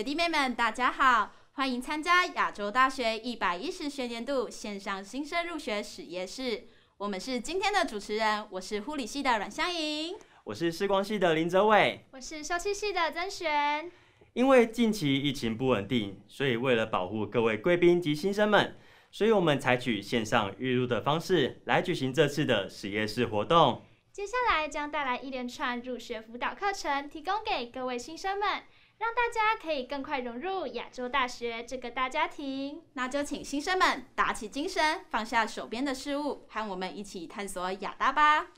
学弟妹们，大家好，欢迎参加亚洲大学一百一十学年度线上新生入学实验室。我们是今天的主持人，我是护理系的阮香莹，我是视光系的林泽伟，我是修系系的曾璇。因为近期疫情不稳定，所以为了保护各位贵宾及新生们，所以我们采取线上预录的方式来举行这次的实验室活动。接下来将带来一连串入学辅导课程，提供给各位新生们。让大家可以更快融入亚洲大学这个大家庭，那就请新生们打起精神，放下手边的事物，和我们一起探索亚大吧。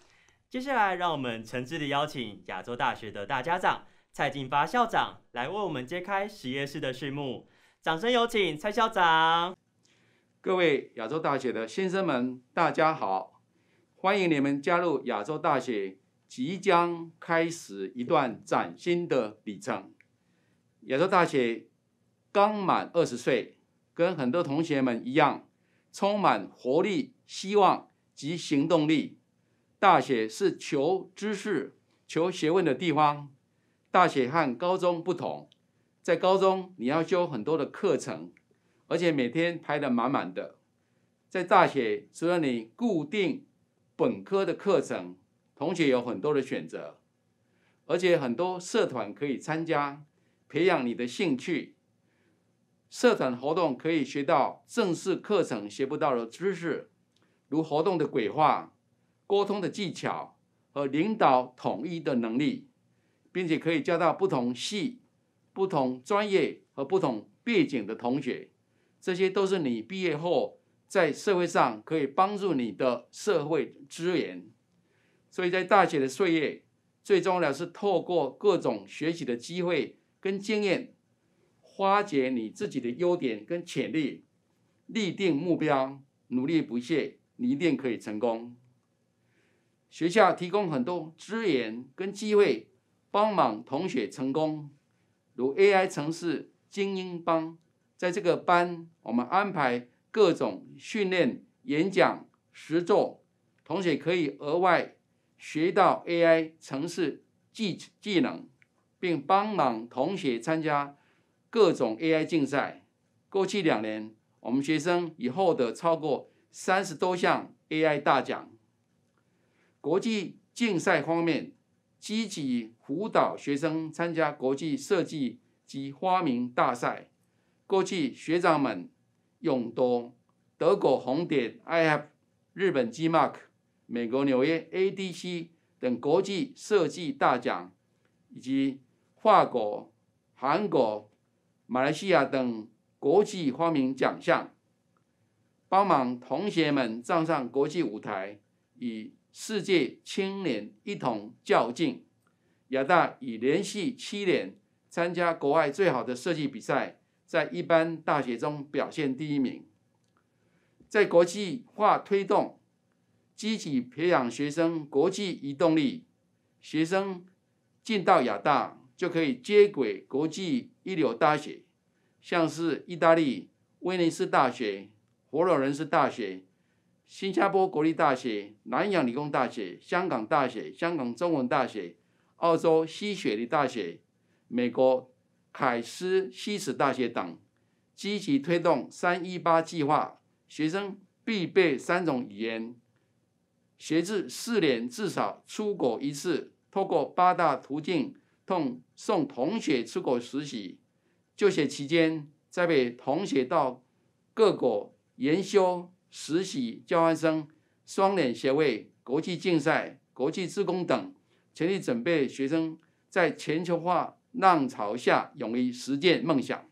接下来，让我们诚挚地邀请亚洲大学的大家长蔡进发校长来为我们揭开实验室的序幕。掌声有请蔡校长。各位亚洲大学的新生们，大家好，欢迎你们加入亚洲大学，即将开始一段崭新的旅程。亚洲大学刚满二十岁，跟很多同学们一样，充满活力、希望及行动力。大学是求知识、求学问的地方。大学和高中不同，在高中你要修很多的课程，而且每天排得满满的。在大学，除了你固定本科的课程，同学有很多的选择，而且很多社团可以参加。培养你的兴趣，社团活动可以学到正式课程学不到的知识，如活动的规划、沟通的技巧和领导统一的能力，并且可以交到不同系、不同专业和不同背景的同学，这些都是你毕业后在社会上可以帮助你的社会资源。所以在大学的岁月，最重要是透过各种学习的机会。跟经验，发掘你自己的优点跟潜力，立定目标，努力不懈，你一定可以成功。学校提供很多资源跟机会，帮忙同学成功，如 AI 城市精英班。在这个班，我们安排各种训练、演讲、实作，同学可以额外学到 AI 城市技技能。并帮忙同学参加各种 AI 竞赛。过去两年，我们学生已获得超过三十多项 AI 大奖。国际竞赛方面，积极辅导学生参加国际设计及发明大赛。过去学长们勇夺德国红点 i a 日本 G-Mark、美国纽约 ADC 等国际设计大奖，以及。法国、韩国、马来西亚等国际发明奖项，帮忙同学们站上国际舞台，与世界青年一同较劲。亚大已连续七年参加国外最好的设计比赛，在一般大学中表现第一名。在国际化推动，积极培养学生国际移动力，学生进到亚大。就可以接轨国际一流大学，像是意大利威尼斯大学、佛罗伦斯大学、新加坡国立大学、南洋理工大学、香港大学、香港中文大学、澳洲西悉的大学、美国凯斯西斯大学等，积极推动“三一八”计划，学生必备三种语言，学制四年至少出国一次，透过八大途径。送送同学出国实习，就学期间再被同学到各国研修、实习、交换生、双联学位、国际竞赛、国际自工等，全力准备学生在全球化浪潮下勇于实践梦想。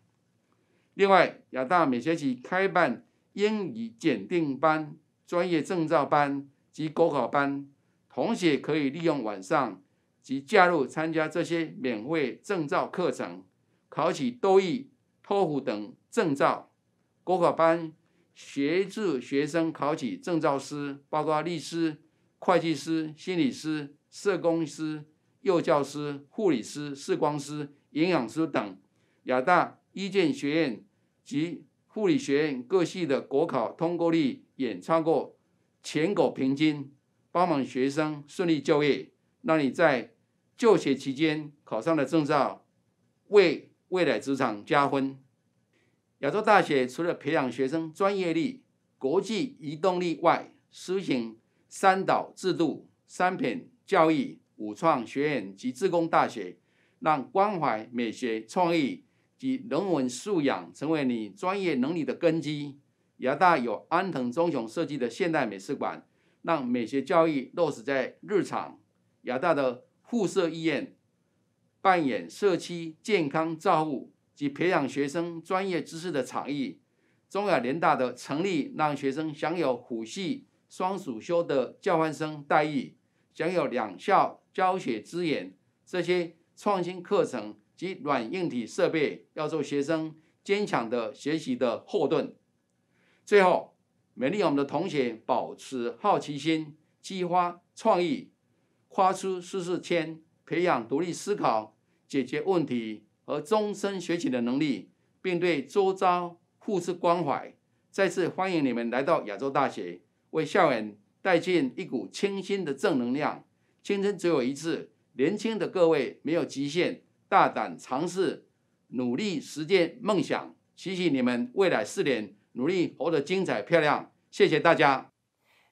另外，亚大每学期开办英语检定班、专业证照班及高考班，同学可以利用晚上。及加入参加这些免费证照课程，考取多益、托福等证照，国考班协助学生考取证照师，包括律师、会计师、心理师、社工师、幼教师、护理师、视光师、营养师等。亚大医健学院及护理学院各系的国考通过率远超过全国平均，帮忙学生顺利就业，让你在。就学期间考上了证照，为未来职场加分。亚洲大学除了培养学生专业力、国际移动力外，施行三导制度、三品教育、五创学院及自工大学，让关怀、美学、创意及人文素养成为你专业能力的根基。亚大有安藤忠雄设计的现代美术馆，让美学教育落实在日常。亚大的。附设医院扮演社区健康照护及培养学生专业知识的场域。中亚联大的成立，让学生享有虎系双属修的交换生待遇，享有两校教学资源、这些创新课程及软硬体设备，要做学生坚强的学习的后盾。最后，勉励我们的同学保持好奇心，激发创意。跨出舒适圈，培养独立思考、解决问题和终身学习的能力，并对周遭互相关怀。再次欢迎你们来到亚洲大学，为校园带进一股清新的正能量。青春只有一次，年轻的各位没有极限，大胆尝试，努力实践梦想。祈许你们未来四年努力活得精彩漂亮。谢谢大家。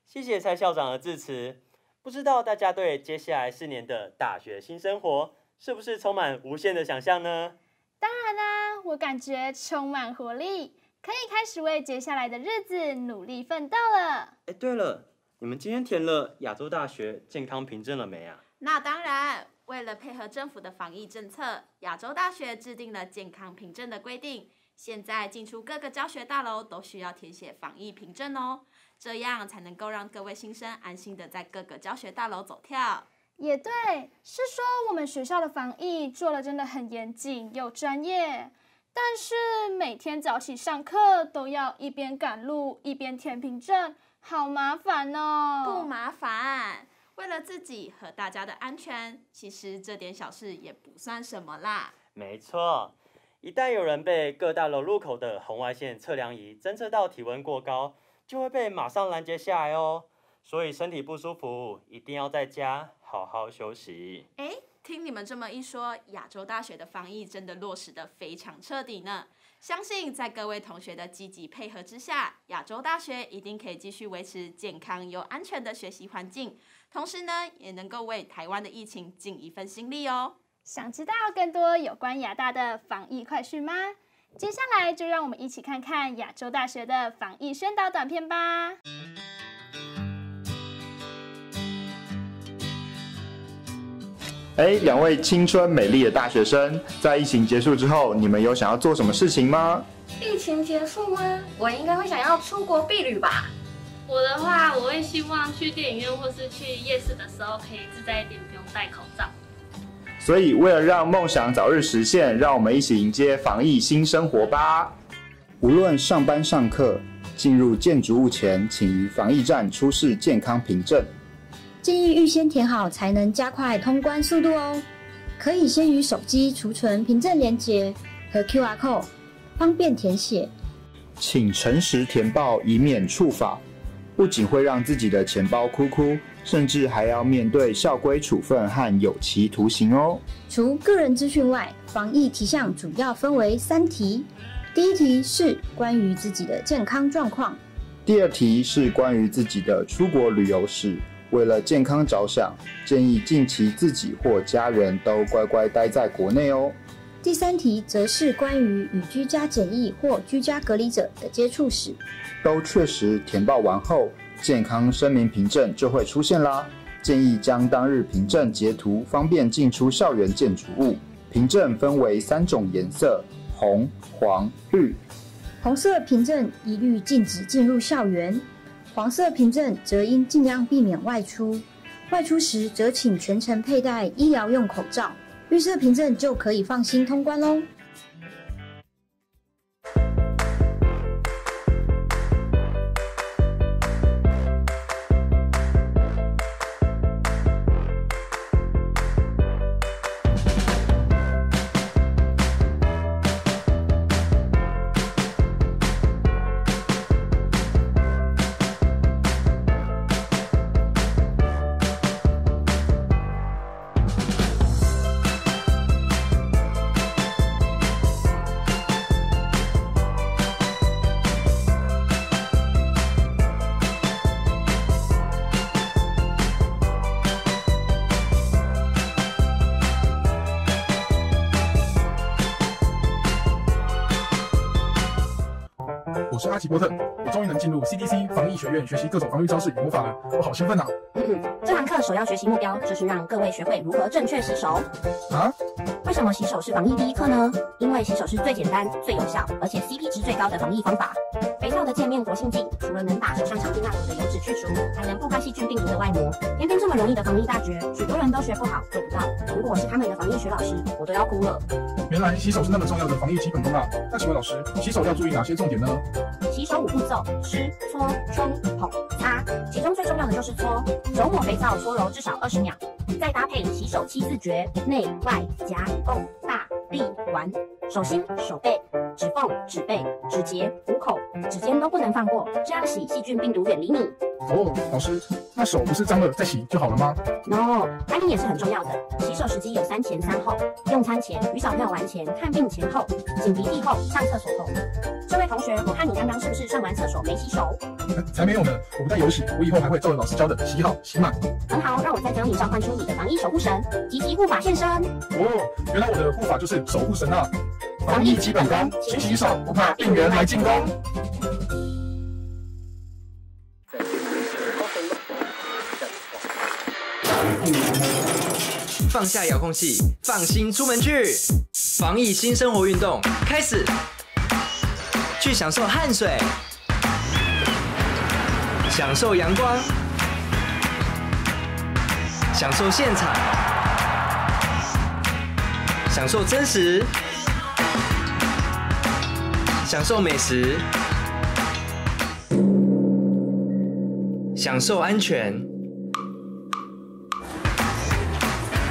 谢谢蔡校长的支持。不知道大家对接下来四年的大学新生活是不是充满无限的想象呢？当然啦，我感觉充满活力，可以开始为接下来的日子努力奋斗了。哎，对了，你们今天填了亚洲大学健康凭证了没啊？那当然，为了配合政府的防疫政策，亚洲大学制定了健康凭证的规定，现在进出各个教学大楼都需要填写防疫凭证哦。这样才能够让各位新生安心的在各个教学大楼走跳。也对，是说我们学校的防疫做了真的很严谨又专业。但是每天早起上课都要一边赶路一边填凭证，好麻烦哦。不麻烦，为了自己和大家的安全，其实这点小事也不算什么啦。没错，一旦有人被各大楼入口的红外线测量仪侦测到体温过高。就会被马上拦截下来哦，所以身体不舒服一定要在家好好休息。哎，听你们这么一说，亚洲大学的防疫真的落实的非常彻底呢。相信在各位同学的积极配合之下，亚洲大学一定可以继续维持健康又安全的学习环境，同时呢，也能够为台湾的疫情尽一份心力哦。想知道更多有关亚大的防疫快讯吗？接下来就让我们一起看看亚洲大学的防疫宣导短片吧。哎，两位青春美丽的大学生，在疫情结束之后，你们有想要做什么事情吗？疫情结束吗？我应该会想要出国避旅吧。我的话，我会希望去电影院或是去夜市的时候，可以自在一点，不用戴口罩。所以，为了让梦想早日实现，让我们一起迎接防疫新生活吧！无论上班、上课，进入建筑物前，请于防疫站出示健康凭证，建议预先填好，才能加快通关速度哦。可以先于手机储存凭证连接和 Q R code，方便填写。请诚实填报，以免触罚，不仅会让自己的钱包哭哭。甚至还要面对校规处分和有期徒刑哦。除个人资讯外，防疫提项主要分为三题。第一题是关于自己的健康状况，第二题是关于自己的出国旅游史。为了健康着想，建议近期自己或家人都乖乖待在国内哦。第三题则是关于与居家检疫或居家隔离者的接触史。都确实填报完后。健康声明凭证就会出现啦，建议将当日凭证截图，方便进出校园建筑物。凭证分为三种颜色：红、黄、绿。红色凭证一律禁止进入校园，黄色凭证则应尽量避免外出，外出时则请全程佩戴医疗用口罩。绿色凭证就可以放心通关喽。波特，我终于能进入 CDC 防疫学院学习各种防御招式与魔法了，我好兴奋啊！嗯嗯，这堂课首要学习目标就是让各位学会如何正确洗手。啊？为什么洗手是防疫第一课呢？因为洗手是最简单、最有效，而且 CP 值最高的防疫方法。肥皂的界面活性剂，除了能把手上长期那股的油脂去除，还能破坏细菌病毒的外膜。偏偏这么容易的防疫大绝，许多人都学不好，做不到。如果是他们的防疫学老师，我都要哭了。原来洗手是那么重要的防疫基本功啊！那请问老师，洗手要注意哪些重点呢？洗手五步骤：湿、搓、冲、捧、擦，其中最重要的就是搓，手抹肥皂搓揉至少二十秒，再搭配洗手七字诀：内外夹。臂、腕、手心、手背、指缝、指背、指节、虎口、指尖都不能放过，这样洗细菌病毒远离你。哦，老师，那手不是脏了再洗就好了吗？No，干净也是很重要的。洗手时机有三前三后，用餐前、与小朋友玩前、看病前后、紧急避后、上厕所后。这位同学，我看你刚刚是不是上完厕所没洗手？才没有呢，我不带游洗，我以后还会照着老师教的洗好洗满。很好，让我再教你召唤出你的防疫守护神，积极护法现身。哦，原来我的护法就是。守护神啊！防疫基本功，勤洗手，不怕病原来进攻。放下遥控器，放心出门去。防疫新生活运动开始，去享受汗水，享受阳光，享受现场。享受真实，享受美食，享受安全，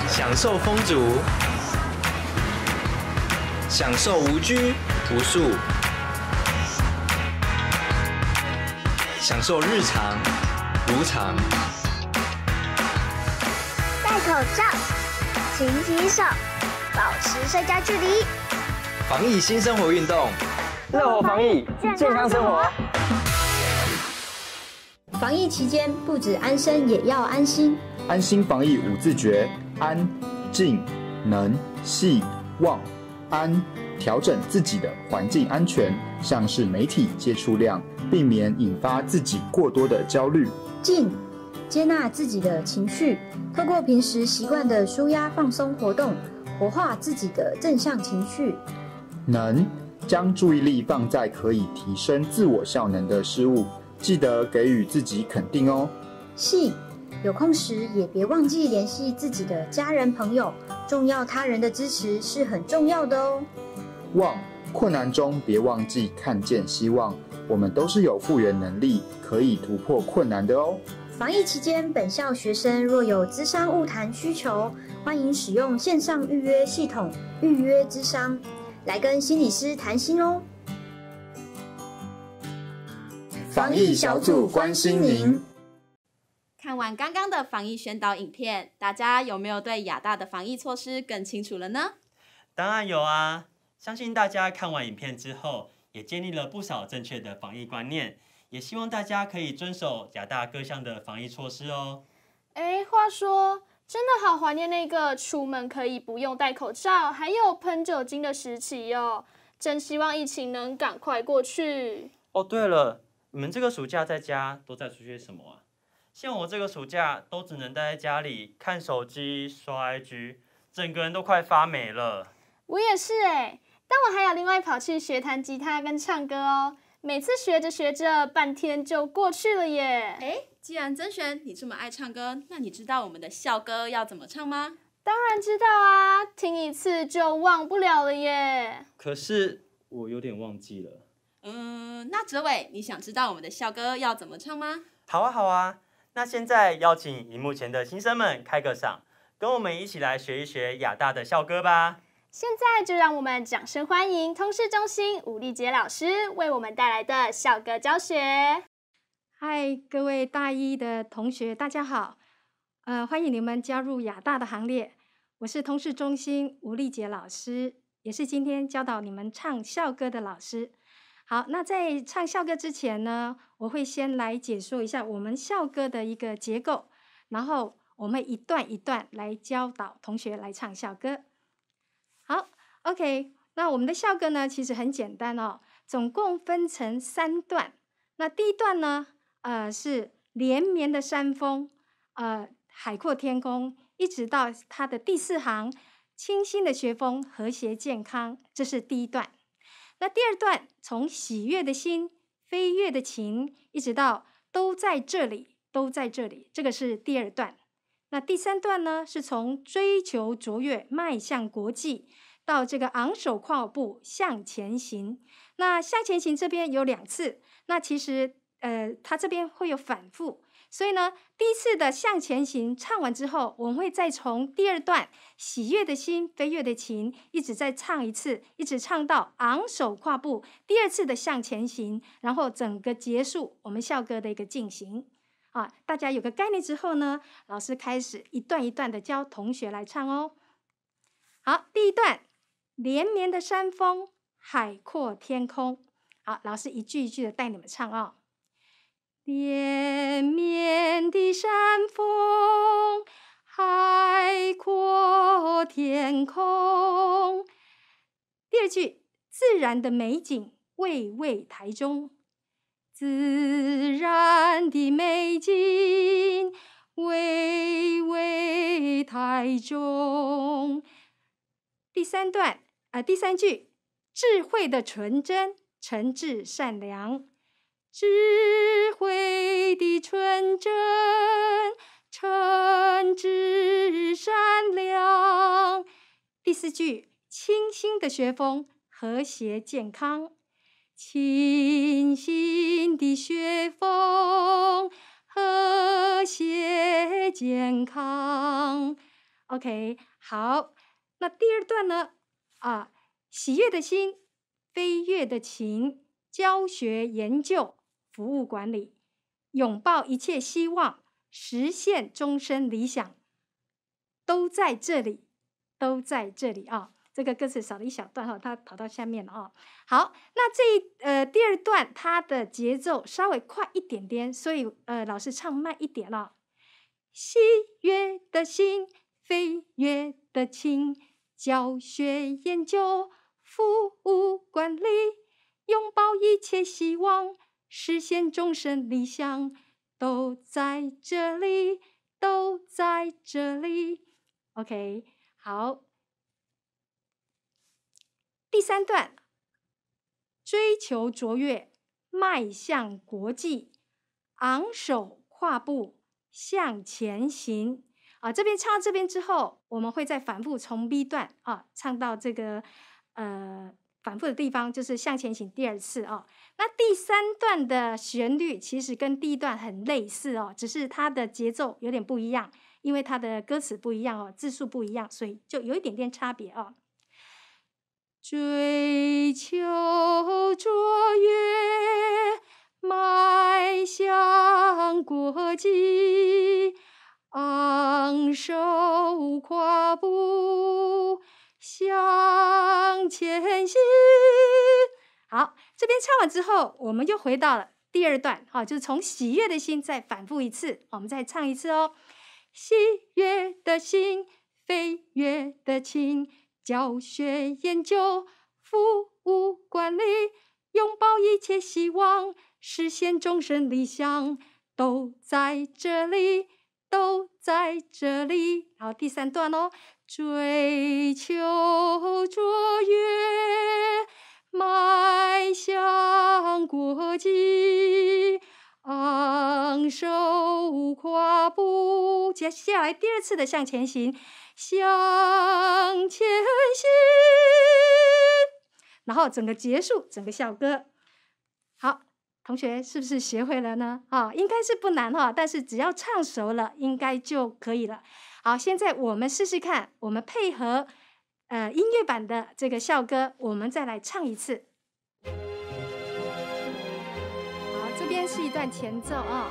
享受风足，享受无拘无束，享受日常无常。戴口罩，勤洗手。保持社交距离，防疫新生活运动，乐活防疫，健康生活。防疫期间，不止安身，也要安心。安心防疫五自诀：安、静、能、细、望。安，调整自己的环境安全，像是媒体接触量，避免引发自己过多的焦虑。静，接纳自己的情绪，透过平时习惯的舒压放松活动。活化自己的正向情绪，能将注意力放在可以提升自我效能的事物，记得给予自己肯定哦。系有空时也别忘记联系自己的家人朋友，重要他人的支持是很重要的哦。望困难中别忘记看见希望，我们都是有复原能力，可以突破困难的哦。防疫期间，本校学生若有资商晤谈需求。欢迎使用线上预约系统预约之商，来跟心理师谈心哦。防疫小组关心您。看完刚刚的防疫宣导影片，大家有没有对亚大的防疫措施更清楚了呢？当然有啊，相信大家看完影片之后，也建立了不少正确的防疫观念，也希望大家可以遵守亚大各项的防疫措施哦。哎，话说。真的好怀念那个出门可以不用戴口罩，还有喷酒精的时期哟！真希望疫情能赶快过去。哦，对了，你们这个暑假在家都在做些什么啊？像我这个暑假都只能待在家里看手机、刷 IG，整个人都快发霉了。我也是哎，但我还有另外跑去学弹吉他跟唱歌哦。每次学着学着，半天就过去了耶。哎。既然甄选你这么爱唱歌，那你知道我们的校歌要怎么唱吗？当然知道啊，听一次就忘不了了耶。可是我有点忘记了。嗯，那哲伟，你想知道我们的校歌要怎么唱吗？好啊，好啊。那现在邀请荧幕前的新生们开个嗓，跟我们一起来学一学亚大的校歌吧。现在就让我们掌声欢迎通识中心吴丽杰老师为我们带来的校歌教学。嗨，各位大一的同学，大家好，呃，欢迎你们加入亚大的行列。我是通识中心吴丽杰老师，也是今天教导你们唱校歌的老师。好，那在唱校歌之前呢，我会先来解说一下我们校歌的一个结构，然后我们一段一段来教导同学来唱校歌。好，OK，那我们的校歌呢，其实很简单哦，总共分成三段。那第一段呢？呃，是连绵的山峰，呃，海阔天空，一直到它的第四行，清新的学风，和谐健康，这是第一段。那第二段从喜悦的心，飞跃的情，一直到都在这里，都在这里，这个是第二段。那第三段呢，是从追求卓越迈向国际，到这个昂首阔步向前行。那向前行这边有两次，那其实。呃，它这边会有反复，所以呢，第一次的向前行唱完之后，我们会再从第二段喜悦的心、飞跃的琴，一直再唱一次，一直唱到昂首跨步，第二次的向前行，然后整个结束我们校歌的一个进行。啊，大家有个概念之后呢，老师开始一段一段的教同学来唱哦。好，第一段连绵的山峰，海阔天空。好，老师一句一句的带你们唱啊。连绵的山峰，海阔天空。第二句，自然的美景，巍巍台中。自然的美景，巍巍台中。第三段，啊，第三句，智慧的纯真，诚挚善良。智慧的纯真，诚挚善良。第四句，清新的学风，和谐健康。清新的学风，和谐健康。OK，好，那第二段呢？啊，喜悦的心，飞跃的情，教学研究。服务管理，拥抱一切希望，实现终身理想，都在这里，都在这里啊！这个歌词少了一小段哈，它跑到下面了啊。好，那这呃第二段它的节奏稍微快一点点，所以呃老师唱慢一点了。喜悦的心，飞跃的轻，教学研究，服务管理，拥抱一切希望。实现终生理想，都在这里，都在这里。OK，好。第三段，追求卓越，迈向国际，昂首跨步向前行。啊，这边唱到这边之后，我们会再反复从 B 段啊唱到这个，呃，反复的地方就是向前行第二次啊。那第三段的旋律其实跟第一段很类似哦，只是它的节奏有点不一样，因为它的歌词不一样哦，字数不一样，所以就有一点点差别哦。追求卓越，迈向国际，昂首阔步向前行。好。这边唱完之后，我们又回到了第二段，哈，就是从喜悦的心再反复一次，我们再唱一次哦。喜悦的心，飞跃的情，教学研究，服务管理，拥抱一切希望，实现终身理想，都在这里，都在这里。然第三段哦，追求卓越。迈向国际，昂首跨步。接下来第二次的向前行，向前行。然后整个结束，整个校歌。好，同学是不是学会了呢？啊，应该是不难哈，但是只要唱熟了，应该就可以了。好，现在我们试试看，我们配合。呃，音乐版的这个校歌，我们再来唱一次。好，这边是一段前奏啊，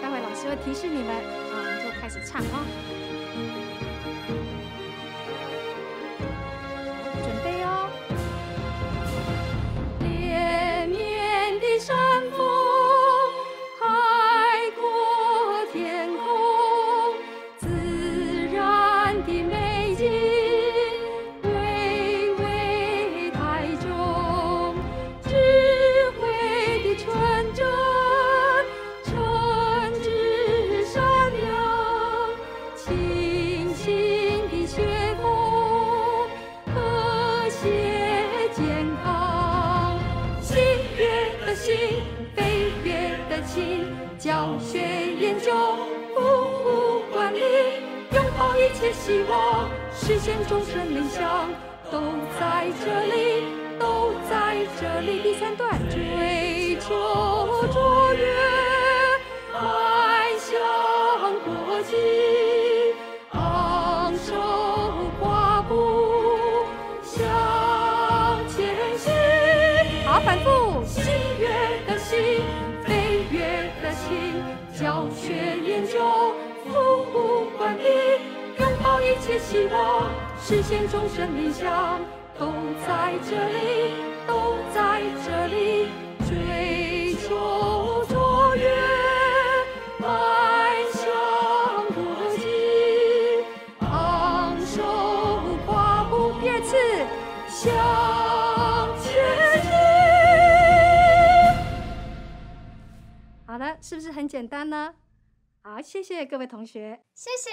待会老师会提示你们啊，我们就开始唱啊。希望实现终生理想，都在这里，都在这里。第三段追逐。实现终生理想，都在这里，都在这里。追求卓越，迈向国际，昂首跨步，跃次向前进。好的，是不是很简单呢？好，谢谢各位同学。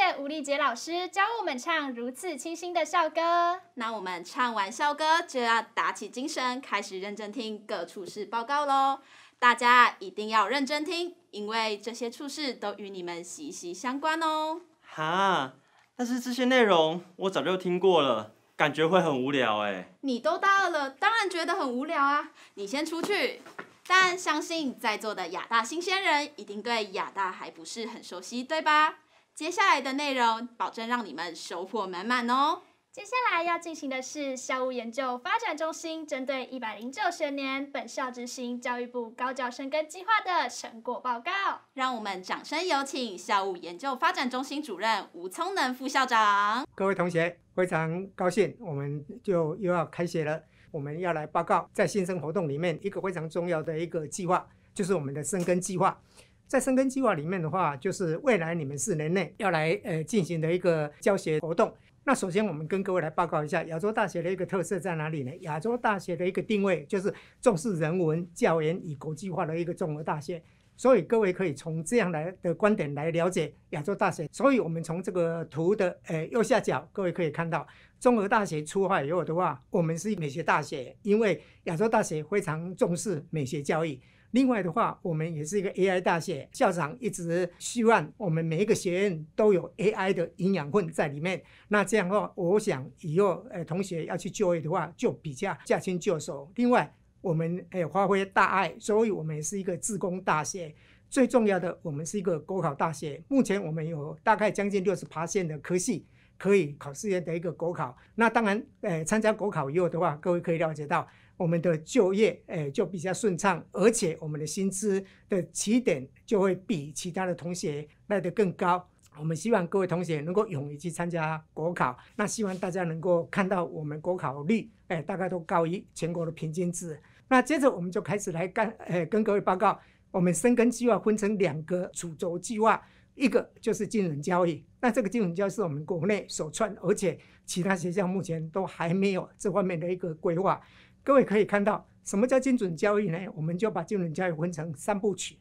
谢吴丽杰老师教我们唱如此清新的校歌。那我们唱完校歌，就要打起精神，开始认真听各处室报告喽。大家一定要认真听，因为这些处室都与你们息息相关哦。哈，但是这些内容我早就听过了，感觉会很无聊哎。你都大二了，当然觉得很无聊啊。你先出去，但相信在座的亚大新鲜人一定对亚大还不是很熟悉，对吧？接下来的内容，保证让你们收获满满哦。接下来要进行的是校务研究发展中心针对一百零九学年本校执行教育部高教生根计划的成果报告。让我们掌声有请校务研究发展中心主任吴聪能副校长。各位同学，非常高兴，我们就又要开学了。我们要来报告在新生活动里面一个非常重要的一个计划，就是我们的生根计划。在生根计划里面的话，就是未来你们四年内要来呃进行的一个教学活动。那首先我们跟各位来报告一下亚洲大学的一个特色在哪里呢？亚洲大学的一个定位就是重视人文、教研与国际化的一个综合大学。所以各位可以从这样来的观点来了解亚洲大学。所以我们从这个图的呃右下角，各位可以看到综合大学出海以后的话，我们是美学大学，因为亚洲大学非常重视美学教育。另外的话，我们也是一个 AI 大学，校长一直希望我们每一个学院都有 AI 的营养混在里面。那这样的话，我想以后呃同学要去就业的话，就比较驾轻就熟。另外，我们有发挥大爱，所以我们也是一个自贡大学。最重要的，我们是一个国考大学。目前我们有大概将近六十八线的科系可以考事业的一个国考。那当然，诶参加国考以后的话，各位可以了解到。我们的就业，哎，就比较顺畅，而且我们的薪资的起点就会比其他的同学来得更高。我们希望各位同学能够勇于去参加国考，那希望大家能够看到我们国考率，哎，大概都高于全国的平均值。那接着我们就开始来干，哎，跟各位报告，我们深根计划分成两个主轴计划，一个就是金融交易，那这个金融交易是我们国内首创，而且其他学校目前都还没有这方面的一个规划。各位可以看到，什么叫精准交易呢？我们就把精准交易分成三部曲。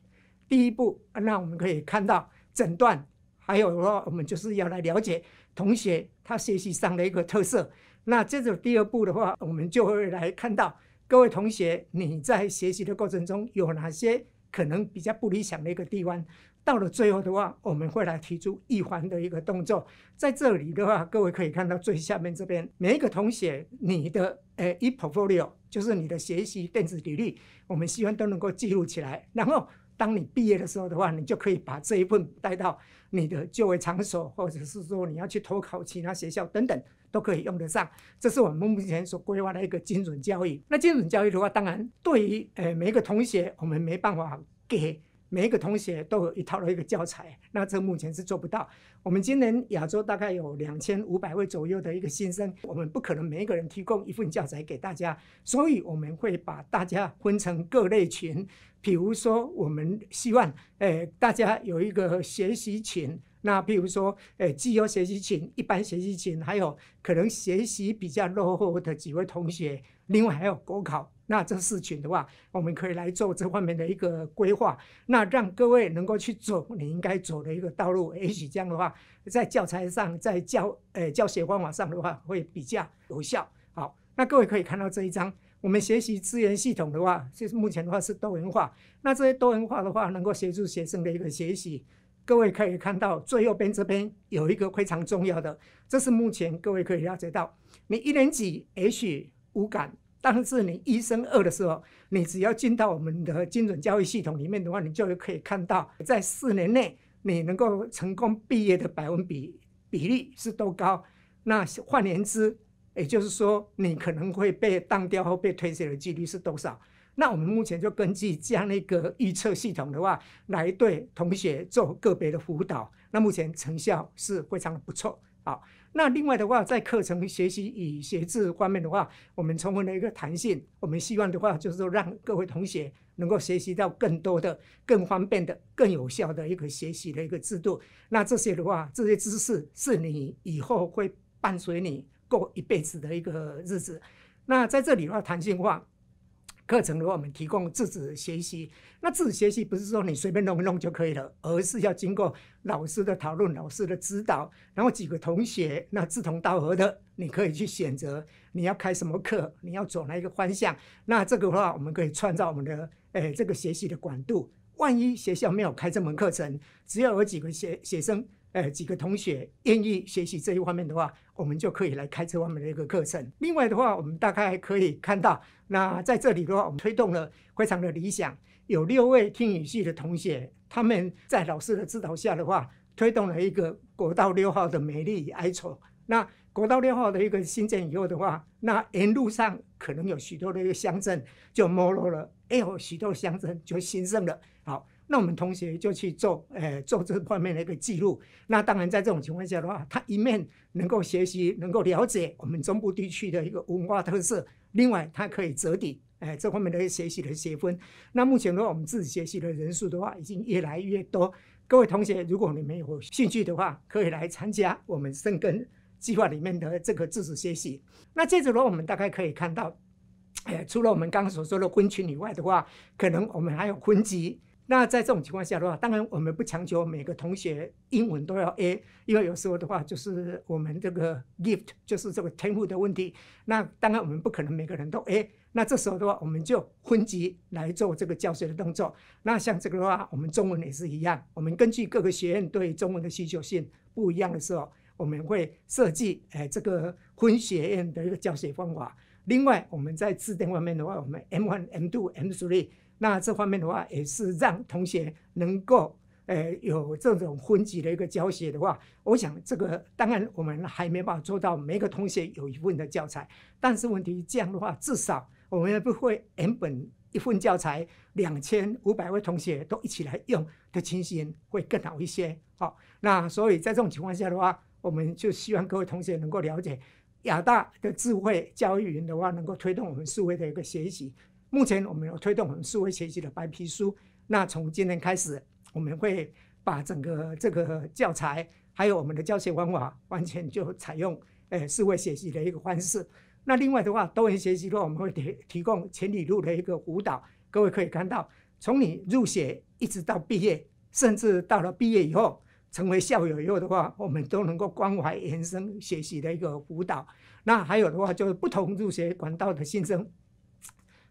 第一步，那我们可以看到诊断，还有的话，我们就是要来了解同学他学习上的一个特色。那接着第二步的话，我们就会来看到各位同学，你在学习的过程中有哪些可能比较不理想的一个地方。到了最后的话，我们会来提出一环的一个动作。在这里的话，各位可以看到最下面这边，每一个同学你的呃 e portfolio，就是你的学习电子履历，我们希望都能够记录起来。然后当你毕业的时候的话，你就可以把这一份带到你的就业场所，或者是说你要去投考其他学校等等，都可以用得上。这是我们目前所规划的一个精准教育。那精准教育的话，当然对于呃每一个同学，我们没办法给。每一个同学都有一套的一个教材，那这目前是做不到。我们今年亚洲大概有两千五百位左右的一个新生，我们不可能每一个人提供一份教材给大家，所以我们会把大家分成各类群。比如说，我们希望诶大家有一个学习群，那譬如说诶绩优学习群、一般学习群，还有可能学习比较落后的几位同学，另外还有国考。那这事情的话，我们可以来做这方面的一个规划，那让各位能够去走你应该走的一个道路，也许这样的话，在教材上，在教呃教学方法上的话，会比较有效。好，那各位可以看到这一张。我们学习资源系统的话，就是目前的话是多元化。那这些多元化的话，能够协助学生的一个学习。各位可以看到最右边这边有一个非常重要的，这是目前各位可以了解到，你一年级 H 五感。但是你一升二的时候，你只要进到我们的精准教育系统里面的话，你就可以看到，在四年内你能够成功毕业的百分比比例是多高。那换言之，也就是说，你可能会被当掉或被推卸的几率是多少？那我们目前就根据这样的一个预测系统的话，来对同学做个别的辅导。那目前成效是非常的不错，好。那另外的话，在课程学习与学制方面的话，我们充分的一个弹性，我们希望的话，就是说让各位同学能够学习到更多的、更方便的、更有效的一个学习的一个制度。那这些的话，这些知识是你以后会伴随你过一辈子的一个日子。那在这里的话，弹性化。课程的话，我们提供自主学习。那自主学习不是说你随便弄一弄就可以了，而是要经过老师的讨论、老师的指导，然后几个同学，那志同道合的，你可以去选择你要开什么课，你要走哪一个方向。那这个的话，我们可以创造我们的诶这个学习的广度。万一学校没有开这门课程，只要有几个学学生，诶几个同学愿意学习这一方面的话，我们就可以来开这方面的一个课程。另外的话，我们大概可以看到。那在这里的话，我们推动了非常的理想，有六位听语系的同学，他们在老师的指导下的话，推动了一个国道六号的美丽与哀愁。那国道六号的一个新建以后的话，那沿路上可能有许多的一个乡镇就没落了，也有许多乡镇就兴盛了。那我们同学就去做，诶，做这方面的一个记录。那当然，在这种情况下的话，他一面能够学习，能够了解我们中部地区的一个文化特色，另外，他可以折抵，诶，这方面的一个学习的学分。那目前的话，我们自己学习的人数的话，已经越来越多。各位同学，如果你们有兴趣的话，可以来参加我们生根计划里面的这个自主学习。那接着的话，我们大概可以看到，诶，除了我们刚刚所说的婚群以外的话，可能我们还有婚籍。那在这种情况下的话，当然我们不强求每个同学英文都要 A，因为有时候的话就是我们这个 gift，就是这个天赋的问题。那当然我们不可能每个人都 A。那这时候的话，我们就分级来做这个教学的动作。那像这个的话，我们中文也是一样，我们根据各个学院对中文的需求性不一样的时候，我们会设计哎这个分学院的一个教学方法。另外我们在制定方面的话，我们 M1、M2、M3。那这方面的话，也是让同学能够诶有这种分级的一个教学的话，我想这个当然我们还没办法做到每个同学有一份的教材，但是问题这样的话，至少我们也不会原本一份教材两千五百位同学都一起来用的情形会更好一些。好，那所以在这种情况下的话，我们就希望各位同学能够了解亚大的智慧教育云的话，能够推动我们思维的一个学习。目前我们有推动我们思维学习的白皮书。那从今天开始，我们会把整个这个教材，还有我们的教学方法，完全就采用诶思维学习的一个方式。那另外的话，多元学习的话，我们会提提供千里路的一个辅导。各位可以看到，从你入学一直到毕业，甚至到了毕业以后，成为校友以后的话，我们都能够关怀延伸学习的一个辅导。那还有的话，就是不同入学管道的新生。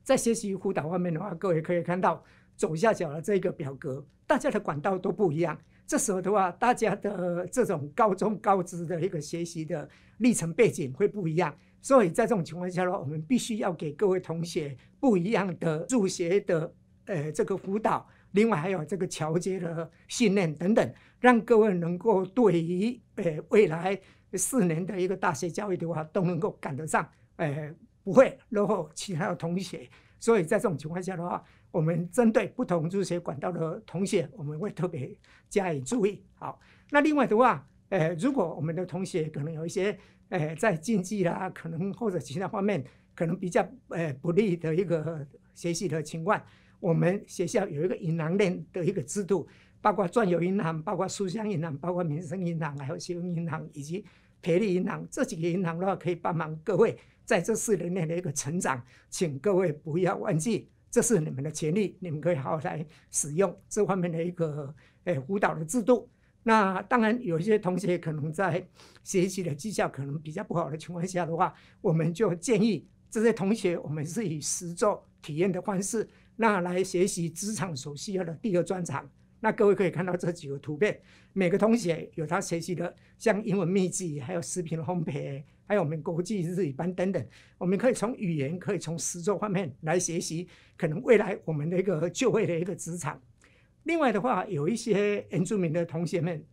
在学习辅导方面的话，各位可以看到左下角的这个表格，大家的管道都不一样。这时候的话，大家的这种高中高职的一个学习的历程背景会不一样。所以在这种情况下话，我们必须要给各位同学不一样的入学的呃这个辅导，另外还有这个调节的训练等等，让各位能够对于呃未来四年的一个大学教育的话都能够赶得上。呃不会落后其他的同学，所以在这种情况下的话，我们针对不同这些管道的同学，我们会特别加以注意。好，那另外的话，呃，如果我们的同学可能有一些，呃，在经济啦，可能或者其他方面，可能比较呃不利的一个学习的情况，我们学校有一个银行链的一个制度，包括转有银行，包括书香银行，包括民生银行，还有信用银行以及。培利银行这几个银行的话，可以帮忙各位在这四年内的一个成长，请各位不要忘记，这是你们的权利，你们可以好好来使用这方面的一个诶辅导的制度。那当然，有一些同学可能在学习的绩效可能比较不好的情况下的话，我们就建议这些同学，我们是以实做体验的方式，那来学习职场所需要的第二专长。那各位可以看到这几个图片，每个同学有他学习的，像英文秘籍，还有食品烘焙，还有我们国际日语班等等。我们可以从语言，可以从实作方面来学习，可能未来我们那个就位的一个职场。另外的话，有一些原住民的同学们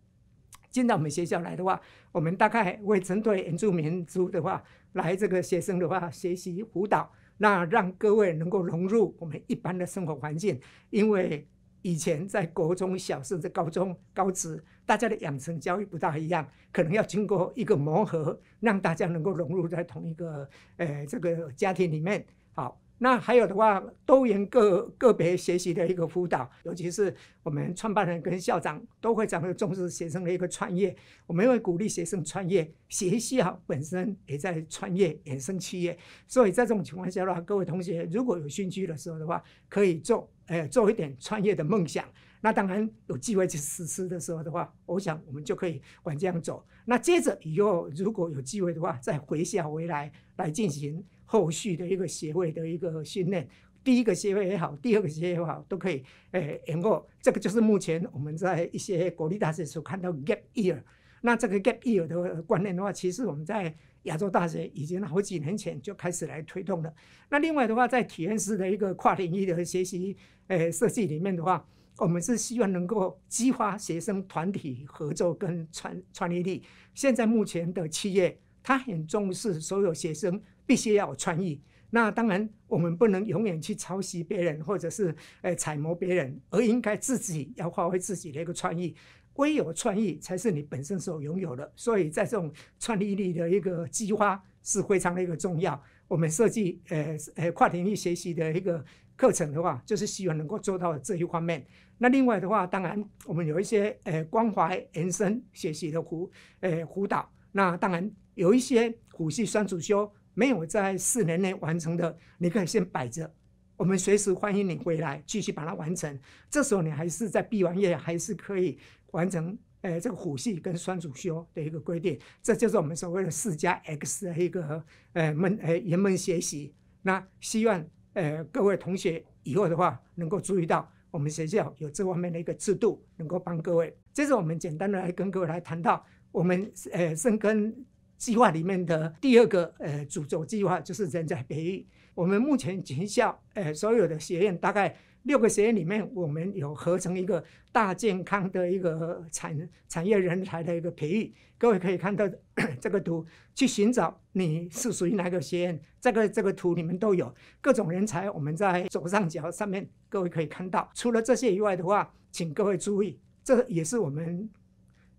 进到我们学校来的话，我们大概会针对原住民族的话，来这个学生的话学习舞蹈，那让各位能够融入我们一般的生活环境，因为。以前在国中小甚至高中、高职，大家的养成教育不大一样，可能要经过一个磨合，让大家能够融入在同一个呃这个家庭里面。好，那还有的话，都沿个个别学习的一个辅导，尤其是我们创办人跟校长都会特的重视学生的一个创业。我们会鼓励学生创业，学校本身也在创业衍生企业。所以在这种情况下话，各位同学如果有兴趣的时候的话，可以做。哎，做一点创业的梦想，那当然有机会去实施的时候的话，我想我们就可以往这样走。那接着以后如果有机会的话，再回校回来来进行后续的一个协会的一个训练，第一个协会也好，第二个协会也好，都可以。哎，然后这个就是目前我们在一些国立大学所看到 gap year。那这个 gap year 的观念的话，其实我们在亚洲大学已经好几年前就开始来推动了。那另外的话，在体验式的一个跨领域的学习呃，设计里面的话，我们是希望能够激发学生团体合作跟创创意力。现在目前的企业，他很重视所有学生必须要有创意。那当然，我们不能永远去抄袭别人或者是呃揣摩别人，而应该自己要发挥自己的一个创意。唯有创意才是你本身所拥有的，所以在这种创意力的一个激发是非常的一个重要。我们设计呃呃跨领域学习的一个课程的话，就是希望能够做到这一方面。那另外的话，当然我们有一些呃关怀延伸学习的辅呃辅导，那当然有一些辅系双主修没有在四年内完成的，你可以先摆着，我们随时欢迎你回来继续把它完成。这时候你还是在毕完业，还是可以。完成诶，这个虎系跟双主修的一个规定，这就是我们所谓的四加 X 的一个呃门诶一门学习。那希望诶各位同学以后的话，能够注意到我们学校有这方面的一个制度，能够帮各位。这是我们简单的来跟各位来谈到我们诶生根计划里面的第二个诶主轴计划，就是人才培育。我们目前全校诶所有的学院大概。六个学院里面，我们有合成一个大健康的一个产产业人才的一个培育。各位可以看到 这个图，去寻找你是属于哪个学院。这个这个图里面都有各种人才。我们在左上角上面，各位可以看到。除了这些以外的话，请各位注意，这也是我们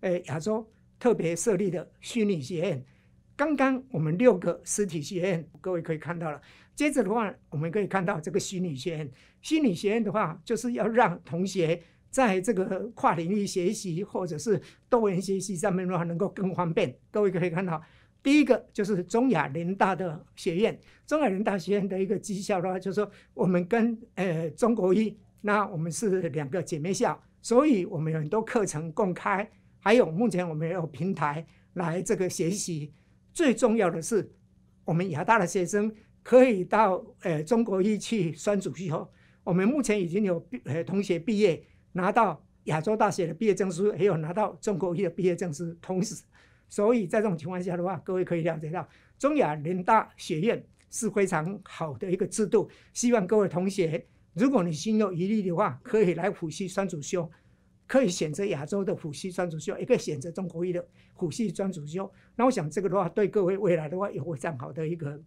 诶亚洲特别设立的虚拟学院。刚刚我们六个实体学院，各位可以看到了。接着的话，我们可以看到这个虚拟学院。心理学院的话，就是要让同学在这个跨领域学习或者是多元学习上面的话，能够更方便。各位可以看到，第一个就是中亚联大的学院，中亚联大学院的一个绩效的话，就是说我们跟呃中国一，那我们是两个姐妹校，所以我们有很多课程公开，还有目前我们也有平台来这个学习。最重要的是，我们亚大的学生可以到呃中国一去双主修。我们目前已经有呃同学毕业拿到亚洲大学的毕业证书，也有拿到中国一的毕业证书。同时，所以在这种情况下的话，各位可以了解到中亚人大学院是非常好的一个制度。希望各位同学，如果你心有余力的话，可以来辅系双主修，可以选择亚洲的辅系双主修，也可以选择中国一的辅系双主修。那我想这个的话，对各位未来的话，有非常好的一个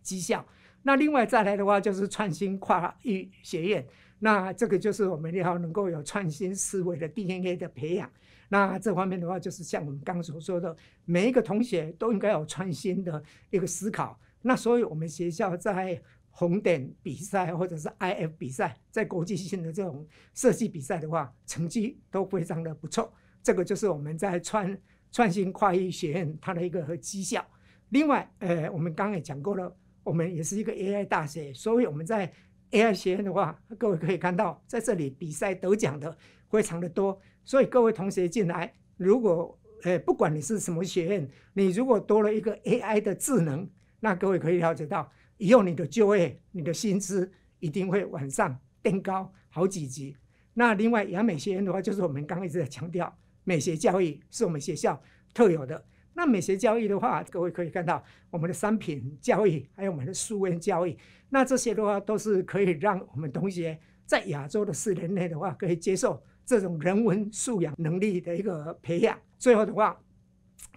绩效。那另外再来的话，就是创新跨域学院。那这个就是我们要能够有创新思维的 DNA 的培养。那这方面的话，就是像我们刚刚所说的，每一个同学都应该有创新的一个思考。那所以，我们学校在红点比赛或者是 IF 比赛，在国际性的这种设计比赛的话，成绩都非常的不错。这个就是我们在创创新跨域学院它的一个绩效。另外，呃，我们刚刚也讲过了。我们也是一个 AI 大学，所以我们在 AI 学院的话，各位可以看到，在这里比赛得奖的非常的多。所以各位同学进来，如果诶不管你是什么学院，你如果多了一个 AI 的智能，那各位可以了解到，以后你的就业、你的薪资一定会往上增高好几级。那另外，央美学院的话，就是我们刚刚一直在强调，美学教育是我们学校特有的。那美学教育的话，各位可以看到我们的商品教育，还有我们的书文教育。那这些的话，都是可以让我们同学在亚洲的四年内的话，可以接受这种人文素养能力的一个培养。最后的话，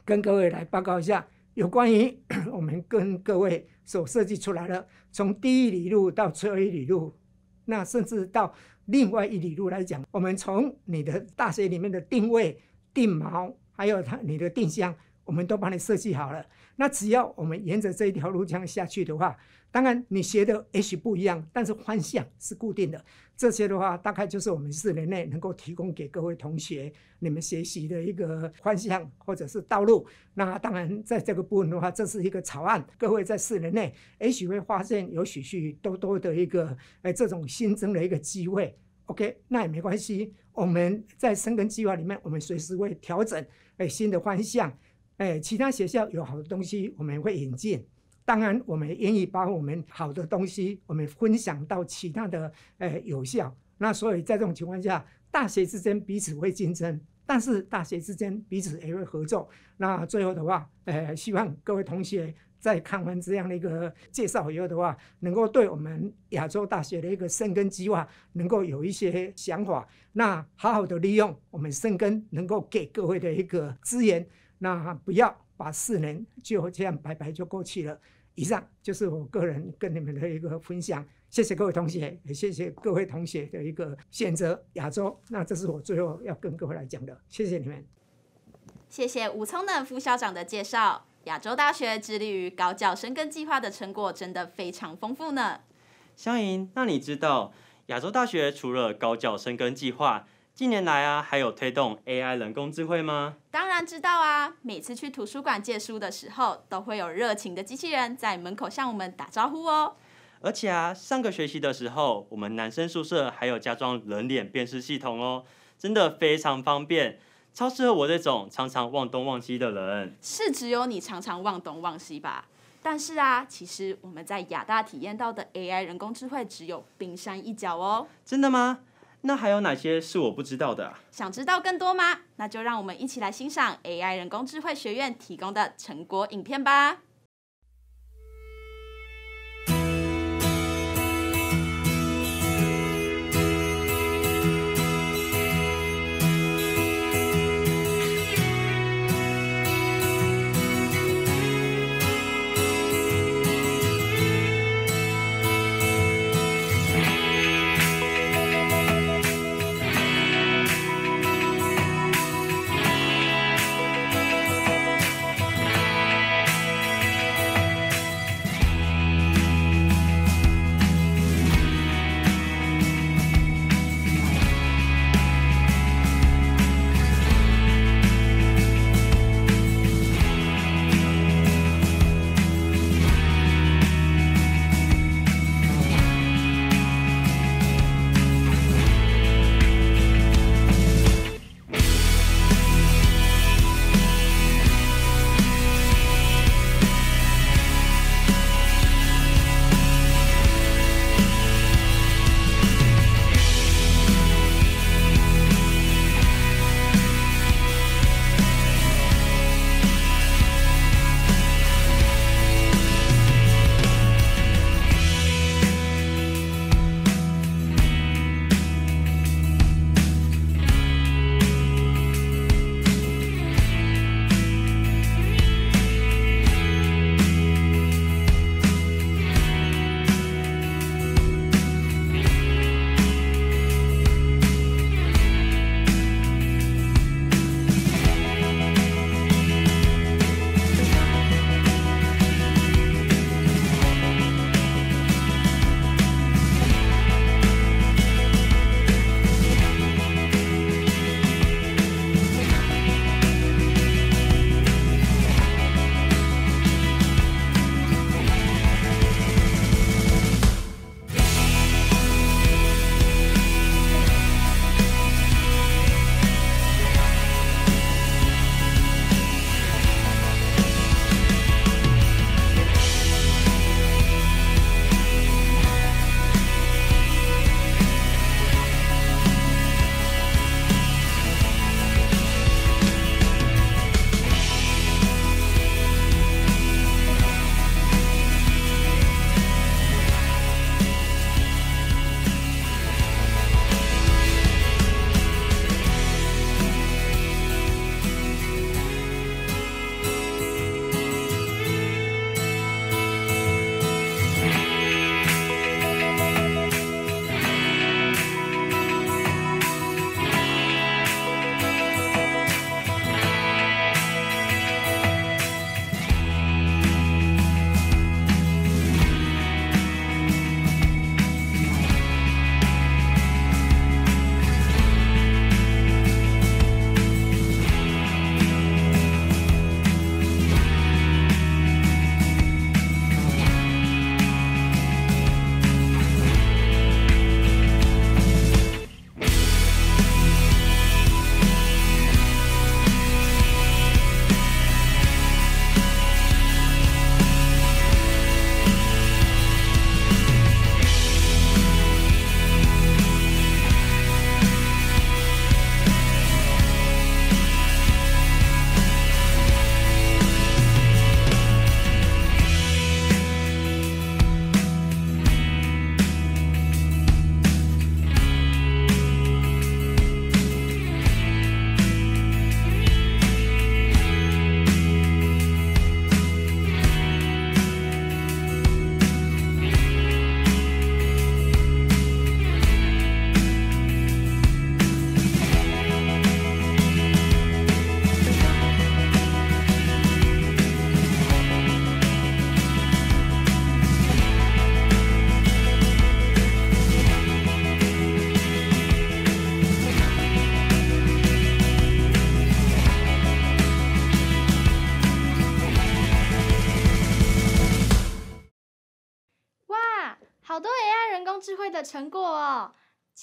跟各位来报告一下，有关于 我们跟各位所设计出来的，从第一里路到最后一里路，那甚至到另外一里路来讲，我们从你的大学里面的定位、定锚，还有它你的定向。我们都帮你设计好了。那只要我们沿着这一条路径下去的话，当然你学的也许不一样，但是方向是固定的。这些的话，大概就是我们四年内能够提供给各位同学你们学习的一个方向或者是道路。那当然，在这个部分的话，这是一个草案。各位在四年内也许会发现有许许多多的一个哎这种新增的一个机会。OK，那也没关系。我们在生根计划里面，我们随时会调整哎新的方向。哎，其他学校有好的东西，我们会引进。当然，我们愿意把我们好的东西，我们分享到其他的呃有效。那所以，在这种情况下，大学之间彼此会竞争，但是大学之间彼此也会合作。那最后的话，哎，希望各位同学在看完这样的一个介绍以后的话，能够对我们亚洲大学的一个生根计划能够有一些想法。那好好的利用我们生根能够给各位的一个资源。那不要把四年就这样白白就过去了。以上就是我个人跟你们的一个分享，谢谢各位同学，也谢谢各位同学的一个选择亚洲。那这是我最后要跟各位来讲的，谢谢你们。谢谢吴聪的副校长的介绍，亚洲大学致力于高教生根计划的成果真的非常丰富呢。香莹，那你知道亚洲大学除了高教生根计划？近年来啊，还有推动 AI 人工智慧吗？当然知道啊！每次去图书馆借书的时候，都会有热情的机器人在门口向我们打招呼哦。而且啊，上个学期的时候，我们男生宿舍还有加装人脸辨识系统哦，真的非常方便，超适合我这种常常忘东忘西的人。是只有你常常忘东忘西吧？但是啊，其实我们在亚大体验到的 AI 人工智慧只有冰山一角哦。真的吗？那还有哪些是我不知道的？想知道更多吗？那就让我们一起来欣赏 AI 人工智慧学院提供的成果影片吧。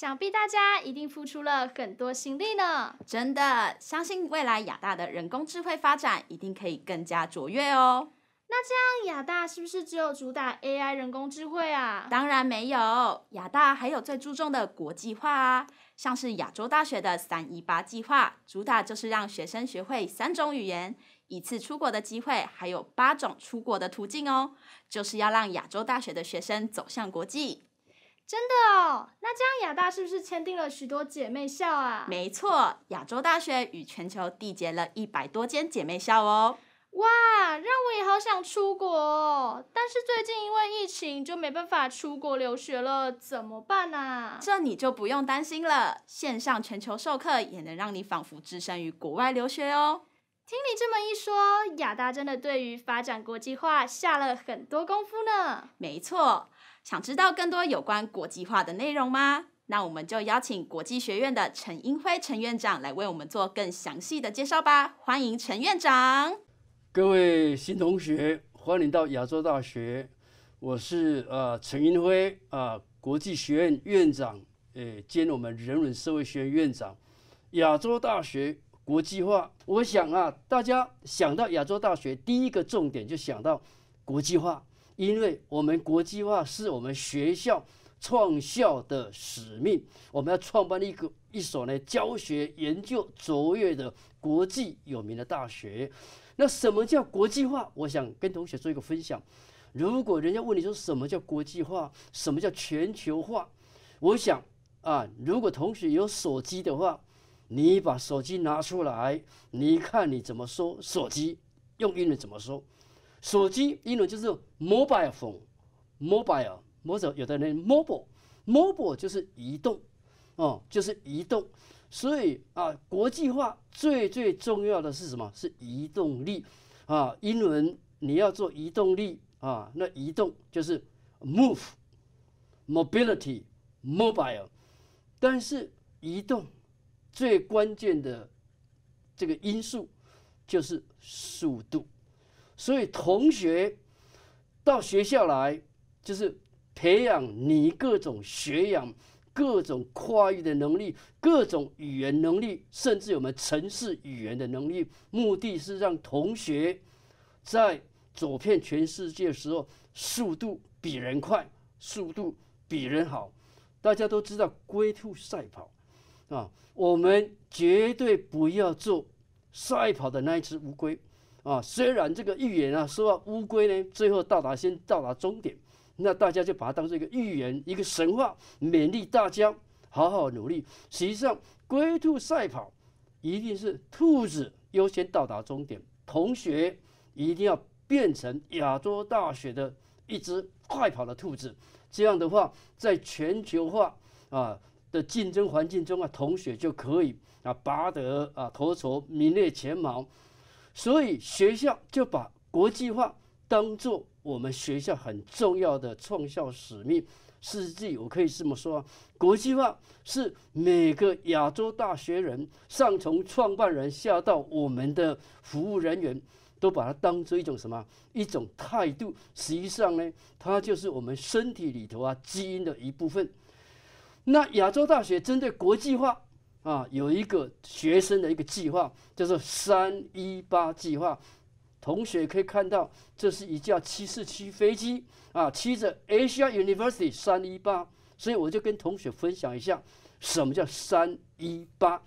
想必大家一定付出了很多心力呢。真的，相信未来亚大的人工智能发展一定可以更加卓越哦。那这样亚大是不是只有主打 AI 人工智能啊？当然没有，亚大还有最注重的国际化啊。像是亚洲大学的三一八计划，主打就是让学生学会三种语言，一次出国的机会，还有八种出国的途径哦。就是要让亚洲大学的学生走向国际。真的哦，那这样亚大是不是签订了许多姐妹校啊？没错，亚洲大学与全球缔结了一百多间姐妹校哦。哇，让我也好想出国，哦，但是最近因为疫情就没办法出国留学了，怎么办呢？这你就不用担心了，线上全球授课也能让你仿佛置身于国外留学哦。听你这么一说，亚大真的对于发展国际化下了很多功夫呢。没错。想知道更多有关国际化的内容吗？那我们就邀请国际学院的陈英辉陈院长来为我们做更详细的介绍吧。欢迎陈院长！各位新同学，欢迎到亚洲大学。我是呃陈英辉啊，国际学院院长，诶兼我们人文社会学院院长。亚洲大学国际化，我想啊，大家想到亚洲大学，第一个重点就想到国际化。因为我们国际化是我们学校创校的使命，我们要创办一个一所呢教学研究卓越的国际有名的大学。那什么叫国际化？我想跟同学做一个分享。如果人家问你说什么叫国际化，什么叫全球化？我想啊，如果同学有手机的话，你把手机拿出来，你看你怎么说，手机用英文怎么说？手机英文就是 mobile phone，mobile，或者有的人 mobile，mobile 就是移动，哦，就是移动，所以啊，国际化最最重要的是什么？是移动力啊！英文你要做移动力啊，那移动就是 move，mobility，mobile，但是移动最关键的这个因素就是速度。所以，同学到学校来，就是培养你各种学养、各种跨域的能力、各种语言能力，甚至我们城市语言的能力。目的是让同学在走遍全世界的时候，速度比人快，速度比人好。大家都知道龟兔赛跑啊，我们绝对不要做赛跑的那一只乌龟。啊，虽然这个预言啊，说乌龟呢最后到达先到达终点，那大家就把它当做一个预言、一个神话，勉励大家好好努力。实际上，龟兔赛跑一定是兔子优先到达终点。同学一定要变成亚洲大学的一只快跑的兔子，这样的话，在全球化啊的竞争环境中啊，同学就可以啊拔得啊头筹，名列前茅。所以学校就把国际化当做我们学校很重要的创校使命。实际我可以这么说国际化是每个亚洲大学人，上从创办人下到我们的服务人员，都把它当做一种什么一种态度。实际上呢，它就是我们身体里头啊基因的一部分。那亚洲大学针对国际化。啊，有一个学生的一个计划，叫做“三一八计划”。同学可以看到，这是一架七四七飞机啊，骑着 Asia University 三一八，所以我就跟同学分享一下什么叫“三一八”。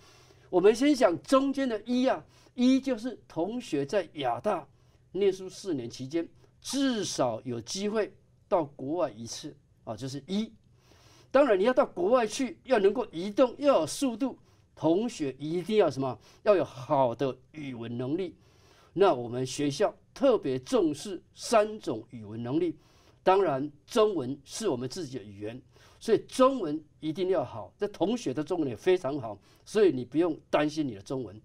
我们先想中间的“一”啊，“一”就是同学在亚大念书四年期间，至少有机会到国外一次啊，就是“一”。当然，你要到国外去，要能够移动，要有速度。同学一定要什么？要有好的语文能力。那我们学校特别重视三种语文能力。当然，中文是我们自己的语言，所以中文一定要好。这同学的中文也非常好，所以你不用担心你的中文。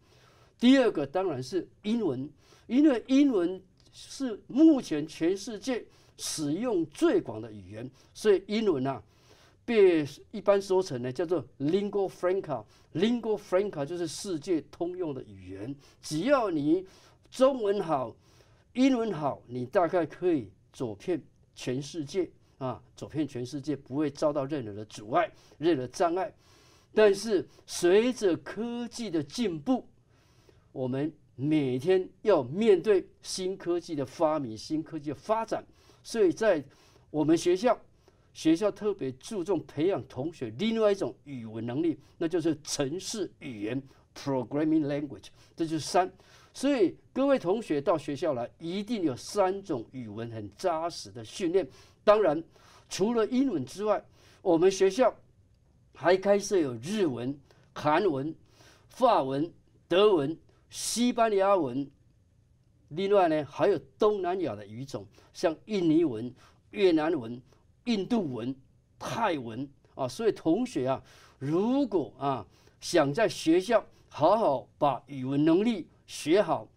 第二个当然是英文，因为英文是目前全世界使用最广的语言，所以英文啊。被一般说成呢，叫做 Lingua Franca，Lingua Franca 就是世界通用的语言。只要你中文好、英文好，你大概可以走遍全世界啊，走遍全世界不会遭到任何的阻碍、任何障碍。但是随着科技的进步，我们每天要面对新科技的发明、新科技的发展，所以在我们学校。学校特别注重培养同学另外一种语文能力，那就是城市语言 （programming language）。这就是三，所以各位同学到学校来，一定有三种语文很扎实的训练。当然，除了英文之外，我们学校还开设有日文、韩文、法文、德文、西班牙文，另外呢还有东南亚的语种，像印尼文、越南文。印度文、泰文啊，所以同学啊，如果啊想在学校好好把语文能力学好，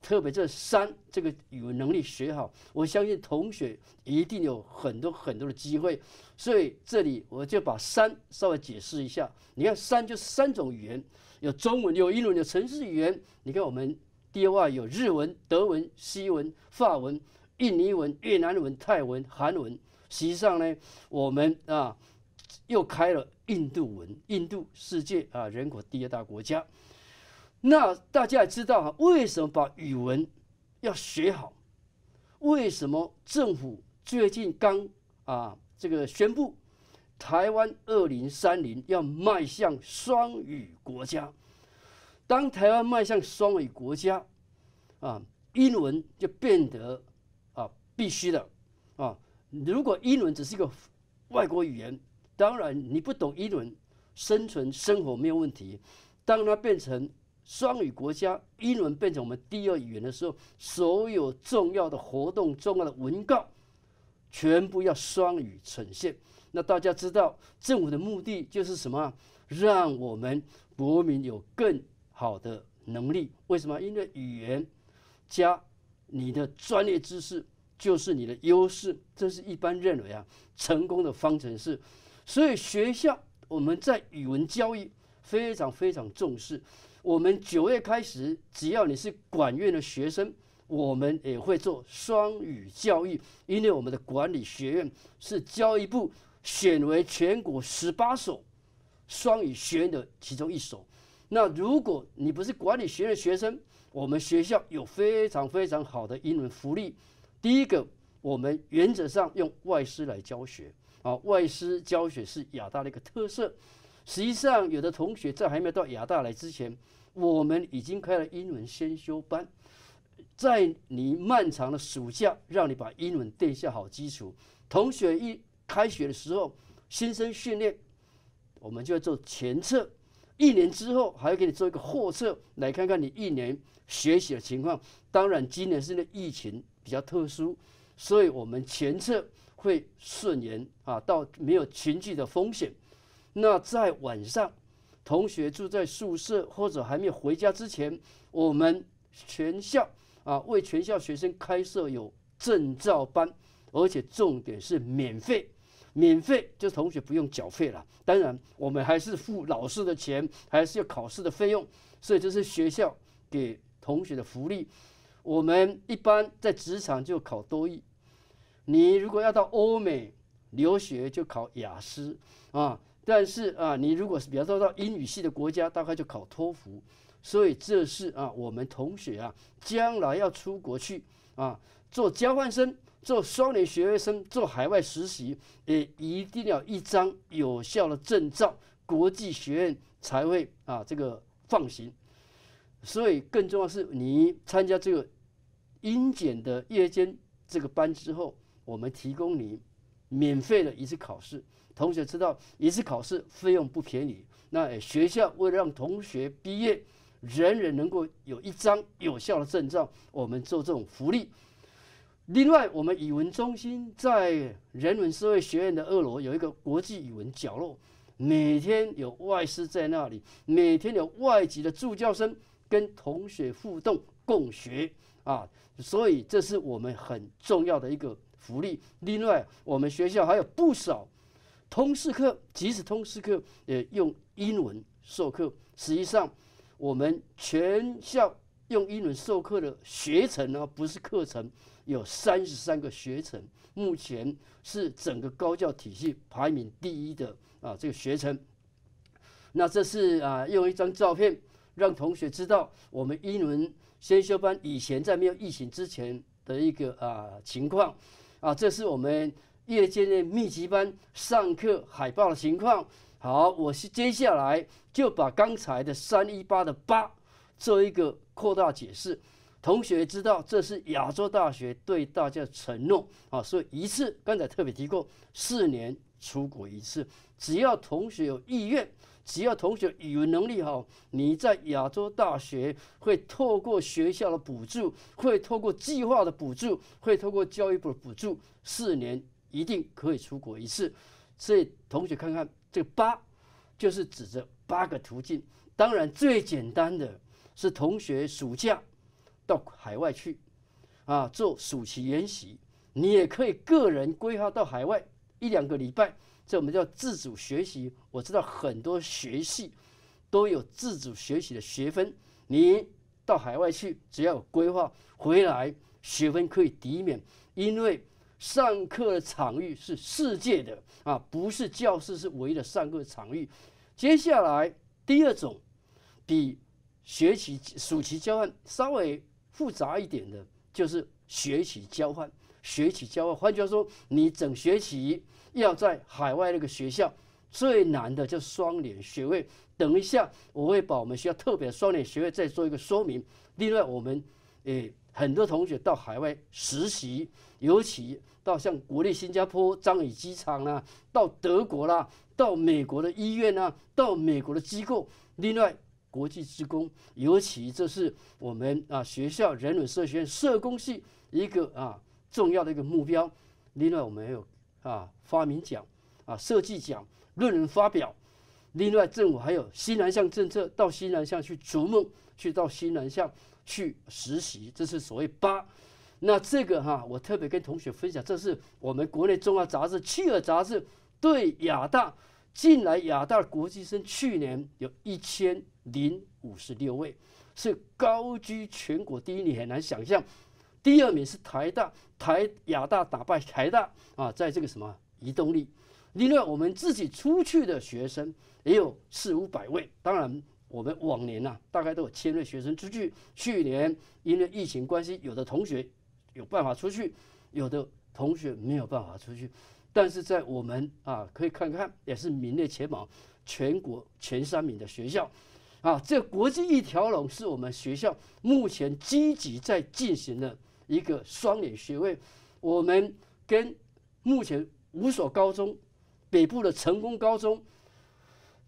特别这三这个语文能力学好，我相信同学一定有很多很多的机会。所以这里我就把三稍微解释一下。你看三就是三种语言，有中文、有英文有城市语言。你看我们 DI 有日文、德文、西文、法文、印尼文、越南文、泰文、韩文。实际上呢，我们啊又开了印度文，印度世界啊人口第二大国家。那大家也知道啊，为什么把语文要学好？为什么政府最近刚啊这个宣布，台湾二零三零要迈向双语国家？当台湾迈向双语国家，啊，英文就变得啊必须的啊。如果英文只是一个外国语言，当然你不懂英文，生存生活没有问题。当它变成双语国家，英文变成我们第二语言的时候，所有重要的活动、重要的文告，全部要双语呈现。那大家知道，政府的目的就是什么？让我们国民有更好的能力。为什么？因为语言加你的专业知识。就是你的优势，这是一般认为啊成功的方程式。所以学校我们在语文教育非常非常重视。我们九月开始，只要你是管院的学生，我们也会做双语教育，因为我们的管理学院是教育部选为全国十八所双语学院的其中一所。那如果你不是管理学院的学生，我们学校有非常非常好的英文福利。第一个，我们原则上用外师来教学啊，外师教学是亚大的一个特色。实际上，有的同学在还没有到亚大来之前，我们已经开了英文先修班，在你漫长的暑假，让你把英文垫下好基础。同学一开学的时候，新生训练，我们就要做前测，一年之后还要给你做一个后测，来看看你一年学习的情况。当然，今年是那疫情。比较特殊，所以我们前测会顺延啊，到没有群聚的风险。那在晚上，同学住在宿舍或者还没有回家之前，我们全校啊为全校学生开设有证照班，而且重点是免费，免费就同学不用缴费了。当然，我们还是付老师的钱，还是要考试的费用，所以这是学校给同学的福利。我们一般在职场就考多益，你如果要到欧美留学就考雅思啊，但是啊，你如果是比较说到英语系的国家，大概就考托福。所以这是啊，我们同学啊，将来要出国去啊，做交换生、做双联学位生、做海外实习，也一定要一张有效的证照，国际学院才会啊这个放行。所以，更重要是，你参加这个英检的夜间这个班之后，我们提供你免费的一次考试。同学知道，一次考试费用不便宜。那学校为了让同学毕业，人人能够有一张有效的证照，我们做这种福利。另外，我们语文中心在人文社会学院的二楼有一个国际语文角落，每天有外师在那里，每天有外籍的助教生。跟同学互动共学啊，所以这是我们很重要的一个福利。另外，我们学校还有不少通识课，即使通识课也用英文授课。实际上，我们全校用英文授课的学程呢，不是课程，有三十三个学程，目前是整个高教体系排名第一的啊这个学程。那这是啊，用一张照片。让同学知道我们英文先修班以前在没有疫情之前的一个啊情况，啊，这是我们夜间密集班上课海报的情况。好，我是接下来就把刚才的三一八的八做一个扩大解释，同学知道这是亚洲大学对大家的承诺啊，所以一次刚才特别提过四年出国一次，只要同学有意愿。只要同学语文能力好，你在亚洲大学会透过学校的补助，会透过计划的补助，会透过教育部的补助，四年一定可以出国一次。所以同学看看这八，就是指着八个途径。当然最简单的是同学暑假到海外去啊做暑期研习，你也可以个人规划到海外一两个礼拜。这我们叫自主学习。我知道很多学系都有自主学习的学分，你到海外去，只要有规划回来，学分可以抵免。因为上课的场域是世界的啊，不是教室，是一的上课的场域。接下来第二种比学期暑期交换稍微复杂一点的，就是学期交换。学期交换，换句话说，你整学期。要在海外那个学校最难的叫双联学位，等一下我会把我们需要特别双联学位再做一个说明。另外，我们诶很多同学到海外实习，尤其到像国内新加坡樟宜机场啦，到德国啦，到美国的医院啊，到美国的机构。另外，国际职工，尤其这是我们啊学校人文社学院社工系一个啊重要的一个目标。另外，我们还有。啊，发明奖啊，设计奖，论文发表。另外，政府还有西南向政策，到西南向去逐梦，去到西南向去实习，这是所谓八。那这个哈，我特别跟同学分享，这是我们国内重要杂志《企鹅杂志》对亚大近来亚大国际生去年有一千零五十六位，是高居全国第一，你很难想象。第二名是台大，台亚大打败台大啊，在这个什么移动力。另外，我们自己出去的学生也有四五百位。当然，我们往年呐，大概都有千位学生出去。去年因为疫情关系，有的同学有办法出去，有的同学没有办法出去。但是在我们啊，可以看看，也是名列前茅，全国前三名的学校啊。这国际一条龙是我们学校目前积极在进行的。一个双联学位，我们跟目前五所高中：北部的成功高中、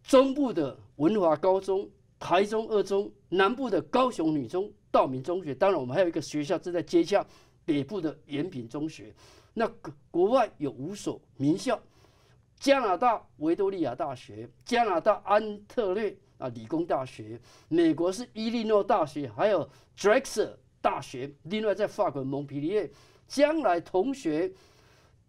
中部的文华高中、台中二中、南部的高雄女中、道明中学。当然，我们还有一个学校正在接洽北部的延平中学。那国外有五所名校：加拿大维多利亚大学、加拿大安特略啊理工大学、美国是伊利诺大学，还有 Drexel。大学，另外在法国蒙彼利埃，将来同学，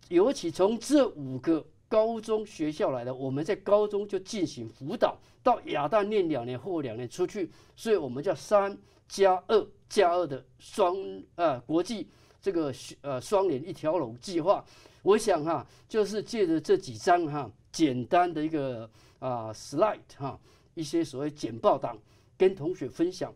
尤其从这五个高中学校来的，我们在高中就进行辅导，到亚大念两年或两年出去，所以我们叫三加二加二的双啊国际这个呃双联一条龙计划。我想哈，就是借着这几张哈简单的一个啊 slide 哈一些所谓简报档，跟同学分享。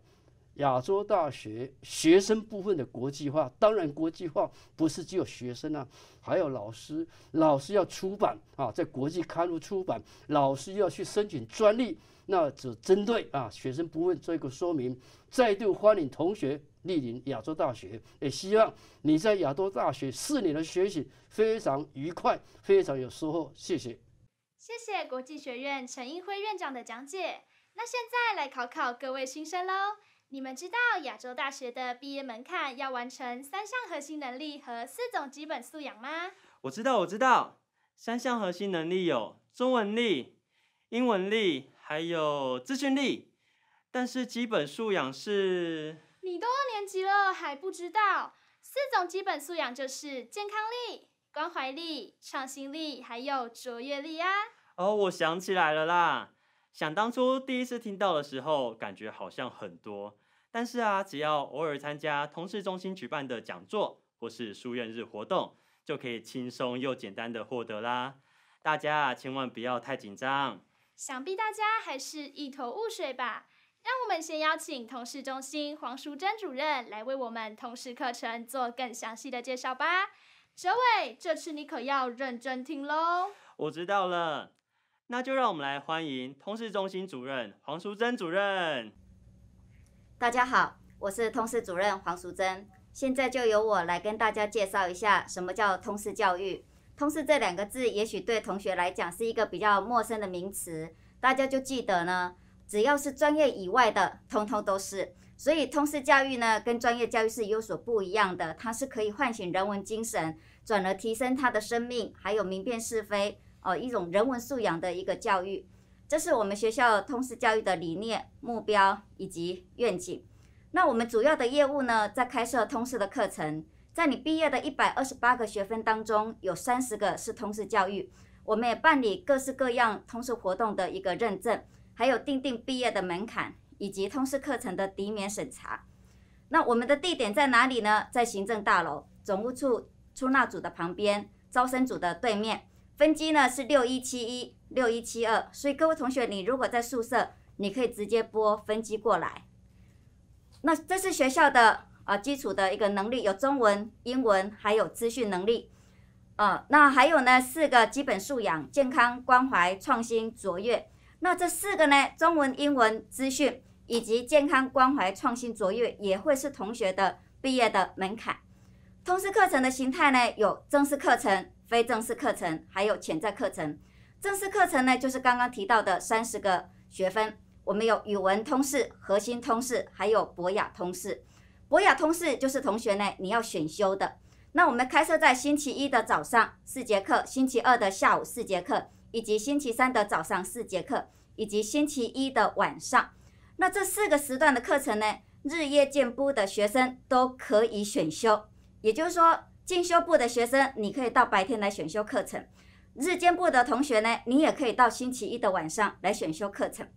亚洲大学学生部分的国际化，当然国际化不是只有学生啊，还有老师，老师要出版啊，在国际刊物出版，老师要去申请专利。那只针对啊学生部分做一个说明。再度欢迎同学莅临亚洲大学，也希望你在亚洲大学四年的学习非常愉快，非常有收获。谢谢。谢谢国际学院陈英辉院长的讲解。那现在来考考各位新生喽。你们知道亚洲大学的毕业门槛要完成三项核心能力和四种基本素养吗？我知道，我知道。三项核心能力有中文力、英文力，还有资讯力。但是基本素养是……你都二年级了还不知道？四种基本素养就是健康力、关怀力、创新力，还有卓越力啊！哦，我想起来了啦。想当初第一次听到的时候，感觉好像很多，但是啊，只要偶尔参加同事中心举办的讲座或是书院日活动，就可以轻松又简单的获得啦。大家千万不要太紧张。想必大家还是一头雾水吧？让我们先邀请同事中心黄淑珍主任来为我们同事课程做更详细的介绍吧。哲伟，这次你可要认真听喽。我知道了。那就让我们来欢迎通识中心主任黄淑珍主任。大家好，我是通识主任黄淑珍，现在就由我来跟大家介绍一下什么叫通识教育。通识这两个字，也许对同学来讲是一个比较陌生的名词，大家就记得呢，只要是专业以外的，通通都是。所以通识教育呢，跟专业教育是有所不一样的，它是可以唤醒人文精神，转而提升他的生命，还有明辨是非。哦，一种人文素养的一个教育，这是我们学校通识教育的理念、目标以及愿景。那我们主要的业务呢，在开设通识的课程，在你毕业的一百二十八个学分当中，有三十个是通识教育。我们也办理各式各样通识活动的一个认证，还有定定毕业的门槛以及通识课程的抵免审查。那我们的地点在哪里呢？在行政大楼总务处出纳组的旁边，招生组的对面。分机呢是六一七一六一七二，所以各位同学，你如果在宿舍，你可以直接拨分机过来。那这是学校的啊，基础的一个能力，有中文、英文，还有资讯能力。呃，那还有呢，四个基本素养：健康、关怀、创新、卓越。那这四个呢，中文、英文、资讯以及健康、关怀、创新、卓越，也会是同学的毕业的门槛。通识课程的形态呢，有正式课程。非正式课程还有潜在课程，正式课程呢，就是刚刚提到的三十个学分。我们有语文通识、核心通识，还有博雅通识。博雅通识就是同学呢，你要选修的。那我们开设在星期一的早上四节课，星期二的下午四节课，以及星期三的早上四节课，以及星期一的晚上。那这四个时段的课程呢，日夜兼播的学生都可以选修。也就是说。进修部的学生，你可以到白天来选修课程；日间部的同学呢，你也可以到星期一的晚上来选修课程。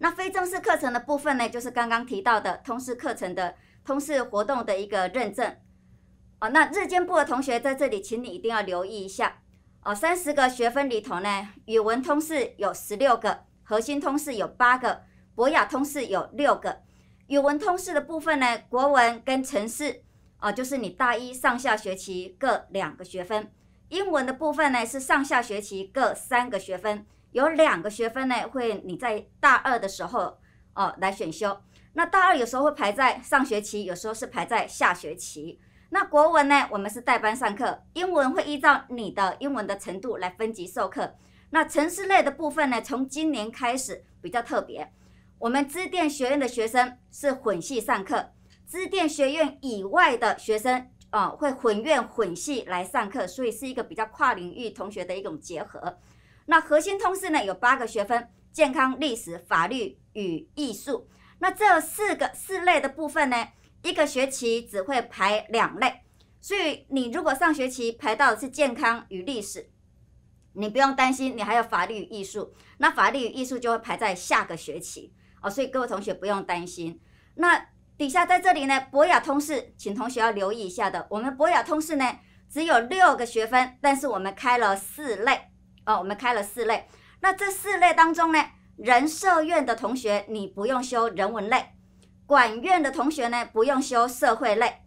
那非正式课程的部分呢，就是刚刚提到的通识课程的通识活动的一个认证。哦，那日间部的同学在这里，请你一定要留意一下。哦，三十个学分里头呢，语文通识有十六个，核心通识有八个，博雅通识有六个。语文通识的部分呢，国文跟城市。啊，就是你大一上下学期各两个学分，英文的部分呢是上下学期各三个学分，有两个学分呢会你在大二的时候哦来选修。那大二有时候会排在上学期，有时候是排在下学期。那国文呢，我们是代班上课，英文会依照你的英文的程度来分级授课。那城市类的部分呢，从今年开始比较特别，我们资电学院的学生是混系上课。资电学院以外的学生，啊，会混院混系来上课，所以是一个比较跨领域同学的一种结合。那核心通识呢，有八个学分，健康、历史、法律与艺术。那这四个四类的部分呢，一个学期只会排两类，所以你如果上学期排到的是健康与历史，你不用担心，你还有法律与艺术。那法律与艺术就会排在下个学期哦，所以各位同学不用担心。那底下在这里呢，博雅通识，请同学要留意一下的。我们博雅通识呢，只有六个学分，但是我们开了四类哦，我们开了四类。那这四类当中呢，人社院的同学你不用修人文类，管院的同学呢不用修社会类，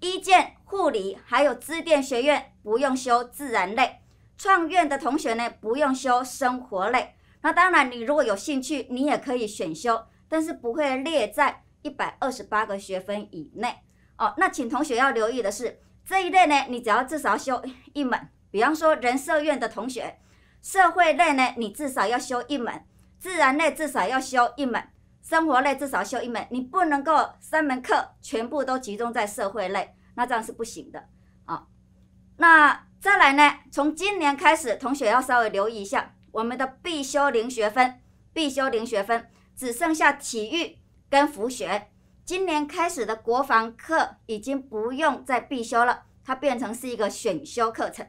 医建、护理还有资电学院不用修自然类，创院的同学呢不用修生活类。那当然，你如果有兴趣，你也可以选修，但是不会列在。一百二十八个学分以内哦。那请同学要留意的是，这一类呢，你只要至少修一门。比方说，人社院的同学，社会类呢，你至少要修一门；自然类至少要修一门；生活类至少修一门。你不能够三门课全部都集中在社会类，那这样是不行的啊。那再来呢，从今年开始，同学要稍微留意一下我们的必修零学分，必修零学分只剩下体育。跟服学，今年开始的国防课已经不用再必修了，它变成是一个选修课程。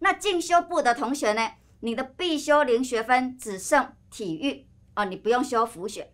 那进修部的同学呢，你的必修零学分只剩体育啊，你不用修服学。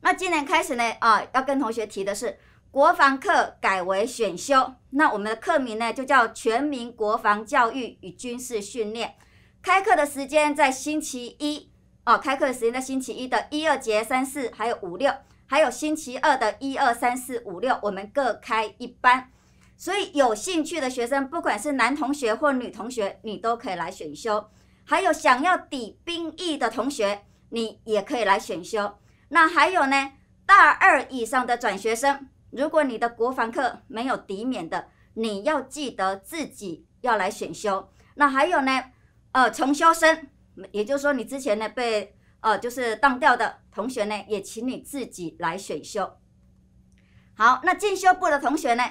那今年开始呢，啊，要跟同学提的是，国防课改为选修，那我们的课名呢就叫全民国防教育与军事训练，开课的时间在星期一。哦，开课的时间在星期一的一二节、三四，还有五六，还有星期二的一二三四五六，我们各开一班。所以有兴趣的学生，不管是男同学或女同学，你都可以来选修。还有想要抵兵役的同学，你也可以来选修。那还有呢，大二以上的转学生，如果你的国防课没有抵免的，你要记得自己要来选修。那还有呢，呃，重修生。也就是说，你之前呢被呃就是当掉的同学呢，也请你自己来选修。好，那进修部的同学呢，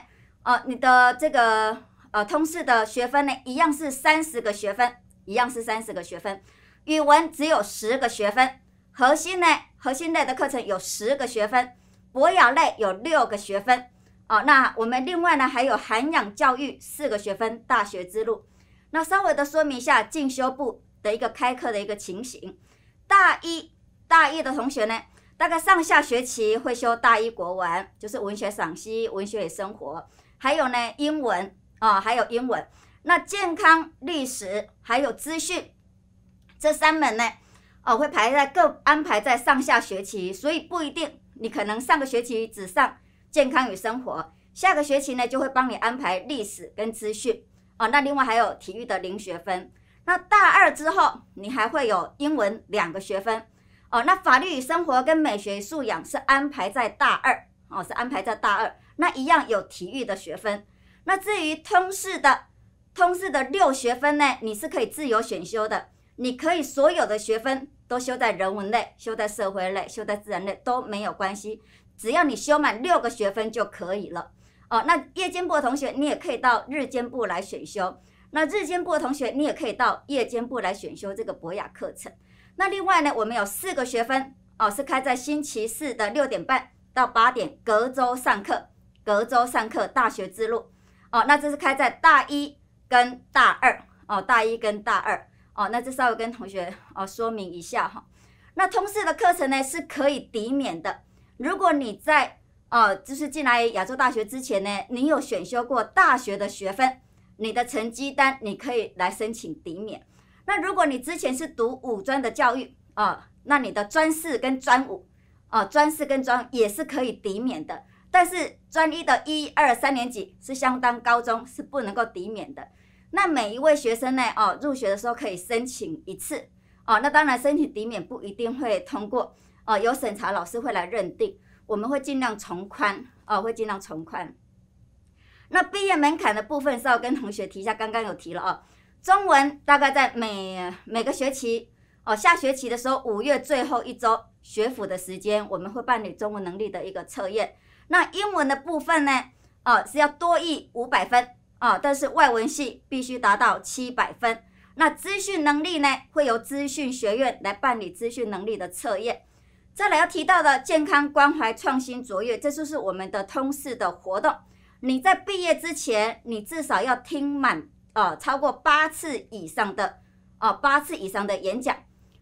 呃，你的这个呃通识的学分呢，一样是三十个学分，一样是三十个学分。语文只有十个学分，核心呢，核心类的课程有十个学分，博雅类有六个学分。哦，那我们另外呢还有涵养教育四个学分，大学之路。那稍微的说明一下进修部。的一个开课的一个情形，大一，大一的同学呢，大概上下学期会修大一国文，就是文学赏析、文学与生活，还有呢英文啊，还有英文，那健康、历史还有资讯这三门呢，哦，会排在各安排在上下学期，所以不一定，你可能上个学期只上健康与生活，下个学期呢就会帮你安排历史跟资讯啊，那另外还有体育的零学分。那大二之后，你还会有英文两个学分，哦，那法律与生活跟美学素养是安排在大二，哦，是安排在大二，那一样有体育的学分。那至于通识的，通识的六学分呢，你是可以自由选修的，你可以所有的学分都修在人文类，修在社会类，修在自然类都没有关系，只要你修满六个学分就可以了。哦，那夜间部的同学，你也可以到日间部来选修。那日间部的同学，你也可以到夜间部来选修这个博雅课程。那另外呢，我们有四个学分哦，是开在星期四的六点半到八点，隔周上课，隔周上课。大学之路哦，那这是开在大一跟大二哦，大一跟大二哦，那这稍微跟同学哦说明一下哈。那通识的课程呢是可以抵免的，如果你在哦，就是进来亚洲大学之前呢，你有选修过大学的学分。你的成绩单你可以来申请抵免。那如果你之前是读五专的教育啊，那你的专四跟专五啊，专四跟专也是可以抵免的。但是专一的一二三年级是相当高中是不能够抵免的。那每一位学生呢，哦，入学的时候可以申请一次哦。那当然申请抵免不一定会通过哦，有审查老师会来认定，我们会尽量从宽哦，会尽量从宽。那毕业门槛的部分是要跟同学提一下，刚刚有提了啊。中文大概在每每个学期哦，下学期的时候，五月最后一周学府的时间，我们会办理中文能力的一个测验。那英文的部分呢，哦是要多一五百分啊，但是外文系必须达到七百分。那资讯能力呢，会由资讯学院来办理资讯能力的测验。再来要提到的健康关怀、创新卓越，这就是我们的通识的活动。你在毕业之前，你至少要听满啊超过八次以上的啊八次以上的演讲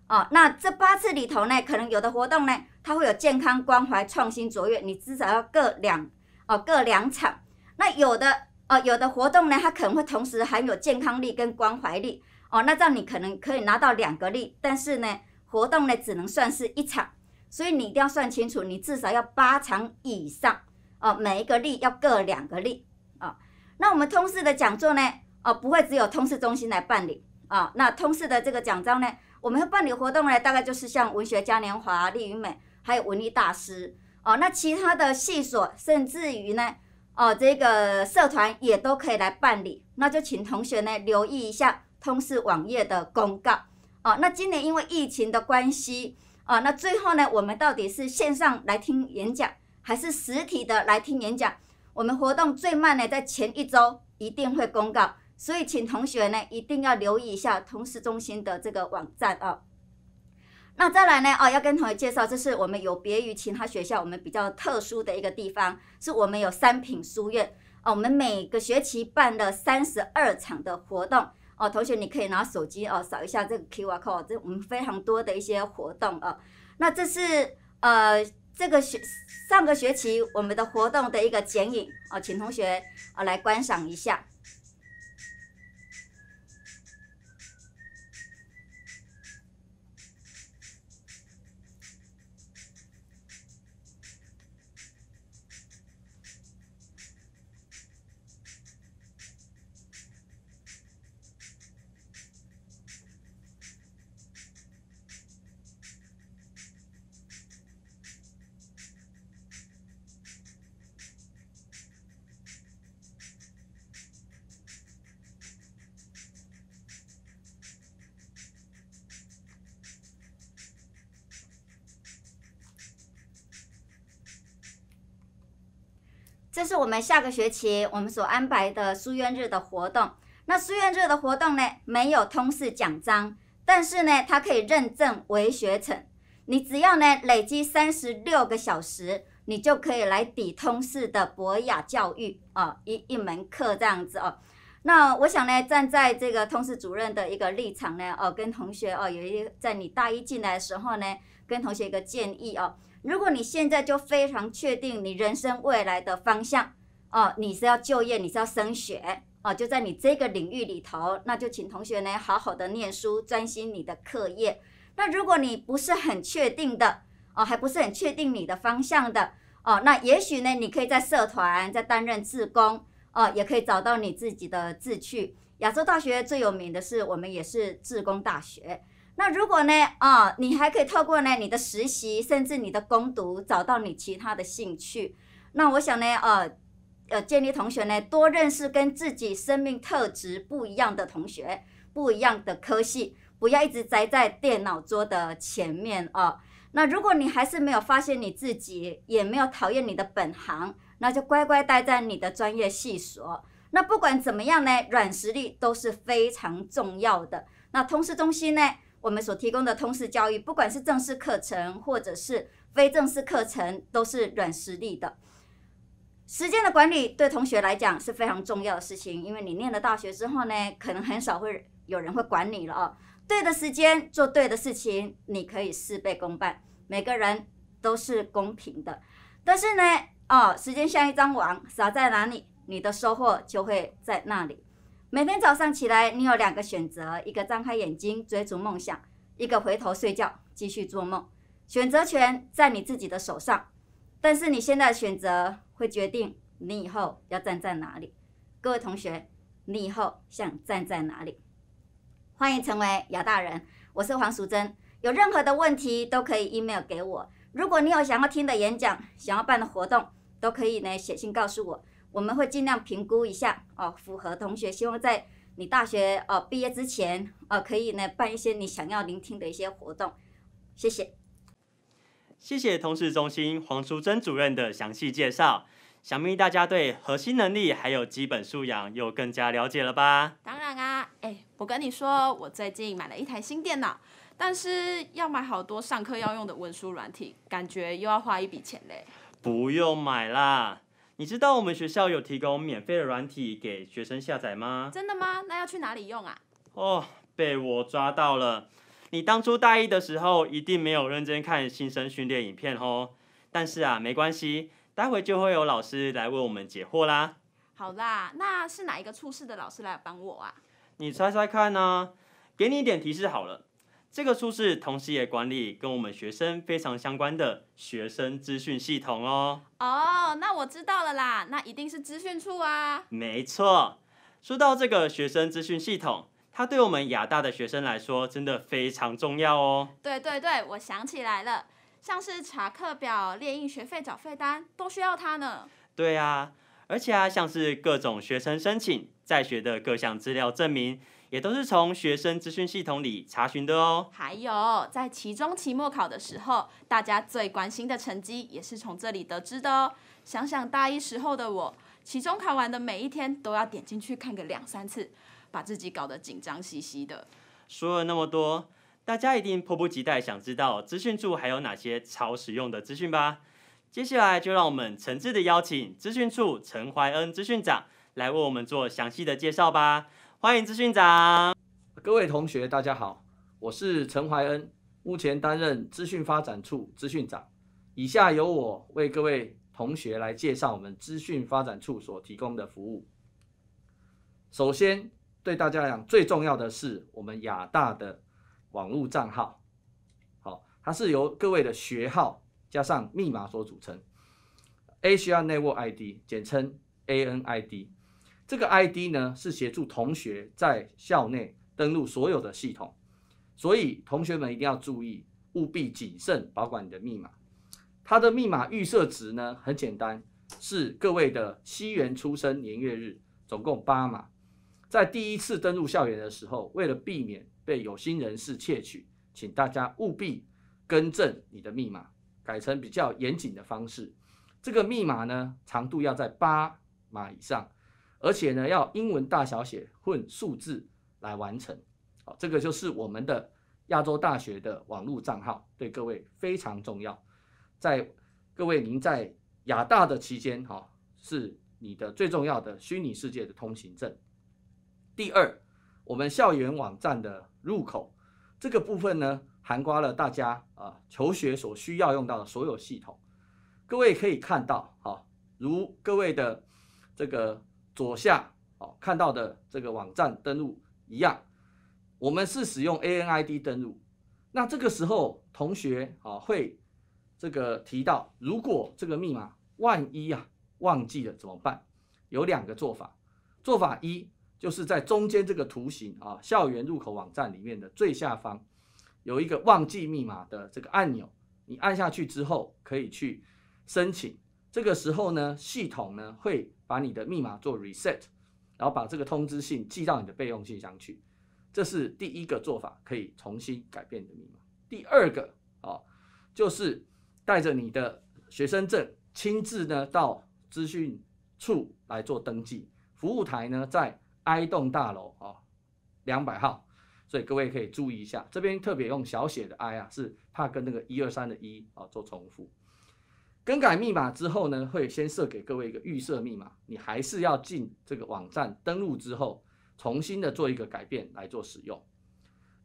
啊。那这八次里头呢，可能有的活动呢，它会有健康关怀、创新卓越，你至少要各两哦各两场。那有的哦有的活动呢，它可能会同时含有健康力跟关怀力哦。那这样你可能可以拿到两个力，但是呢，活动呢只能算是一场，所以你一定要算清楚，你至少要八场以上。哦，每一个例要各两个例啊。那我们通识的讲座呢？哦，不会只有通识中心来办理啊。那通识的这个奖章呢，我们的办理活动呢，大概就是像文学嘉年华、丽与美，还有文艺大师哦。那其他的系所，甚至于呢，哦，这个社团也都可以来办理。那就请同学呢留意一下通识网页的公告哦。那今年因为疫情的关系啊，那最后呢，我们到底是线上来听演讲？还是实体的来听演讲。我们活动最慢呢，在前一周一定会公告，所以请同学呢一定要留意一下同时中心的这个网站啊。那再来呢，哦，要跟同学介绍，这是我们有别于其他学校，我们比较特殊的一个地方，是我们有三品书院啊。我们每个学期办了三十二场的活动哦，同学你可以拿手机哦扫一下这个 QR code，这我们非常多的一些活动啊。那这是呃。这个学上个学期我们的活动的一个剪影啊，请同学啊来观赏一下。这是我们下个学期我们所安排的书院日的活动。那书院日的活动呢，没有通识奖章，但是呢，它可以认证为学成。你只要呢累积三十六个小时，你就可以来抵通识的博雅教育哦，一一门课这样子哦。那我想呢，站在这个通识主任的一个立场呢，哦，跟同学哦，有一在你大一进来的时候呢，跟同学一个建议哦。如果你现在就非常确定你人生未来的方向，哦，你是要就业，你是要升学，哦，就在你这个领域里头，那就请同学呢好好的念书，专心你的课业。那如果你不是很确定的，哦，还不是很确定你的方向的，哦，那也许呢，你可以在社团在担任志工，哦，也可以找到你自己的志趣。亚洲大学最有名的是，我们也是志工大学。那如果呢？啊，你还可以透过呢你的实习，甚至你的攻读，找到你其他的兴趣。那我想呢，呃，呃，建立同学呢多认识跟自己生命特质不一样的同学，不一样的科系，不要一直宅在电脑桌的前面啊。那如果你还是没有发现你自己，也没有讨厌你的本行，那就乖乖待在你的专业系所。那不管怎么样呢，软实力都是非常重要的。那通识中心呢？我们所提供的通识教育，不管是正式课程或者是非正式课程，都是软实力的。时间的管理对同学来讲是非常重要的事情，因为你念了大学之后呢，可能很少会有人会管你了哦。对的时间做对的事情，你可以事倍功半。每个人都是公平的，但是呢，哦，时间像一张网，撒在哪里，你的收获就会在那里。每天早上起来，你有两个选择：一个张开眼睛追逐梦想，一个回头睡觉继续做梦。选择权在你自己的手上，但是你现在选择会决定你以后要站在哪里。各位同学，你以后想站在哪里？欢迎成为雅大人，我是黄淑珍。有任何的问题都可以 email 给我。如果你有想要听的演讲、想要办的活动，都可以呢写信告诉我。我们会尽量评估一下哦，符合同学希望在你大学哦毕业之前哦，可以呢办一些你想要聆听的一些活动。谢谢，谢谢同事中心黄淑珍主任的详细介绍，想必大家对核心能力还有基本素养又更加了解了吧？当然啊，哎，我跟你说，我最近买了一台新电脑，但是要买好多上课要用的文书软体，感觉又要花一笔钱嘞。不用买啦。你知道我们学校有提供免费的软体给学生下载吗？真的吗？那要去哪里用啊？哦，被我抓到了！你当初大一的时候一定没有认真看新生训练影片哦。但是啊，没关系，待会就会有老师来为我们解惑啦。好啦，那是哪一个初试的老师来帮我啊？你猜猜看呢？给你一点提示好了。这个书是同时也管理跟我们学生非常相关的学生资讯系统哦。哦，那我知道了啦，那一定是资讯处啊。没错，说到这个学生资讯系统，它对我们亚大的学生来说真的非常重要哦。对对对，我想起来了，像是查课表、列印学费缴费单，都需要它呢。对啊，而且啊，像是各种学生申请、在学的各项资料证明。也都是从学生资讯系统里查询的哦。还有，在期中、期末考的时候，大家最关心的成绩也是从这里得知的。哦。想想大一时候的我，期中考完的每一天都要点进去看个两三次，把自己搞得紧张兮兮的。说了那么多，大家一定迫不及待想知道资讯处还有哪些超实用的资讯吧？接下来就让我们诚挚的邀请资讯处陈怀恩资讯长来为我们做详细的介绍吧。欢迎资讯长，各位同学，大家好，我是陈怀恩，目前担任资讯发展处资讯长。以下由我为各位同学来介绍我们资讯发展处所提供的服务。首先，对大家来讲最重要的是我们亚大的网络账号，好，它是由各位的学号加上密码所组成，A U Network ID，简称 A N I D。这个 ID 呢是协助同学在校内登录所有的系统，所以同学们一定要注意，务必谨慎保管你的密码。它的密码预设值呢很简单，是各位的西元出生年月日，总共八码。在第一次登入校园的时候，为了避免被有心人士窃取，请大家务必更正你的密码，改成比较严谨的方式。这个密码呢，长度要在八码以上。而且呢，要英文大小写混数字来完成，好，这个就是我们的亚洲大学的网络账号，对各位非常重要。在各位您在亚大的期间，哈，是你的最重要的虚拟世界的通行证。第二，我们校园网站的入口这个部分呢，涵盖了大家啊求学所需要用到的所有系统。各位可以看到，哈，如各位的这个。左下哦，看到的这个网站登录一样，我们是使用 A N I D 登录。那这个时候，同学啊会这个提到，如果这个密码万一啊忘记了怎么办？有两个做法。做法一就是在中间这个图形啊，校园入口网站里面的最下方有一个忘记密码的这个按钮，你按下去之后可以去申请。这个时候呢，系统呢会。把你的密码做 reset，然后把这个通知信寄到你的备用信箱去，这是第一个做法，可以重新改变你的密码。第二个啊，就是带着你的学生证亲自呢到资讯处来做登记。服务台呢在 I 栋大楼啊两百号，所以各位可以注意一下，这边特别用小写的 I 啊，是怕跟那个一二三的一啊做重复。更改密码之后呢，会先设给各位一个预设密码，你还是要进这个网站登录之后，重新的做一个改变来做使用。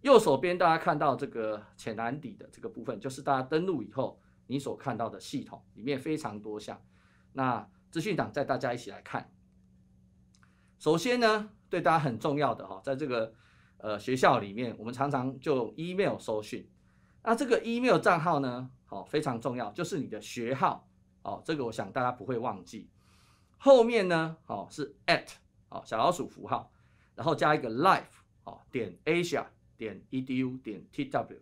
右手边大家看到这个浅蓝底的这个部分，就是大家登录以后你所看到的系统里面非常多项。那资讯党带大家一起来看，首先呢，对大家很重要的哈，在这个呃学校里面，我们常常就 email 搜讯，那这个 email 账号呢？好，非常重要，就是你的学号哦，这个我想大家不会忘记。后面呢，哦，是 at 哦，小老鼠符号，然后加一个 life 哦，点 asia 点 edu 点 tw。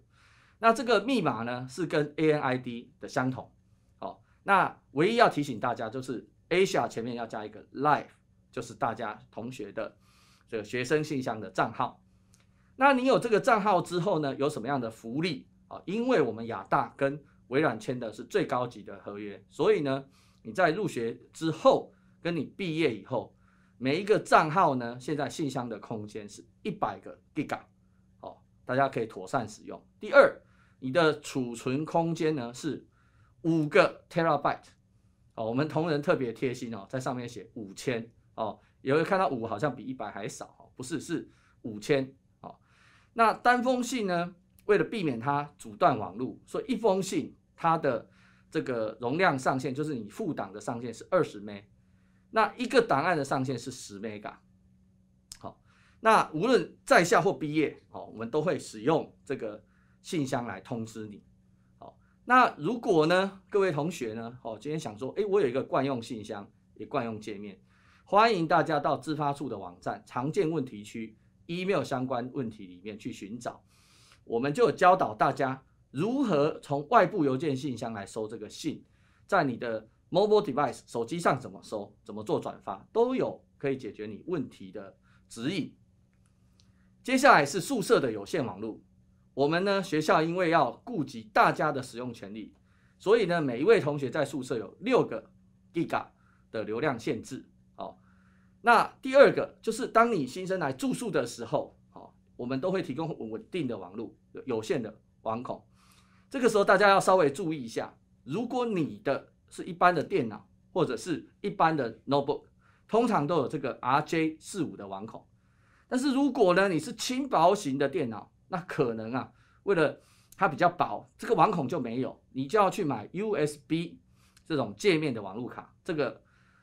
那这个密码呢，是跟 anid 的相同。好，那唯一要提醒大家，就是 asia 前面要加一个 life，就是大家同学的这个学生信箱的账号。那你有这个账号之后呢，有什么样的福利啊？因为我们亚大跟微软签的是最高级的合约，所以呢，你在入学之后，跟你毕业以后，每一个账号呢，现在信箱的空间是一百个 Giga，好，大家可以妥善使用。第二，你的储存空间呢是五个 Terabyte，哦，我们同仁特别贴心哦，在上面写五千哦，也会看到五好像比一百还少哦，不是，是五千哦。那单封信呢，为了避免它阻断网路，所以一封信。它的这个容量上限就是你副档的上限是二十 m 那一个档案的上限是十 m e 好，那无论在校或毕业，哦，我们都会使用这个信箱来通知你。好，那如果呢，各位同学呢，哦，今天想说，哎，我有一个惯用信箱，也惯用界面，欢迎大家到自发处的网站常见问题区 Email 相关问题里面去寻找，我们就教导大家。如何从外部邮件信箱来收这个信，在你的 mobile device 手机上怎么收，怎么做转发，都有可以解决你问题的指引。接下来是宿舍的有线网络，我们呢学校因为要顾及大家的使用权利，所以呢每一位同学在宿舍有六个 Giga 的流量限制。好，那第二个就是当你新生来住宿的时候，好，我们都会提供稳定的网络，有线的网孔。这个时候大家要稍微注意一下，如果你的是一般的电脑或者是一般的 notebook，通常都有这个 RJ 四五的网孔。但是如果呢你是轻薄型的电脑，那可能啊，为了它比较薄，这个网孔就没有，你就要去买 USB 这种界面的网路卡。这个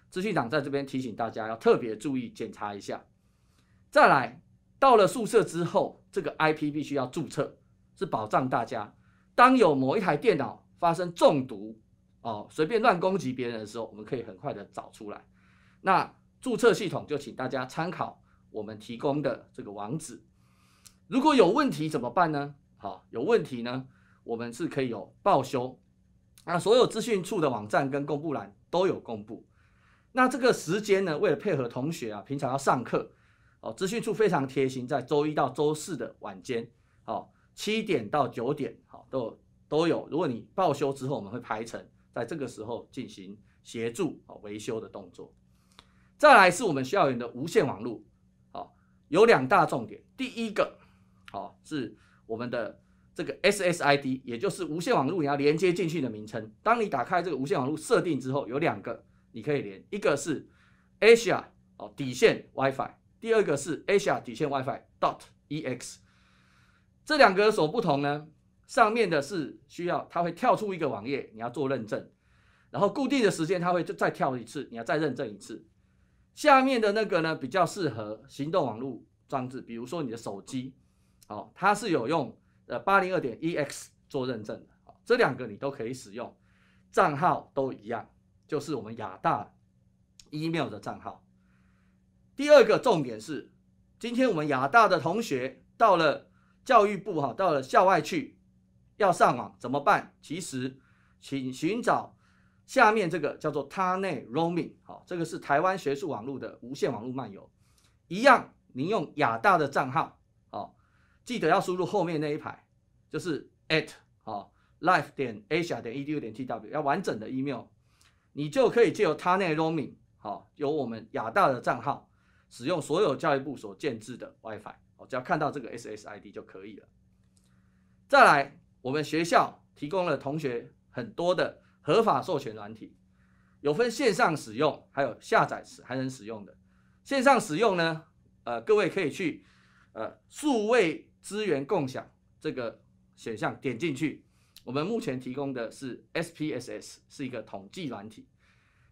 资讯长在这边提醒大家要特别注意检查一下。再来到了宿舍之后，这个 IP 必须要注册，是保障大家。当有某一台电脑发生中毒，哦，随便乱攻击别人的时候，我们可以很快的找出来。那注册系统就请大家参考我们提供的这个网址。如果有问题怎么办呢？好，有问题呢，我们是可以有报修。那所有资讯处的网站跟公布栏都有公布。那这个时间呢，为了配合同学啊，平常要上课，哦，资讯处非常贴心，在周一到周四的晚间，好。七点到九点，好，都都有。如果你报修之后，我们会排成在这个时候进行协助啊维修的动作。再来是我们校园的无线网络，好，有两大重点。第一个，好，是我们的这个 SSID，也就是无线网络你要连接进去的名称。当你打开这个无线网络设定之后，有两个你可以连，一个是 Asia 哦底线 WiFi，第二个是 Asia 底线 WiFi dot ex。这两个所不同呢，上面的是需要它会跳出一个网页，你要做认证，然后固定的时间它会就再跳一次，你要再认证一次。下面的那个呢比较适合行动网络装置，比如说你的手机，哦，它是有用呃八零二点一 X 做认证的。好，这两个你都可以使用，账号都一样，就是我们亚大 email 的账号。第二个重点是，今天我们亚大的同学到了。教育部哈到了校外去要上网怎么办？其实，请寻找下面这个叫做“他内 roaming” 好，这个是台湾学术网络的无线网络漫游，一样您用亚大的账号好，记得要输入后面那一排，就是 at 好 life 点 asia 点 edu 点 tw 要完整的 email，你就可以借由他内 roaming 好，由我们亚大的账号使用所有教育部所建制的 WiFi。我只要看到这个 SSID 就可以了。再来，我们学校提供了同学很多的合法授权软体，有分线上使用，还有下载时还能使用的。线上使用呢，呃，各位可以去呃数位资源共享这个选项点进去。我们目前提供的是 SPSS，是一个统计软体。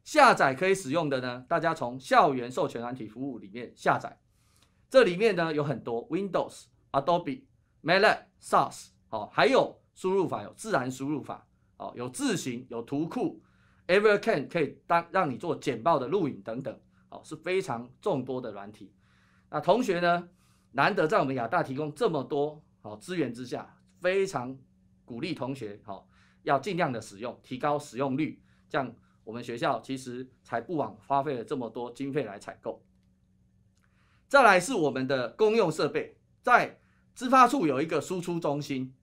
下载可以使用的呢，大家从校园授权软体服务里面下载。这里面呢有很多 Windows、Adobe、Mail、Sauce，哦，还有输入法有自然输入法，哦，有字形，有图库 e v e r c a n 可以当让你做简报的录影等等，哦，是非常众多的软体。那同学呢，难得在我们亚大提供这么多好资源之下，非常鼓励同学好要尽量的使用，提高使用率，这样我们学校其实才不枉花费了这么多经费来采购。再来是我们的公用设备，在资发处有一个输出中心，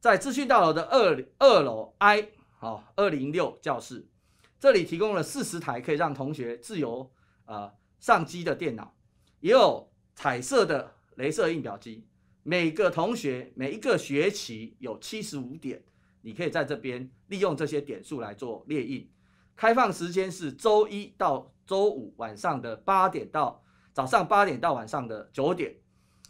在资讯大楼的二二楼 I 好二零六教室，这里提供了四十台可以让同学自由呃上机的电脑，也有彩色的镭射印表机。每个同学每一个学期有七十五点，你可以在这边利用这些点数来做列印。开放时间是周一到周五晚上的八点到。早上八点到晚上的九点，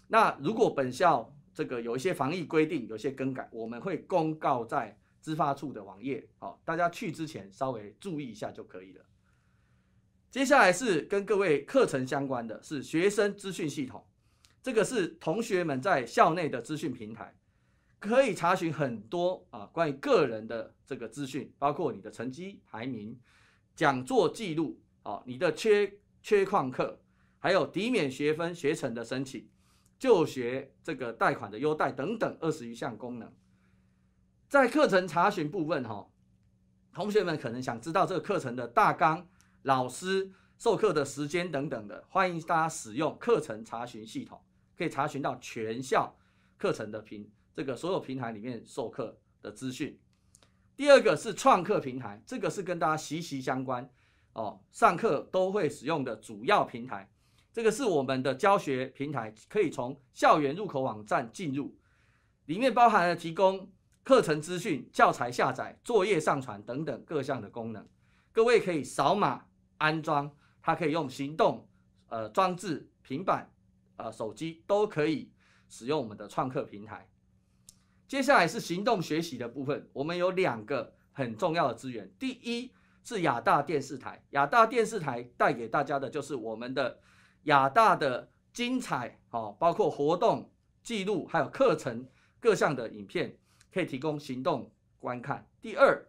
那如果本校这个有一些防疫规定，有些更改，我们会公告在资发处的网页，好，大家去之前稍微注意一下就可以了。接下来是跟各位课程相关的，是学生资讯系统，这个是同学们在校内的资讯平台，可以查询很多啊关于个人的这个资讯，包括你的成绩排名、讲座记录、啊，你的缺缺旷课。还有抵免学分、学成的申请、就学这个贷款的优待等等二十余项功能，在课程查询部分哈，同学们可能想知道这个课程的大纲、老师授课的时间等等的，欢迎大家使用课程查询系统，可以查询到全校课程的平这个所有平台里面授课的资讯。第二个是创客平台，这个是跟大家息息相关哦，上课都会使用的主要平台。这个是我们的教学平台，可以从校园入口网站进入，里面包含了提供课程资讯、教材下载、作业上传等等各项的功能。各位可以扫码安装，它可以用行动呃装置、平板呃手机都可以使用我们的创客平台。接下来是行动学习的部分，我们有两个很重要的资源，第一是亚大电视台，亚大电视台带给大家的就是我们的。亚大的精彩哦，包括活动记录、还有课程各项的影片，可以提供行动观看。第二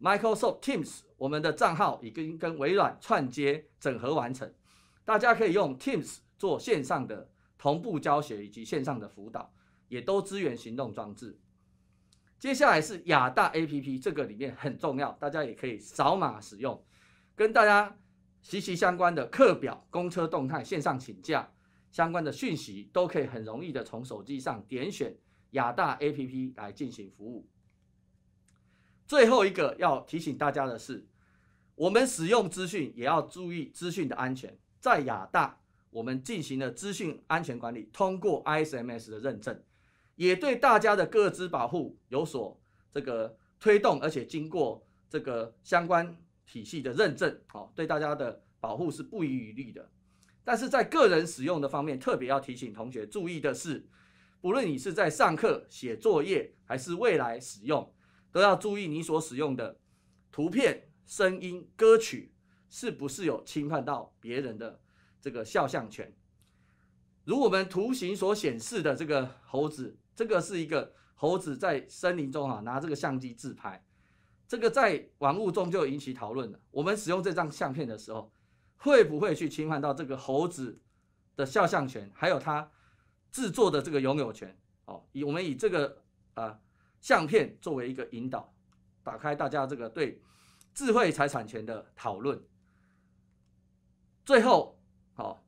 ，Microsoft Teams，我们的账号已经跟微软串接整合完成，大家可以用 Teams 做线上的同步教学以及线上的辅导，也都支援行动装置。接下来是亚大 APP，这个里面很重要，大家也可以扫码使用，跟大家。息息相关的课表、公车动态、线上请假相关的讯息，都可以很容易的从手机上点选亚大 A P P 来进行服务。最后一个要提醒大家的是，我们使用资讯也要注意资讯的安全。在亚大，我们进行了资讯安全管理，通过 I S M S 的认证，也对大家的各资保护有所这个推动，而且经过这个相关。体系的认证，哦，对大家的保护是不遗余力的。但是在个人使用的方面，特别要提醒同学注意的是，不论你是在上课、写作业，还是未来使用，都要注意你所使用的图片、声音、歌曲是不是有侵犯到别人的这个肖像权。如我们图形所显示的这个猴子，这个是一个猴子在森林中哈拿这个相机自拍。这个在网络中就引起讨论了。我们使用这张相片的时候，会不会去侵犯到这个猴子的肖像权，还有他制作的这个拥有权？哦，以我们以这个啊相片作为一个引导，打开大家这个对智慧财产权的讨论。最后，好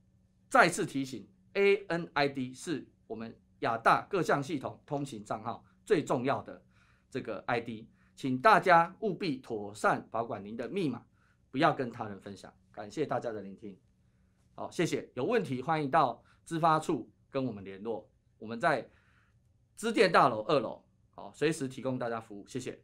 再次提醒，A N I D 是我们亚大各项系统通行账号最重要的这个 I D。请大家务必妥善保管您的密码，不要跟他人分享。感谢大家的聆听，好，谢谢。有问题欢迎到资发处跟我们联络，我们在支电大楼二楼，好，随时提供大家服务。谢谢。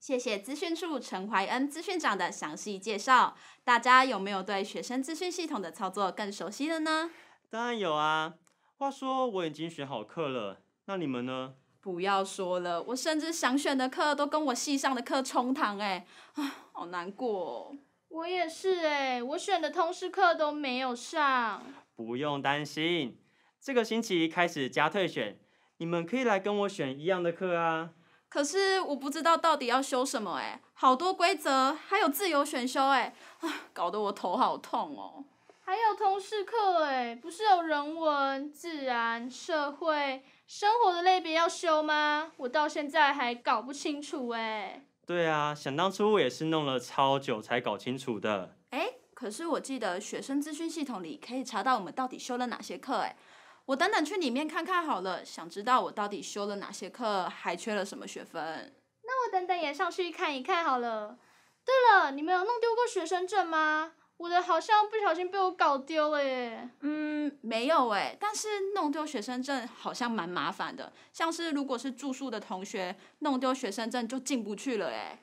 谢谢资讯处陈怀恩资讯长的详细介绍，大家有没有对学生资讯系统的操作更熟悉了呢？当然有啊。话说我已经选好课了，那你们呢？不要说了，我甚至想选的课都跟我系上的课冲堂哎，啊，好难过。哦。我也是哎，我选的通识课都没有上。不用担心，这个星期开始加退选，你们可以来跟我选一样的课啊。可是我不知道到底要修什么哎，好多规则，还有自由选修哎，啊，搞得我头好痛哦。还有通识课哎，不是有人文、自然、社会生活的类别要修吗？我到现在还搞不清楚哎。对啊，想当初我也是弄了超久才搞清楚的。哎，可是我记得学生资讯系统里可以查到我们到底修了哪些课哎，我等等去里面看看好了，想知道我到底修了哪些课，还缺了什么学分。那我等等也上去看一看好了。对了，你们有弄丢过学生证吗？我的好像不小心被我搞丢了耶。嗯，没有哎，但是弄丢学生证好像蛮麻烦的。像是如果是住宿的同学弄丢学生证就进不去了哎。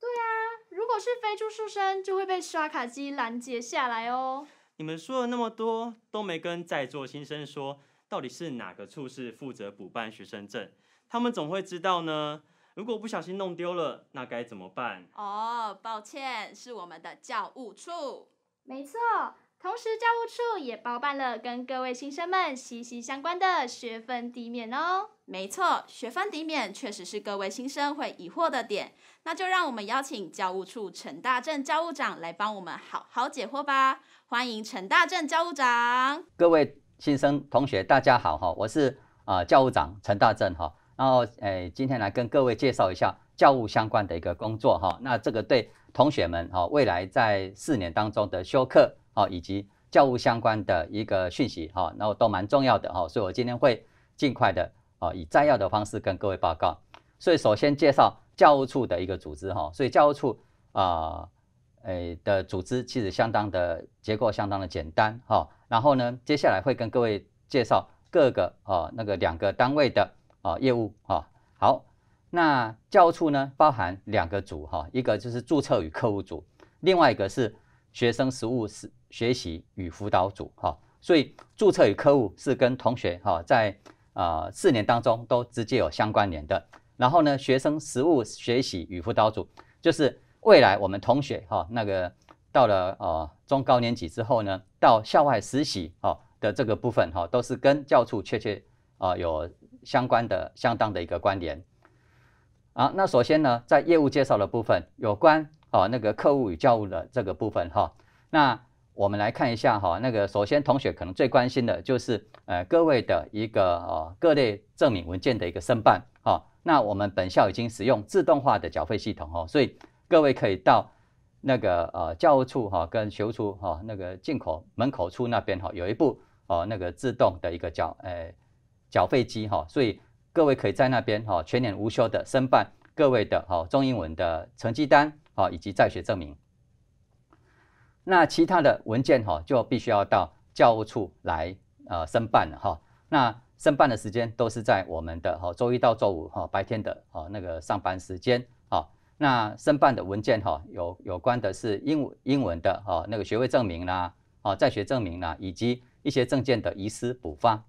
对啊，如果是非住宿生就会被刷卡机拦截下来哦。你们说了那么多，都没跟在座新生说，到底是哪个处是负责补办学生证？他们总会知道呢？如果不小心弄丢了，那该怎么办？哦，抱歉，是我们的教务处。没错，同时教务处也包办了跟各位新生们息息相关的学分抵免哦。没错，学分抵免确实是各位新生会疑惑的点。那就让我们邀请教务处陈大正教务长来帮我们好好解惑吧。欢迎陈大正教务长。各位新生同学，大家好哈，我是啊教务长陈大正哈。然后，诶，今天来跟各位介绍一下教务相关的一个工作哈。那这个对同学们哈，未来在四年当中的修课哈，以及教务相关的一个讯息哈，然后都蛮重要的哈。所以我今天会尽快的啊，以摘要的方式跟各位报告。所以首先介绍教务处的一个组织哈。所以教务处啊，诶的组织其实相当的结构相当的简单哈。然后呢，接下来会跟各位介绍各个啊那个两个单位的。啊，业务啊，好，那教务处呢包含两个组哈，一个就是注册与客户组，另外一个是学生实务是学习与辅导组哈。所以注册与客户是跟同学哈在呃四年当中都直接有相关联的。然后呢，学生实务学习与辅导组就是未来我们同学哈那个到了呃中高年级之后呢，到校外实习哦的这个部分哈，都是跟教处确切啊有。相关的相当的一个关联，啊，那首先呢，在业务介绍的部分，有关啊那个客户与教务的这个部分哈，那我们来看一下哈，那个首先同学可能最关心的就是呃各位的一个哦各类证明文件的一个申办哈，那我们本校已经使用自动化的缴费系统哦，所以各位可以到那个呃教务处哈跟学务处哈那个进口门口处那边哈有一部哦那个自动的一个缴诶。缴费机哈，所以各位可以在那边哈全年无休的申办各位的哈中英文的成绩单啊以及在学证明。那其他的文件哈就必须要到教务处来呃申办了哈。那申办的时间都是在我们的哈周一到周五哈白天的哈那个上班时间哈。那申办的文件哈有有关的是英英文的哈那个学位证明啦啊在学证明啦以及一些证件的遗失补发。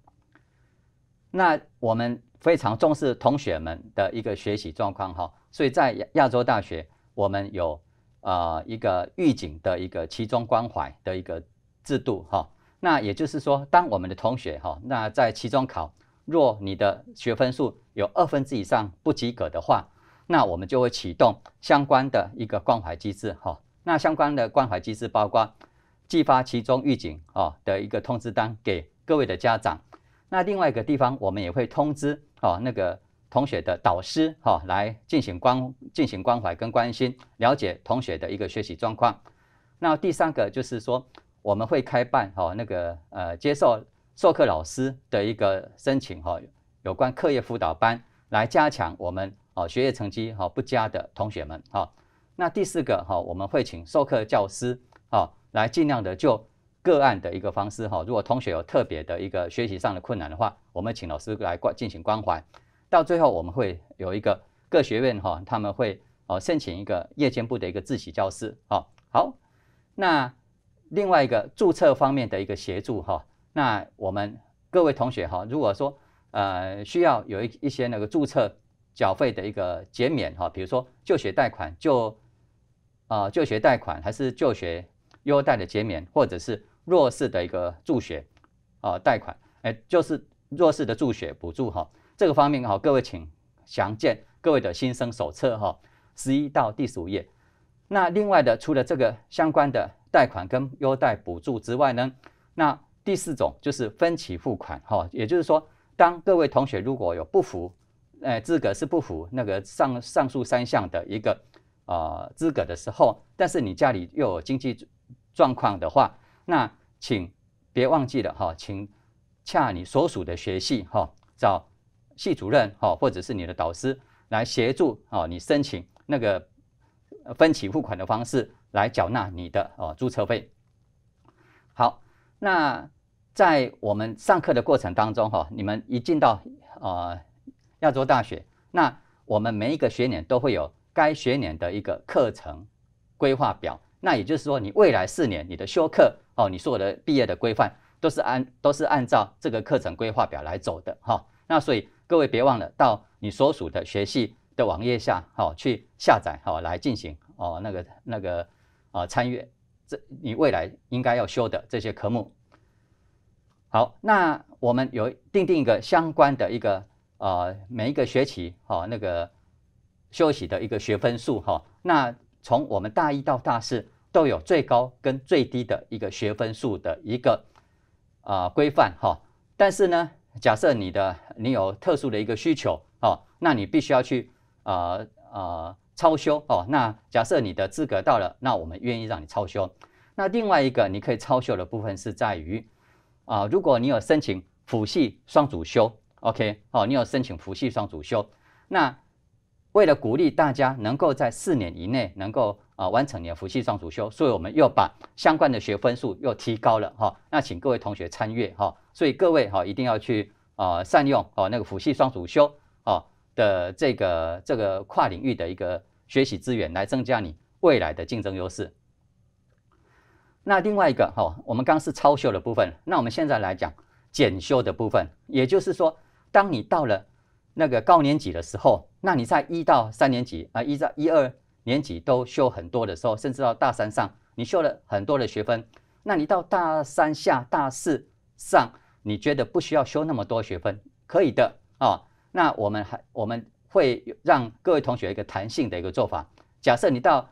那我们非常重视同学们的一个学习状况哈，所以在亚亚洲大学，我们有呃一个预警的一个期中关怀的一个制度哈。那也就是说，当我们的同学哈，那在期中考，若你的学分数有二分之以上不及格的话，那我们就会启动相关的一个关怀机制哈。那相关的关怀机制包括寄发期中预警啊的一个通知单给各位的家长。那另外一个地方，我们也会通知哦，那个同学的导师哈，来进行关进行关怀跟关心，了解同学的一个学习状况。那第三个就是说，我们会开办哈那个呃接受授课老师的一个申请哈，有关课业辅导班来加强我们哦学业成绩哈不佳的同学们哈。那第四个哈，我们会请授课教师哈来尽量的就。个案的一个方式哈，如果同学有特别的一个学习上的困难的话，我们请老师来关进行关怀。到最后我们会有一个各学院哈，他们会哦申请一个夜间部的一个自习教室哦。好，那另外一个注册方面的一个协助哈，那我们各位同学哈，如果说呃需要有一一些那个注册缴费的一个减免哈，比如说就学贷款就啊就学贷款还是就学优贷的减免或者是。弱势的一个助学啊贷款，哎，就是弱势的助学补助哈，这个方面哈，各位请详见各位的新生手册哈，十一到第十五页。那另外的，除了这个相关的贷款跟优待补助之外呢，那第四种就是分期付款哈，也就是说，当各位同学如果有不符，哎，资格是不符那个上上述三项的一个呃资格的时候，但是你家里又有经济状况的话。那请别忘记了哈，请恰你所属的学系哈找系主任哈或者是你的导师来协助哦，你申请那个分期付款的方式来缴纳你的哦注册费。好，那在我们上课的过程当中哈，你们一进到啊亚洲大学，那我们每一个学年都会有该学年的一个课程规划表。那也就是说，你未来四年你的修课哦，你所有的毕业的规范都是按都是按照这个课程规划表来走的哈。那所以各位别忘了到你所属的学系的网页下，好去下载哦来进行哦那个那个啊参阅这你未来应该要修的这些科目。好，那我们有定定一个相关的一个呃每一个学期哦那个休息的一个学分数哈那。从我们大一到大四都有最高跟最低的一个学分数的一个啊规范哈，但是呢，假设你的你有特殊的一个需求哦，那你必须要去啊啊超修哦，那假设你的资格到了，那我们愿意让你超修。那另外一个你可以超修的部分是在于啊，如果你有申请辅系双主修，OK 哦，你有申请辅系双主修，那。为了鼓励大家能够在四年以内能够啊完成你的辅系双主修，所以我们又把相关的学分数又提高了哈。那请各位同学参阅哈。所以各位哈一定要去啊善用哦那个辅系双主修哦的这个这个跨领域的一个学习资源，来增加你未来的竞争优势。那另外一个哈，我们刚是超修的部分，那我们现在来讲减修的部分，也就是说，当你到了。那个高年级的时候，那你在一到三年级啊，一到一二年级都修很多的时候，甚至到大三上，你修了很多的学分，那你到大三下、大四上，你觉得不需要修那么多学分，可以的啊。那我们还我们会让各位同学一个弹性的一个做法，假设你到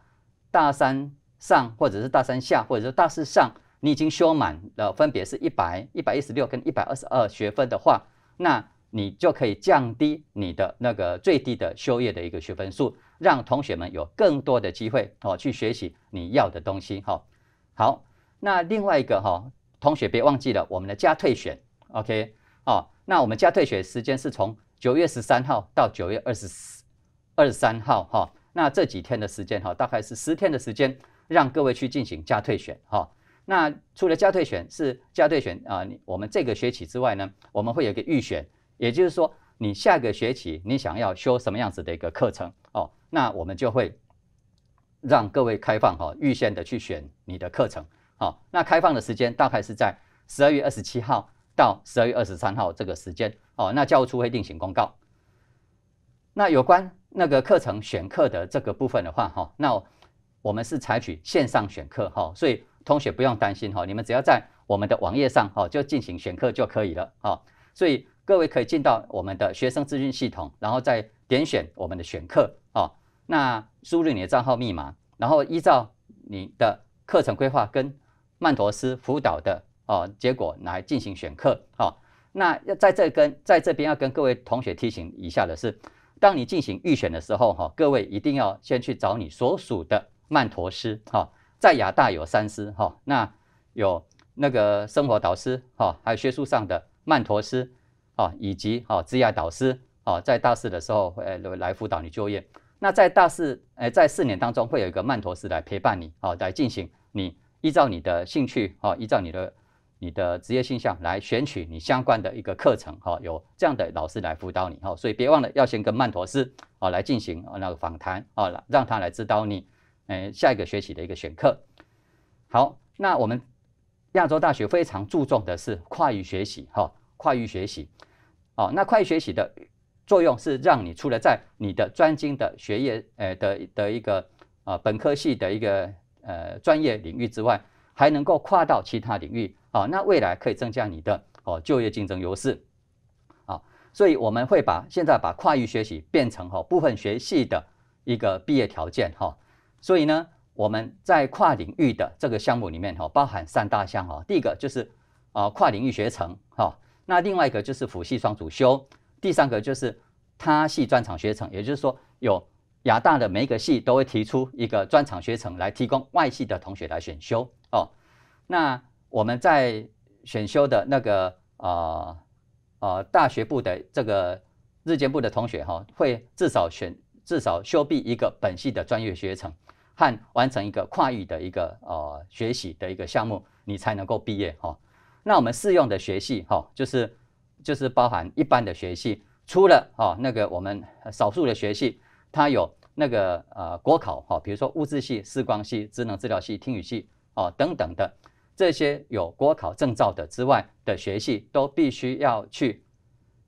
大三上或者是大三下或者是大四上，你已经修满了分别是一百一百一十六跟一百二十二学分的话，那。你就可以降低你的那个最低的修业的一个学分数，让同学们有更多的机会哦去学习你要的东西。哦。好，那另外一个哈，同学别忘记了我们的加退选，OK，哦，那我们加退选时间是从九月十三号到九月二十、二十三号哈，那这几天的时间哈，大概是十天的时间，让各位去进行加退选哈。那除了加退选是加退选啊，你我们这个学期之外呢，我们会有一个预选。也就是说，你下个学期你想要修什么样子的一个课程哦？那我们就会让各位开放哈，预先的去选你的课程好。那开放的时间大概是在十二月二十七号到十二月二十三号这个时间哦。那教务处会另行公告。那有关那个课程选课的这个部分的话哈，那我们是采取线上选课哈，所以同学不用担心哈，你们只要在我们的网页上哈就进行选课就可以了哈。所以各位可以进到我们的学生资讯系统，然后再点选我们的选课哦。那输入你的账号密码，然后依照你的课程规划跟曼陀斯辅导的哦结果来进行选课哦。那要在这跟在这边要跟各位同学提醒一下的是，当你进行预选的时候哈，各位一定要先去找你所属的曼陀斯哈，在亚大有三师哈，那有那个生活导师哈，还有学术上的曼陀斯。啊，以及啊，职业导师啊，在大四的时候会来辅导你就业。那在大四，诶，在四年当中会有一个曼陀师来陪伴你啊，来进行你依照你的兴趣啊，依照你的你的职业倾向来选取你相关的一个课程哈。有这样的老师来辅导你哈，所以别忘了要先跟曼陀师啊来进行那个访谈啊，让他来指导你，诶，下一个学期的一个选课。好，那我们亚洲大学非常注重的是跨语学习哈。跨域学习，哦，那跨域学习的作用是让你除了在你的专精的学业，呃的的一个呃本科系的一个呃专业领域之外，还能够跨到其他领域，啊，那未来可以增加你的哦就业竞争优势，啊，所以我们会把现在把跨域学习变成哈部分学系的一个毕业条件哈，所以呢，我们在跨领域的这个项目里面哈，包含三大项哈，第一个就是啊跨领域学程哈。那另外一个就是辅系双主修，第三个就是他系专场学程，也就是说有亚大的每一个系都会提出一个专场学程来提供外系的同学来选修哦。那我们在选修的那个呃呃大学部的这个日间部的同学哈，会至少选至少修毕一个本系的专业学程和完成一个跨域的一个呃学习的一个项目，你才能够毕业哈。那我们适用的学系哈，就是就是包含一般的学系，除了哈那个我们少数的学系，它有那个呃国考哈，比如说物质系、视光系、智能治疗系、听语系哦等等的这些有国考证照的之外的学系，都必须要去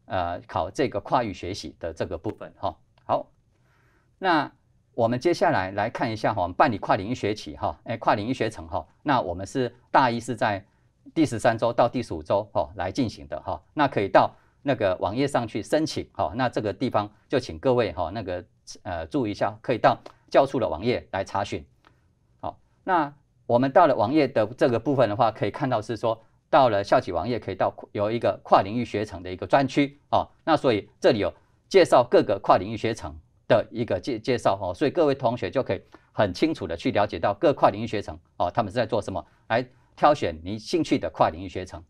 呃考这个跨域学习的这个部分哈。好，那我们接下来来看一下哈，我们办理跨领域学期哈，哎，跨领域学程哈，那我们是大一是在。第十三周到第十五周哦来进行的哈，那可以到那个网页上去申请哈。那这个地方就请各位哈那个呃注意一下，可以到教处的网页来查询。好，那我们到了网页的这个部分的话，可以看到是说到了校企网页，可以到有一个跨领域学程的一个专区哦，那所以这里有介绍各个跨领域学程的一个介介绍哦，所以各位同学就可以很清楚的去了解到各跨领域学程哦，他们是在做什么来。挑选你兴趣的跨领域学程，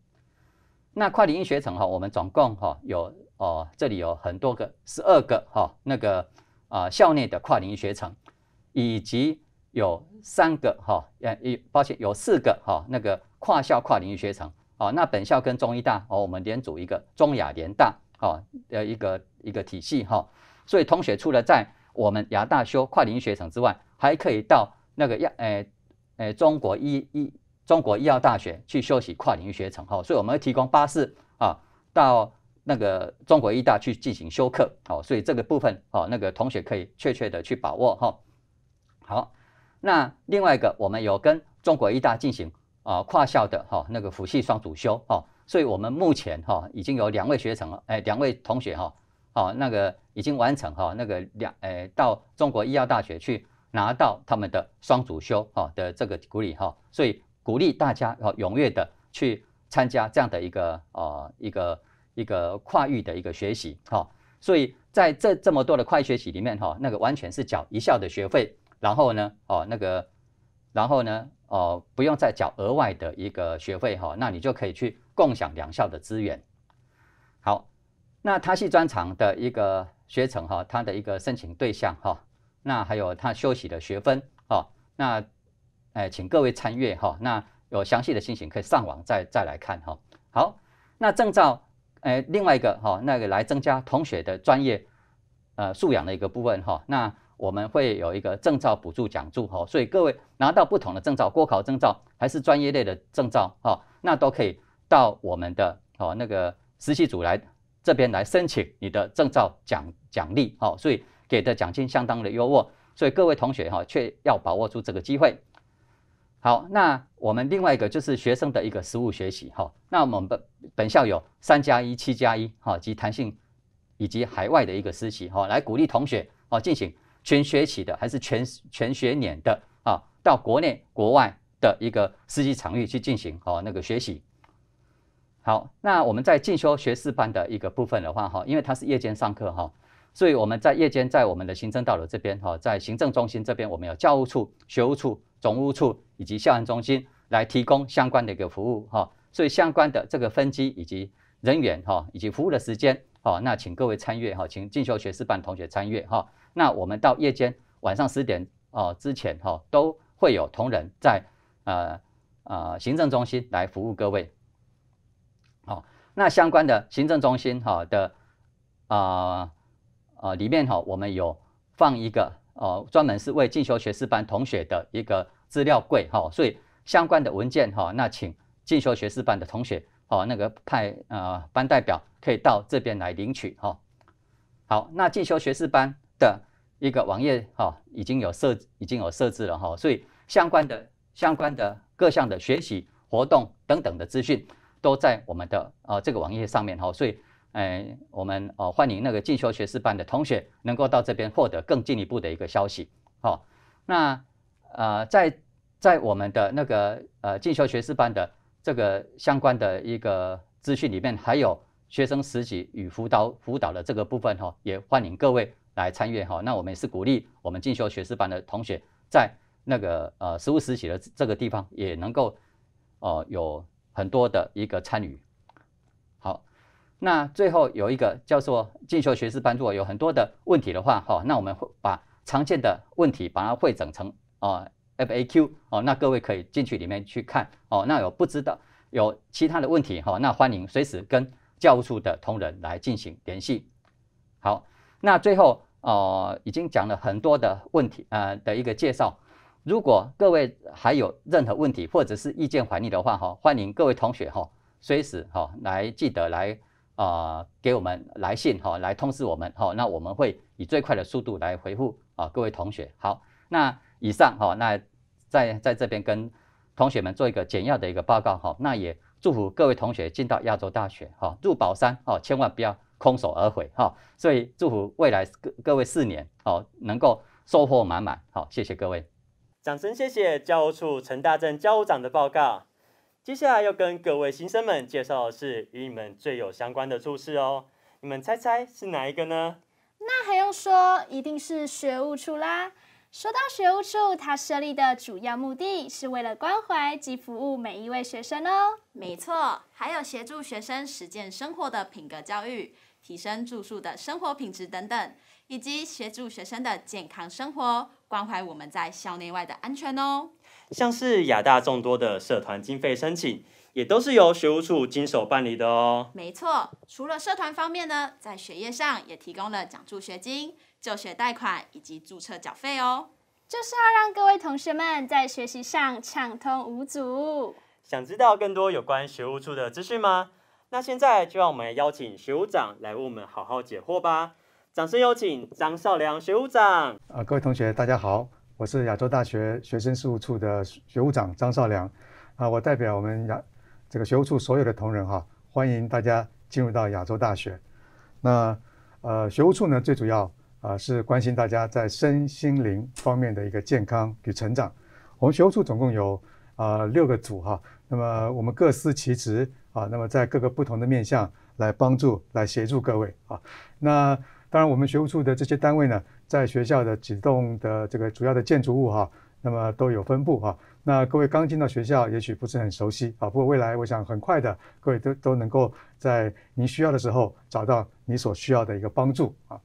那跨领域学程哈，我们总共哈有哦，这里有很多个，十二个哈，那个啊校内的跨领域学程，以及有三个哈，呃，抱歉有四个哈，那个跨校跨领域学程啊，那本校跟中医大哦，我们联组一个中亚联大哦的一个一个体系哈，所以同学除了在我们亚大修跨领域学程之外，还可以到那个亚诶诶中国医医。中国医药大学去休息跨领域学程哈，所以我们会提供巴士啊到那个中国医大去进行休课，好，所以这个部分哦，那个同学可以确切的去把握哈。好，那另外一个我们有跟中国医大进行啊跨校的哈那个辅系双主修哈，所以我们目前哈已经有两位学程了，哎，两位同学哈，好那个已经完成哈，那个两哎到中国医药大学去拿到他们的双主修哈的这个鼓励哈，所以。鼓励大家哦，踊跃的去参加这样的一个呃一个一个跨域的一个学习哈，所以在这这么多的快学习里面哈，那个完全是缴一校的学费，然后呢哦那个，然后呢哦不用再缴额外的一个学费哈，那你就可以去共享两校的资源。好，那他系专长的一个学程哈，他的一个申请对象哈，那还有他修习的学分哦，那。哎，请各位参阅哈，那有详细的信息可以上网再再来看哈。好，那证照哎，另外一个哈，那个来增加同学的专业呃素养的一个部分哈，那我们会有一个证照补助奖助哦，所以各位拿到不同的证照，国考证照还是专业类的证照哈，那都可以到我们的哦那个实习组来这边来申请你的证照奖奖励哦，所以给的奖金相当的优渥，所以各位同学哈，却要把握住这个机会。好，那我们另外一个就是学生的一个实务学习哈。那我们本本校有三加一、七加一哈，及弹性以及海外的一个实习哈，来鼓励同学哦进行全学期的还是全全学年的啊，到国内国外的一个实习场域去进行哦那个学习。好，那我们在进修学士班的一个部分的话哈，因为它是夜间上课哈，所以我们在夜间在我们的行政大楼这边哈，在行政中心这边，我们有教务处、学务处。总务处以及校园中心来提供相关的一个服务哈，所以相关的这个分机以及人员哈以及服务的时间哈，那请各位参阅哈，请进修学士班同学参阅哈。那我们到夜间晚上十点哦之前哈都会有同仁在呃呃行政中心来服务各位。好，那相关的行政中心哈的啊啊里面哈我们有放一个。哦，专门是为进修学士班同学的一个资料柜哈，所以相关的文件哈，那请进修学士班的同学哦，那个派呃班代表可以到这边来领取哈。好，那进修学士班的一个网页哈，已经有设已经有设置了哈，所以相关的相关的各项的学习活动等等的资讯都在我们的呃这个网页上面哈，所以。哎，我们哦欢迎那个进修学士班的同学能够到这边获得更进一步的一个消息。好，那呃在在我们的那个呃进修学士班的这个相关的一个资讯里面，还有学生实习与辅导辅导的这个部分哈，也欢迎各位来参与哈。那我们也是鼓励我们进修学士班的同学在那个呃实务实习的这个地方也能够哦有很多的一个参与。好。那最后有一个叫做进修学士班，如果有很多的问题的话，哈，那我们会把常见的问题把它汇整成啊 F A Q 哦，那各位可以进去里面去看哦。那有不知道有其他的问题哈，那欢迎随时跟教务处的同仁来进行联系。好，那最后哦，已经讲了很多的问题呃的一个介绍，如果各位还有任何问题或者是意见怀疑的话哈，欢迎各位同学哈，随时哈来记得来。啊，给我们来信哈，来通知我们哈，那我们会以最快的速度来回复啊，各位同学。好，那以上哈，那在在这边跟同学们做一个简要的一个报告哈，那也祝福各位同学进到亚洲大学哈，入宝山哦，千万不要空手而回哈，所以祝福未来各各位四年哦，能够收获满满。好，谢谢各位，掌声谢谢教务处陈大正教务长的报告。接下来要跟各位新生们介绍的是与你们最有相关的处室哦，你们猜猜是哪一个呢？那还用说，一定是学务处啦。说到学务处，它设立的主要目的是为了关怀及服务每一位学生哦。没错，还有协助学生实践生活的品格教育，提升住宿的生活品质等等，以及协助学生的健康生活，关怀我们在校内外的安全哦。像是亚大众多的社团经费申请，也都是由学务处经手办理的哦。没错，除了社团方面呢，在学业上也提供了奖助学金、就学贷款以及注册缴费哦，就是要让各位同学们在学习上畅通无阻。想知道更多有关学务处的资讯吗？那现在就让我们邀请学务长来为我们好好解惑吧！掌声有请张少良学务长。啊，各位同学，大家好。我是亚洲大学学生事务处的学务长张少良，啊，我代表我们亚这个学务处所有的同仁哈，欢迎大家进入到亚洲大学。那呃，学务处呢，最主要啊是关心大家在身心灵方面的一个健康与成长。我们学务处总共有啊六个组哈，那么我们各司其职啊，那么在各个不同的面向来帮助、来协助各位啊。那当然，我们学务处的这些单位呢。在学校的几栋的这个主要的建筑物哈，那么都有分布哈。那各位刚进到学校，也许不是很熟悉啊。不过未来我想很快的，各位都都能够在您需要的时候找到你所需要的一个帮助啊。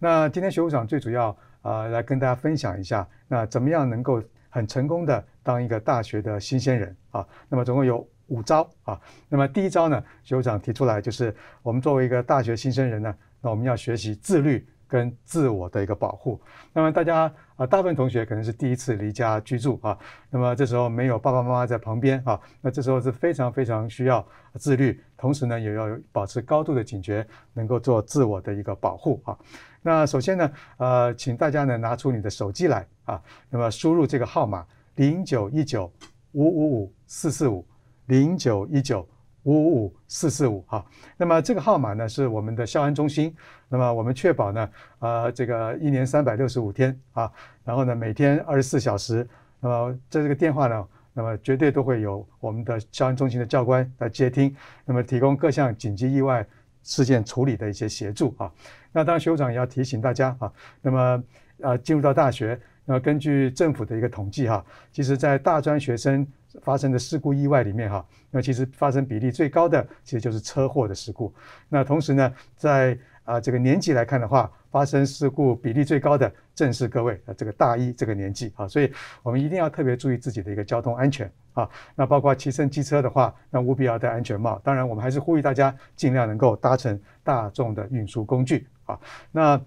那今天学务长最主要呃来跟大家分享一下，那怎么样能够很成功的当一个大学的新鲜人啊？那么总共有五招啊。那么第一招呢，学务长提出来就是我们作为一个大学新生人呢，那我们要学习自律。跟自我的一个保护。那么大家啊，大部分同学可能是第一次离家居住啊，那么这时候没有爸爸妈妈在旁边啊，那这时候是非常非常需要自律，同时呢也要保持高度的警觉，能够做自我的一个保护啊。那首先呢，呃，请大家呢拿出你的手机来啊，那么输入这个号码零九一九五五五四四五零九一九五五五四四五哈，那么这个号码呢是我们的校安中心。那么我们确保呢，呃，这个一年三百六十五天啊，然后呢，每天二十四小时，那么在这个电话呢，那么绝对都会有我们的消防中心的教官来接听，那么提供各项紧急意外事件处理的一些协助啊。那当然，学长也要提醒大家啊，那么呃，进入到大学，那根据政府的一个统计哈，其实在大专学生发生的事故意外里面哈，那其实发生比例最高的其实就是车祸的事故。那同时呢，在啊，这个年纪来看的话，发生事故比例最高的正是各位啊，这个大一这个年纪啊，所以我们一定要特别注意自己的一个交通安全啊。那包括骑乘机车的话，那务必要戴安全帽。当然，我们还是呼吁大家尽量能够搭乘大众的运输工具啊。那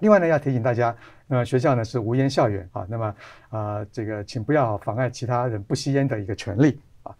另外呢，要提醒大家，那么学校呢是无烟校园啊，那么啊，这个请不要妨碍其他人不吸烟的一个权利啊。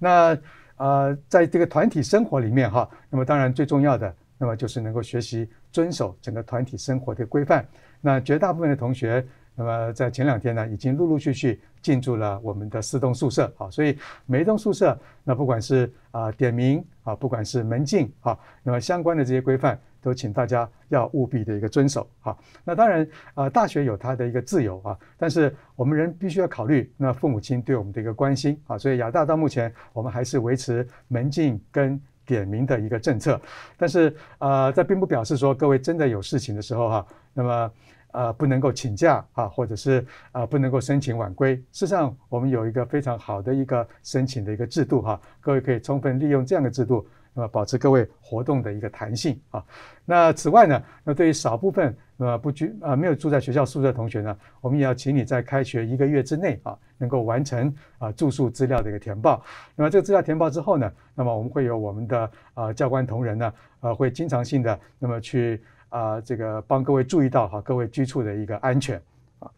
那呃，在这个团体生活里面哈，那么当然最重要的。那么就是能够学习遵守整个团体生活的规范。那绝大部分的同学，那么在前两天呢，已经陆陆续续进驻了我们的四栋宿舍。啊，所以每一栋宿舍，那不管是啊点名啊，不管是门禁啊，那么相关的这些规范，都请大家要务必的一个遵守。啊。那当然啊，大学有它的一个自由啊，但是我们人必须要考虑那父母亲对我们的一个关心啊。所以亚大到目前，我们还是维持门禁跟。点名的一个政策，但是呃，这并不表示说各位真的有事情的时候哈，那么呃不能够请假啊，或者是啊不能够申请晚归。事实上，我们有一个非常好的一个申请的一个制度哈，各位可以充分利用这样的制度。那么保持各位活动的一个弹性啊。那此外呢，那对于少部分呃不居呃没有住在学校宿舍的同学呢，我们也要请你在开学一个月之内啊能够完成啊住宿资料的一个填报。那么这个资料填报之后呢，那么我们会有我们的啊教官同仁呢呃会经常性的那么去啊这个帮各位注意到哈各位居处的一个安全啊。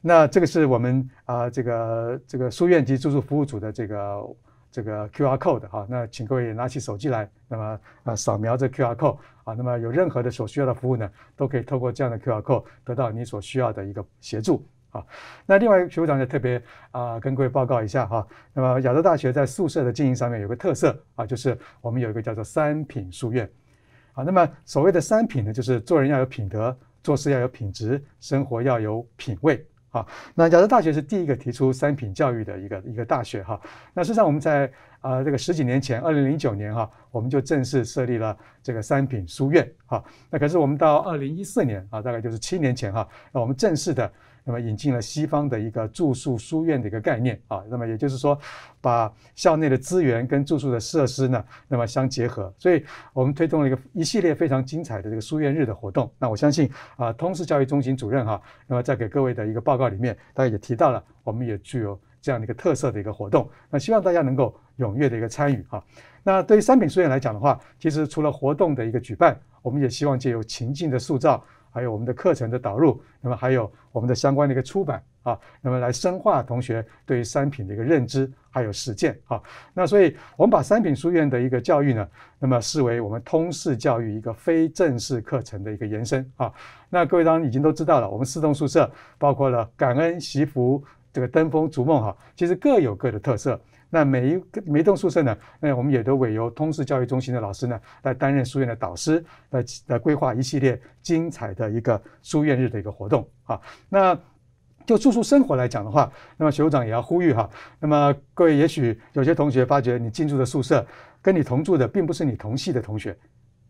那这个是我们啊这个这个书院及住宿服务组的这个。这个 Q R code 哈，那请各位拿起手机来，那么啊扫描这 Q R code 啊，那么有任何的所需要的服务呢，都可以透过这样的 Q R code 得到你所需要的一个协助啊。那另外徐部长也特别啊跟各位报告一下哈，那么亚洲大学在宿舍的经营上面有个特色啊，就是我们有一个叫做三品书院，啊，那么所谓的三品呢，就是做人要有品德，做事要有品质，生活要有品味。啊，那亚洲大学是第一个提出三品教育的一个一个大学哈。那实际上我们在啊这个十几年前，二零零九年哈，我们就正式设立了这个三品书院哈。那可是我们到二零一四年啊，大概就是七年前哈，那我们正式的。那么引进了西方的一个住宿书院的一个概念啊，那么也就是说，把校内的资源跟住宿的设施呢，那么相结合，所以我们推动了一个一系列非常精彩的这个书院日的活动。那我相信啊，通识教育中心主任哈，那么在给各位的一个报告里面，大家也提到了，我们也具有这样的一个特色的一个活动。那希望大家能够踊跃的一个参与哈。那对于三品书院来讲的话，其实除了活动的一个举办，我们也希望借由情境的塑造，还有我们的课程的导入，那么还有。我们的相关的一个出版啊，那么来深化同学对于三品的一个认知，还有实践啊。那所以，我们把三品书院的一个教育呢，那么视为我们通识教育一个非正式课程的一个延伸啊。那各位当然已经都知道了，我们四栋宿舍包括了感恩习福这个登峰逐梦哈，其实各有各的特色。那每一个每栋宿舍呢，那我们也都委由通识教育中心的老师呢来担任书院的导师，来来规划一系列精彩的一个书院日的一个活动啊。那就住宿生活来讲的话，那么学务长也要呼吁哈，那么各位也许有些同学发觉你进驻的宿舍，跟你同住的并不是你同系的同学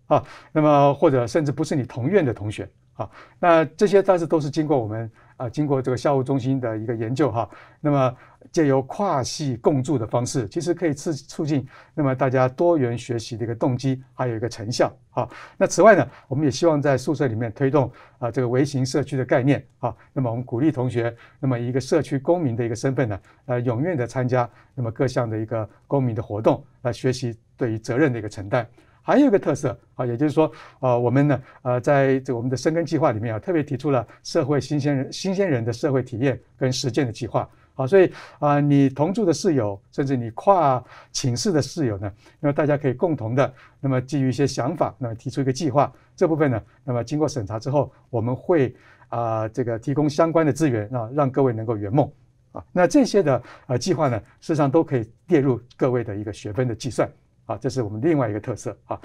啊，那么或者甚至不是你同院的同学啊，那这些但是都是经过我们啊经过这个校务中心的一个研究哈，那么。借由跨系共筑的方式，其实可以促促进那么大家多元学习的一个动机，还有一个成效啊。那此外呢，我们也希望在宿舍里面推动啊这个微型社区的概念啊。那么我们鼓励同学，那么一个社区公民的一个身份呢，呃，踊跃的参加那么各项的一个公民的活动来学习对于责任的一个承担。还有一个特色啊，也就是说，呃，我们呢，呃，在这我们的深耕计划里面啊，特别提出了社会新鲜人新鲜人的社会体验跟实践的计划。所以啊，你同住的室友，甚至你跨寝室的室友呢，那么大家可以共同的，那么基于一些想法，那么提出一个计划，这部分呢，那么经过审查之后，我们会啊这个提供相关的资源啊，让各位能够圆梦啊。那这些的呃计划呢，事实上都可以列入各位的一个学分的计算啊，这是我们另外一个特色啊。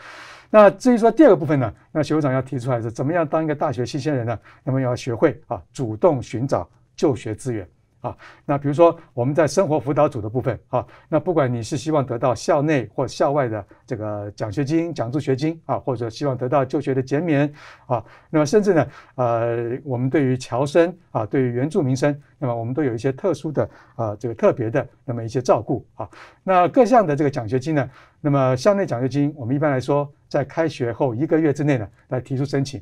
那至于说第二个部分呢，那学长要提出来是怎么样当一个大学新鲜人呢？那么要学会啊主动寻找就学资源。啊，那比如说我们在生活辅导组的部分啊，那不管你是希望得到校内或校外的这个奖学金、奖助学金啊，或者希望得到就学的减免啊，那么甚至呢，呃，我们对于侨生啊，对于原住民生，那么我们都有一些特殊的啊这个特别的那么一些照顾啊。那各项的这个奖学金呢，那么校内奖学金我们一般来说在开学后一个月之内呢来提出申请。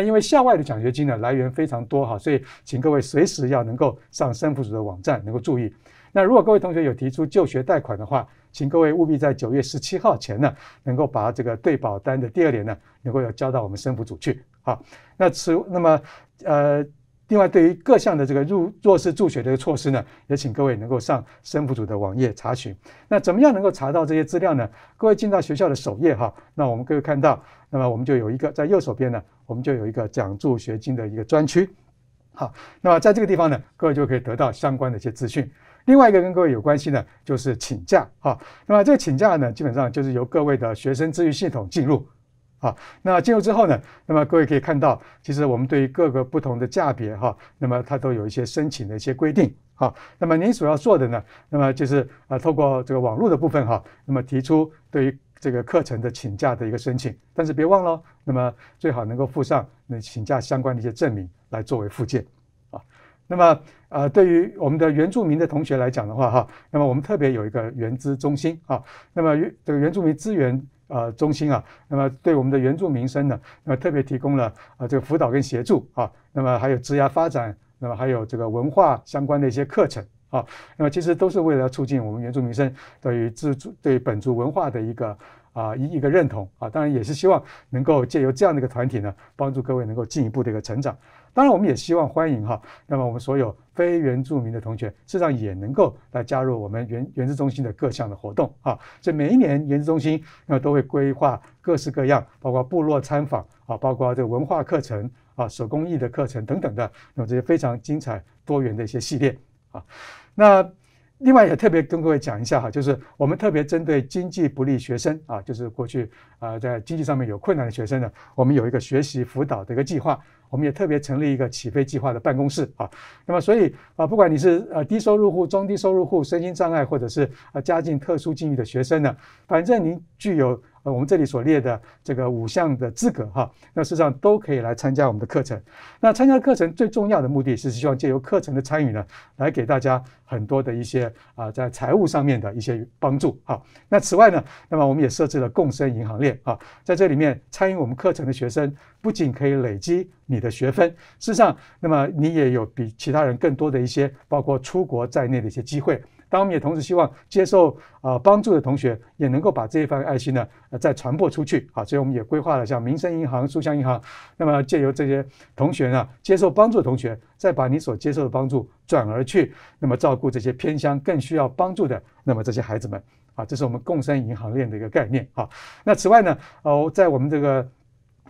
那因为校外的奖学金呢来源非常多哈，所以请各位随时要能够上生辅组的网站，能够注意。那如果各位同学有提出就学贷款的话，请各位务必在九月十七号前呢，能够把这个对保单的第二联呢，能够要交到我们生辅组去。好，那此那么呃，另外对于各项的这个入弱势助学的措施呢，也请各位能够上生辅组的网页查询。那怎么样能够查到这些资料呢？各位进到学校的首页哈，那我们各位看到，那么我们就有一个在右手边呢。我们就有一个讲助学金的一个专区，好，那么在这个地方呢，各位就可以得到相关的一些资讯。另外一个跟各位有关系呢，就是请假哈。那么这个请假呢，基本上就是由各位的学生资讯系统进入，好，那进入之后呢，那么各位可以看到，其实我们对于各个不同的价别哈，那么它都有一些申请的一些规定，好，那么您所要做的呢，那么就是啊，透过这个网络的部分哈，那么提出对于。这个课程的请假的一个申请，但是别忘了，那么最好能够附上那请假相关的一些证明来作为附件啊。那么呃，对于我们的原住民的同学来讲的话哈，那么我们特别有一个原资中心啊，那么原这个原住民资源呃中心啊，那么对我们的原住民生呢，那么特别提供了啊这个辅导跟协助啊，那么还有职涯发展，那么还有这个文化相关的一些课程。啊，那么其实都是为了促进我们原住民生对于自主对本族文化的一个啊一一个认同啊，当然也是希望能够借由这样的一个团体呢，帮助各位能够进一步的一个成长。当然，我们也希望欢迎哈，那么我们所有非原住民的同学，实际上也能够来加入我们原原住中心的各项的活动啊。所以每一年原住中心那都会规划各式各样，包括部落参访啊，包括这个文化课程啊、手工艺的课程等等的，那么这些非常精彩、多元的一些系列。啊，那另外也特别跟各位讲一下哈，就是我们特别针对经济不利学生啊，就是过去啊在经济上面有困难的学生呢，我们有一个学习辅导的一个计划，我们也特别成立一个起飞计划的办公室啊。那么所以啊，不管你是呃低收入户、中低收入户、身心障碍，或者是呃家境特殊境遇的学生呢，反正您具有。我们这里所列的这个五项的资格，哈，那事实上都可以来参加我们的课程。那参加课程最重要的目的是希望借由课程的参与呢，来给大家很多的一些啊，在财务上面的一些帮助，好。那此外呢，那么我们也设置了共生银行链，啊，在这里面参与我们课程的学生，不仅可以累积你的学分，事实上，那么你也有比其他人更多的一些，包括出国在内的一些机会。我们也同时希望接受啊帮助的同学，也能够把这一份爱心呢，呃，再传播出去啊。所以我们也规划了像民生银行、书香银行，那么借由这些同学呢，接受帮助的同学，再把你所接受的帮助转而去，那么照顾这些偏乡更需要帮助的那么这些孩子们啊，这是我们共生银行链的一个概念啊。那此外呢，呃，在我们这个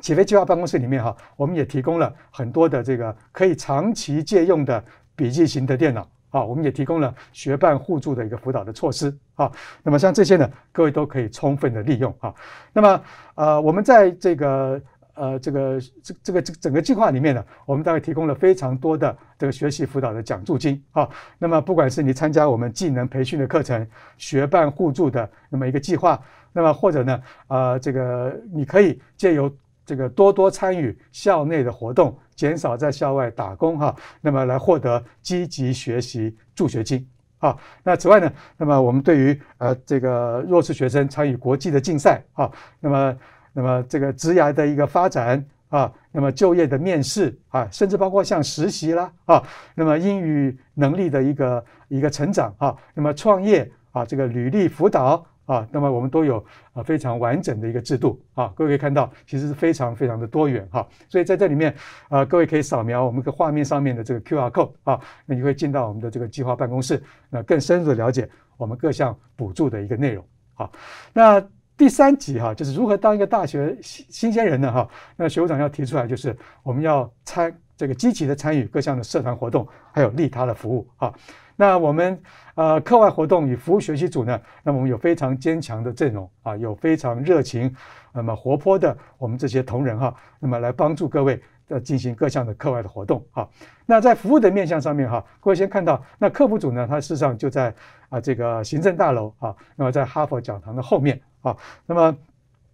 起飞计划办公室里面哈，我们也提供了很多的这个可以长期借用的笔记型的电脑。啊，我们也提供了学伴互助的一个辅导的措施啊。那么像这些呢，各位都可以充分的利用啊。那么呃，我们在这个呃这个这这个这整个计划里面呢，我们大概提供了非常多的这个学习辅导的奖助金啊。那么不管是你参加我们技能培训的课程、学伴互助的那么一个计划，那么或者呢，呃，这个你可以借由。这个多多参与校内的活动，减少在校外打工哈，那么来获得积极学习助学金啊。那此外呢，那么我们对于呃这个弱势学生参与国际的竞赛啊，那么那么这个职涯的一个发展啊，那么就业的面试啊，甚至包括像实习啦啊，那么英语能力的一个一个成长啊，那么创业啊这个履历辅导。啊，那么我们都有啊非常完整的一个制度啊，各位可以看到，其实是非常非常的多元哈，所以在这里面啊，各位可以扫描我们的画面上面的这个 Q R code 啊，那你会进到我们的这个计划办公室，那更深入的了解我们各项补助的一个内容啊。那第三集哈，就是如何当一个大学新新鲜人呢哈？那学务长要提出来，就是我们要参这个积极的参与各项的社团活动，还有利他的服务啊。那我们呃课外活动与服务学习组呢，那我们有非常坚强的阵容啊，有非常热情，那么活泼的我们这些同仁哈，那么来帮助各位在进行各项的课外的活动哈。那在服务的面向上面哈，各位先看到那客服组呢，它事实上就在啊这个行政大楼啊，那么在哈佛讲堂的后面啊，那么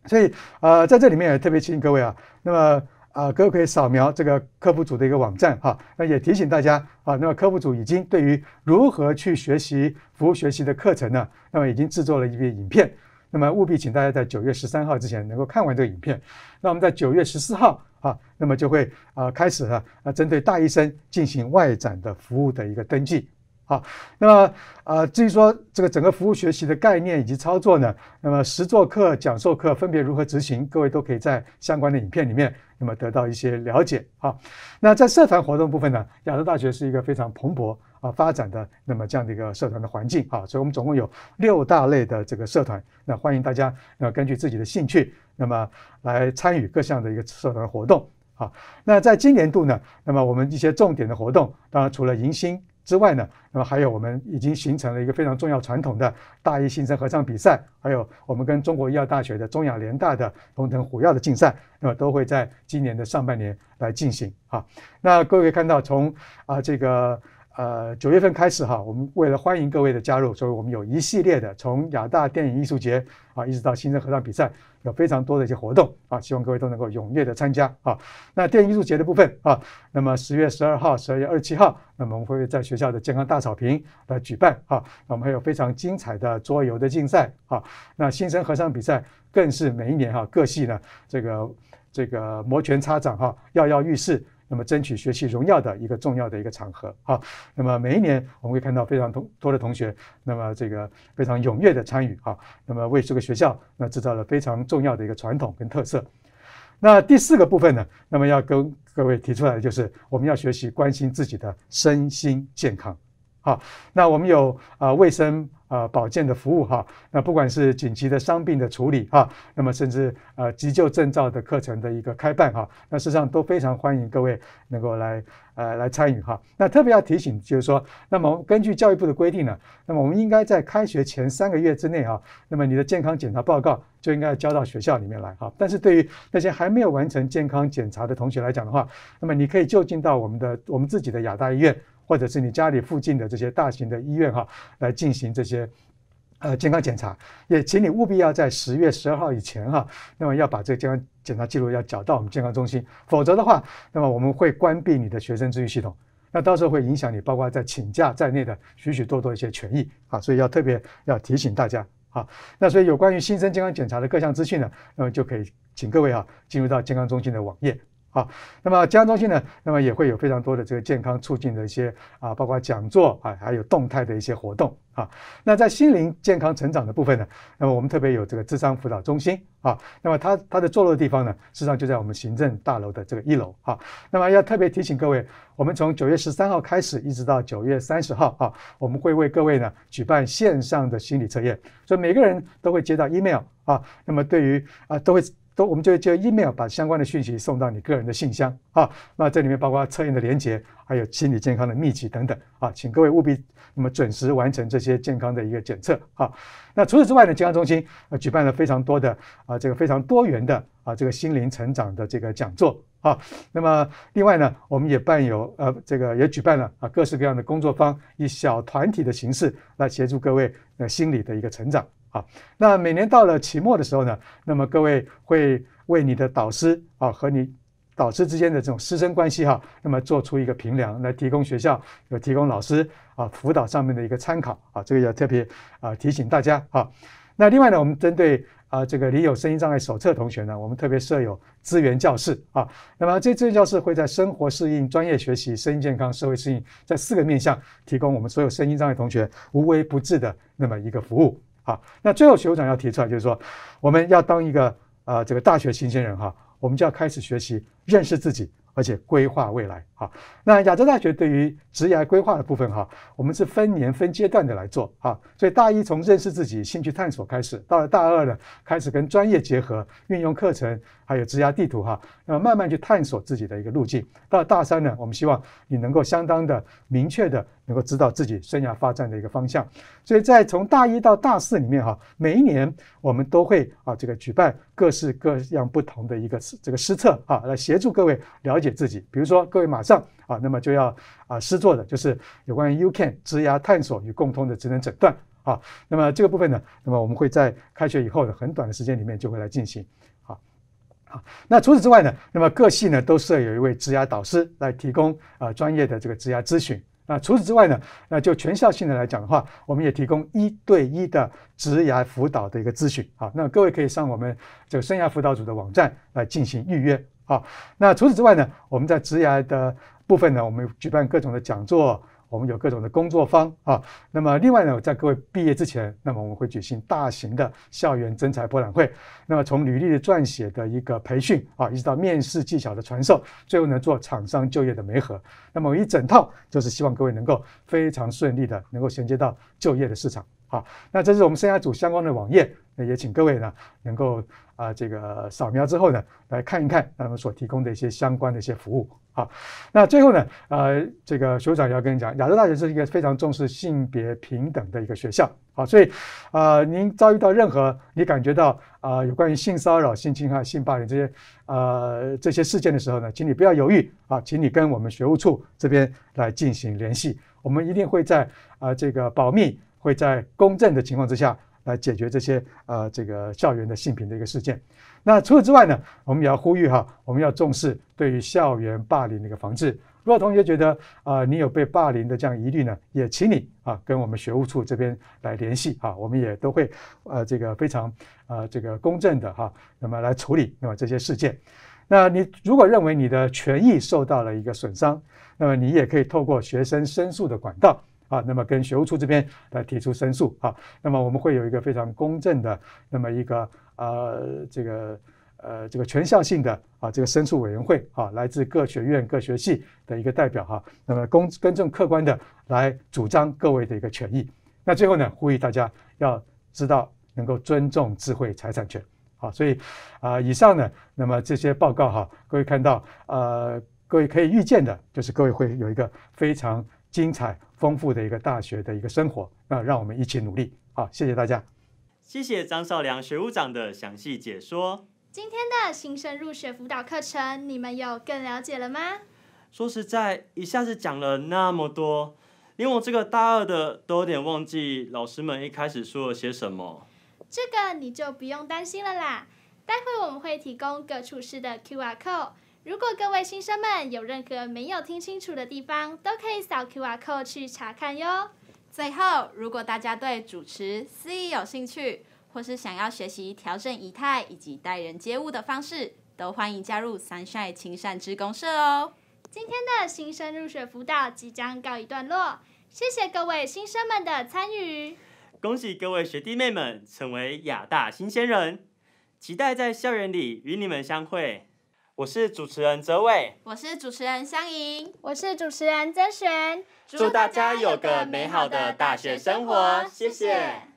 所以呃在这里面也特别提醒各位啊，那么。啊，各位可以扫描这个科普组的一个网站哈。那也提醒大家啊，那么科普组已经对于如何去学习服务学习的课程呢，那么已经制作了一篇影片。那么务必请大家在九月十三号之前能够看完这个影片。那我们在九月十四号啊，那么就会啊开始啊，针对大医生进行外展的服务的一个登记好，那么啊，至于说这个整个服务学习的概念以及操作呢，那么实做课、讲授课分别如何执行，各位都可以在相关的影片里面。那么得到一些了解啊，那在社团活动部分呢，亚洲大学是一个非常蓬勃啊发展的那么这样的一个社团的环境啊，所以我们总共有六大类的这个社团，那欢迎大家那根据自己的兴趣，那么来参与各项的一个社团活动啊。那在今年度呢，那么我们一些重点的活动，当然除了迎新。之外呢，那么还有我们已经形成了一个非常重要传统的大一新生合唱比赛，还有我们跟中国医药大学的中亚联大的龙腾虎跃的竞赛，那么都会在今年的上半年来进行啊。那各位看到从啊这个。呃，九月份开始哈，我们为了欢迎各位的加入，所以我们有一系列的从亚大电影艺术节啊，一直到新生合唱比赛，有非常多的一些活动啊，希望各位都能够踊跃的参加啊。那电影艺术节的部分啊，那么十月十二号、十二月二十七号，那么我们会在学校的健康大草坪来举办啊。我们还有非常精彩的桌游的竞赛啊。那新生合唱比赛更是每一年哈，各系呢这个这个摩拳擦掌哈，跃跃欲试。那么争取学习荣耀的一个重要的一个场合啊，那么每一年我们会看到非常多的同学，那么这个非常踊跃的参与啊，那么为这个学校那制造了非常重要的一个传统跟特色。那第四个部分呢，那么要跟各位提出来的就是我们要学习关心自己的身心健康。好，那我们有啊卫生。呃，保健的服务哈，那不管是紧急的伤病的处理哈，那么甚至呃急救证照的课程的一个开办哈，那实际上都非常欢迎各位能够来呃来参与哈。那特别要提醒就是说，那么根据教育部的规定呢，那么我们应该在开学前三个月之内啊，那么你的健康检查报告就应该要交到学校里面来哈。但是对于那些还没有完成健康检查的同学来讲的话，那么你可以就近到我们的我们自己的亚大医院。或者是你家里附近的这些大型的医院哈，来进行这些呃健康检查，也请你务必要在十月十二号以前哈，那么要把这个健康检查记录要缴到我们健康中心，否则的话，那么我们会关闭你的学生咨询系统，那到时候会影响你包括在请假在内的许许多多一些权益啊，所以要特别要提醒大家啊，那所以有关于新生健康检查的各项资讯呢，那么就可以请各位哈进入到健康中心的网页。好，那么江中心呢，那么也会有非常多的这个健康促进的一些啊，包括讲座啊，还有动态的一些活动啊。那在心灵健康成长的部分呢，那么我们特别有这个智商辅导中心啊，那么它它的坐落地方呢，实际上就在我们行政大楼的这个一楼啊。那么要特别提醒各位，我们从九月十三号开始，一直到九月三十号啊，我们会为各位呢举办线上的心理测验，所以每个人都会接到 email 啊。那么对于啊，都会。都，我们就就 email 把相关的讯息送到你个人的信箱啊。那这里面包括测验的连接，还有心理健康的秘籍等等啊，请各位务必那么准时完成这些健康的一个检测啊。那除此之外呢，健康中心呃举办了非常多的啊这个非常多元的啊这个心灵成长的这个讲座啊。那么另外呢，我们也伴有呃这个也举办了啊各式各样的工作坊，以小团体的形式来协助各位呃心理的一个成长。啊，那每年到了期末的时候呢，那么各位会为你的导师啊和你导师之间的这种师生关系哈，那么做出一个评量来，提供学校有提供老师啊辅导上面的一个参考啊，这个要特别啊提醒大家啊。那另外呢，我们针对啊这个有声音障碍手册同学呢，我们特别设有资源教室啊。那么这资源教室会在生活适应、专业学习、声音健康、社会适应这四个面向，提供我们所有声音障碍同学无微不至的那么一个服务。好，那最后学长要提出来，就是说，我们要当一个呃，这个大学新鲜人哈，我们就要开始学习认识自己，而且规划未来。啊，那亚洲大学对于职业规划的部分哈，我们是分年分阶段的来做啊。所以大一从认识自己、兴趣探索开始，到了大二呢，开始跟专业结合，运用课程还有职涯地图哈，那么慢慢去探索自己的一个路径。到大三呢，我们希望你能够相当的明确的能够知道自己生涯发展的一个方向。所以在从大一到大四里面哈，每一年我们都会啊这个举办各式各样不同的一个这个师策啊，来协助各位了解自己。比如说各位马上。啊，那么就要啊，师做的就是有关于 UK 植牙探索与共通的职能诊断啊。那么这个部分呢，那么我们会在开学以后的很短的时间里面就会来进行。啊。好。那除此之外呢，那么各系呢都设有一位职涯导师来提供啊专业的这个职涯咨询。那除此之外呢，那就全校性的来讲的话，我们也提供一对一的职涯辅导的一个咨询。好，那各位可以上我们这个生涯辅导组的网站来进行预约。好，那除此之外呢，我们在职涯的部分呢，我们举办各种的讲座，我们有各种的工作坊啊。那么另外呢，在各位毕业之前，那么我们会举行大型的校园征才博览会。那么从履历的撰写的一个培训啊，一直到面试技巧的传授，最后呢做厂商就业的媒合，那么一整套就是希望各位能够非常顺利的能够衔接到就业的市场。好，那这是我们生涯组相关的网页，那也请各位呢能够。啊，这个扫描之后呢，来看一看他们所提供的一些相关的一些服务啊。那最后呢，呃，这个学长要跟你讲，亚洲大学是一个非常重视性别平等的一个学校好，所以，呃，您遭遇到任何你感觉到啊，有关于性骚扰、性侵害、性霸凌这些呃这些事件的时候呢，请你不要犹豫啊，请你跟我们学务处这边来进行联系，我们一定会在啊这个保密、会在公正的情况之下。来解决这些呃，这个校园的性平的一个事件。那除此之外呢，我们也要呼吁哈，我们要重视对于校园霸凌的一个防治。如果同学觉得啊，你有被霸凌的这样疑虑呢，也请你啊，跟我们学务处这边来联系啊，我们也都会呃，这个非常呃，这个公正的哈，那么来处理那么这些事件。那你如果认为你的权益受到了一个损伤，那么你也可以透过学生申诉的管道。啊，那么跟学务处这边来提出申诉啊，那么我们会有一个非常公正的那么一个呃这个呃这个全校性的啊这个申诉委员会啊，来自各学院各学系的一个代表哈，那么公公正客观的来主张各位的一个权益。那最后呢，呼吁大家要知道能够尊重智慧财产权。好，所以啊，以上呢，那么这些报告哈，各位看到呃，各位可以预见的就是各位会有一个非常。精彩丰富的一个大学的一个生活，那让我们一起努力，好，谢谢大家，谢谢张少良学务长的详细解说。今天的新生入学辅导课程，你们有更了解了吗？说实在，一下子讲了那么多，连我这个大二的都有点忘记老师们一开始说了些什么。这个你就不用担心了啦，待会我们会提供各处室的 Q R code。如果各位新生们有任何没有听清楚的地方，都可以扫 QR code 去查看哟。最后，如果大家对主持、司仪有兴趣，或是想要学习调整仪态以及待人接物的方式，都欢迎加入 Sunshine 亲善之公社哦。今天的新生入学辅导即将告一段落，谢谢各位新生们的参与。恭喜各位学弟妹们成为亚大新鲜人，期待在校园里与你们相会。我是主持人泽伟，我是主持人香莹，我是主持人曾璇。祝大家有个美好的大学生活，谢谢。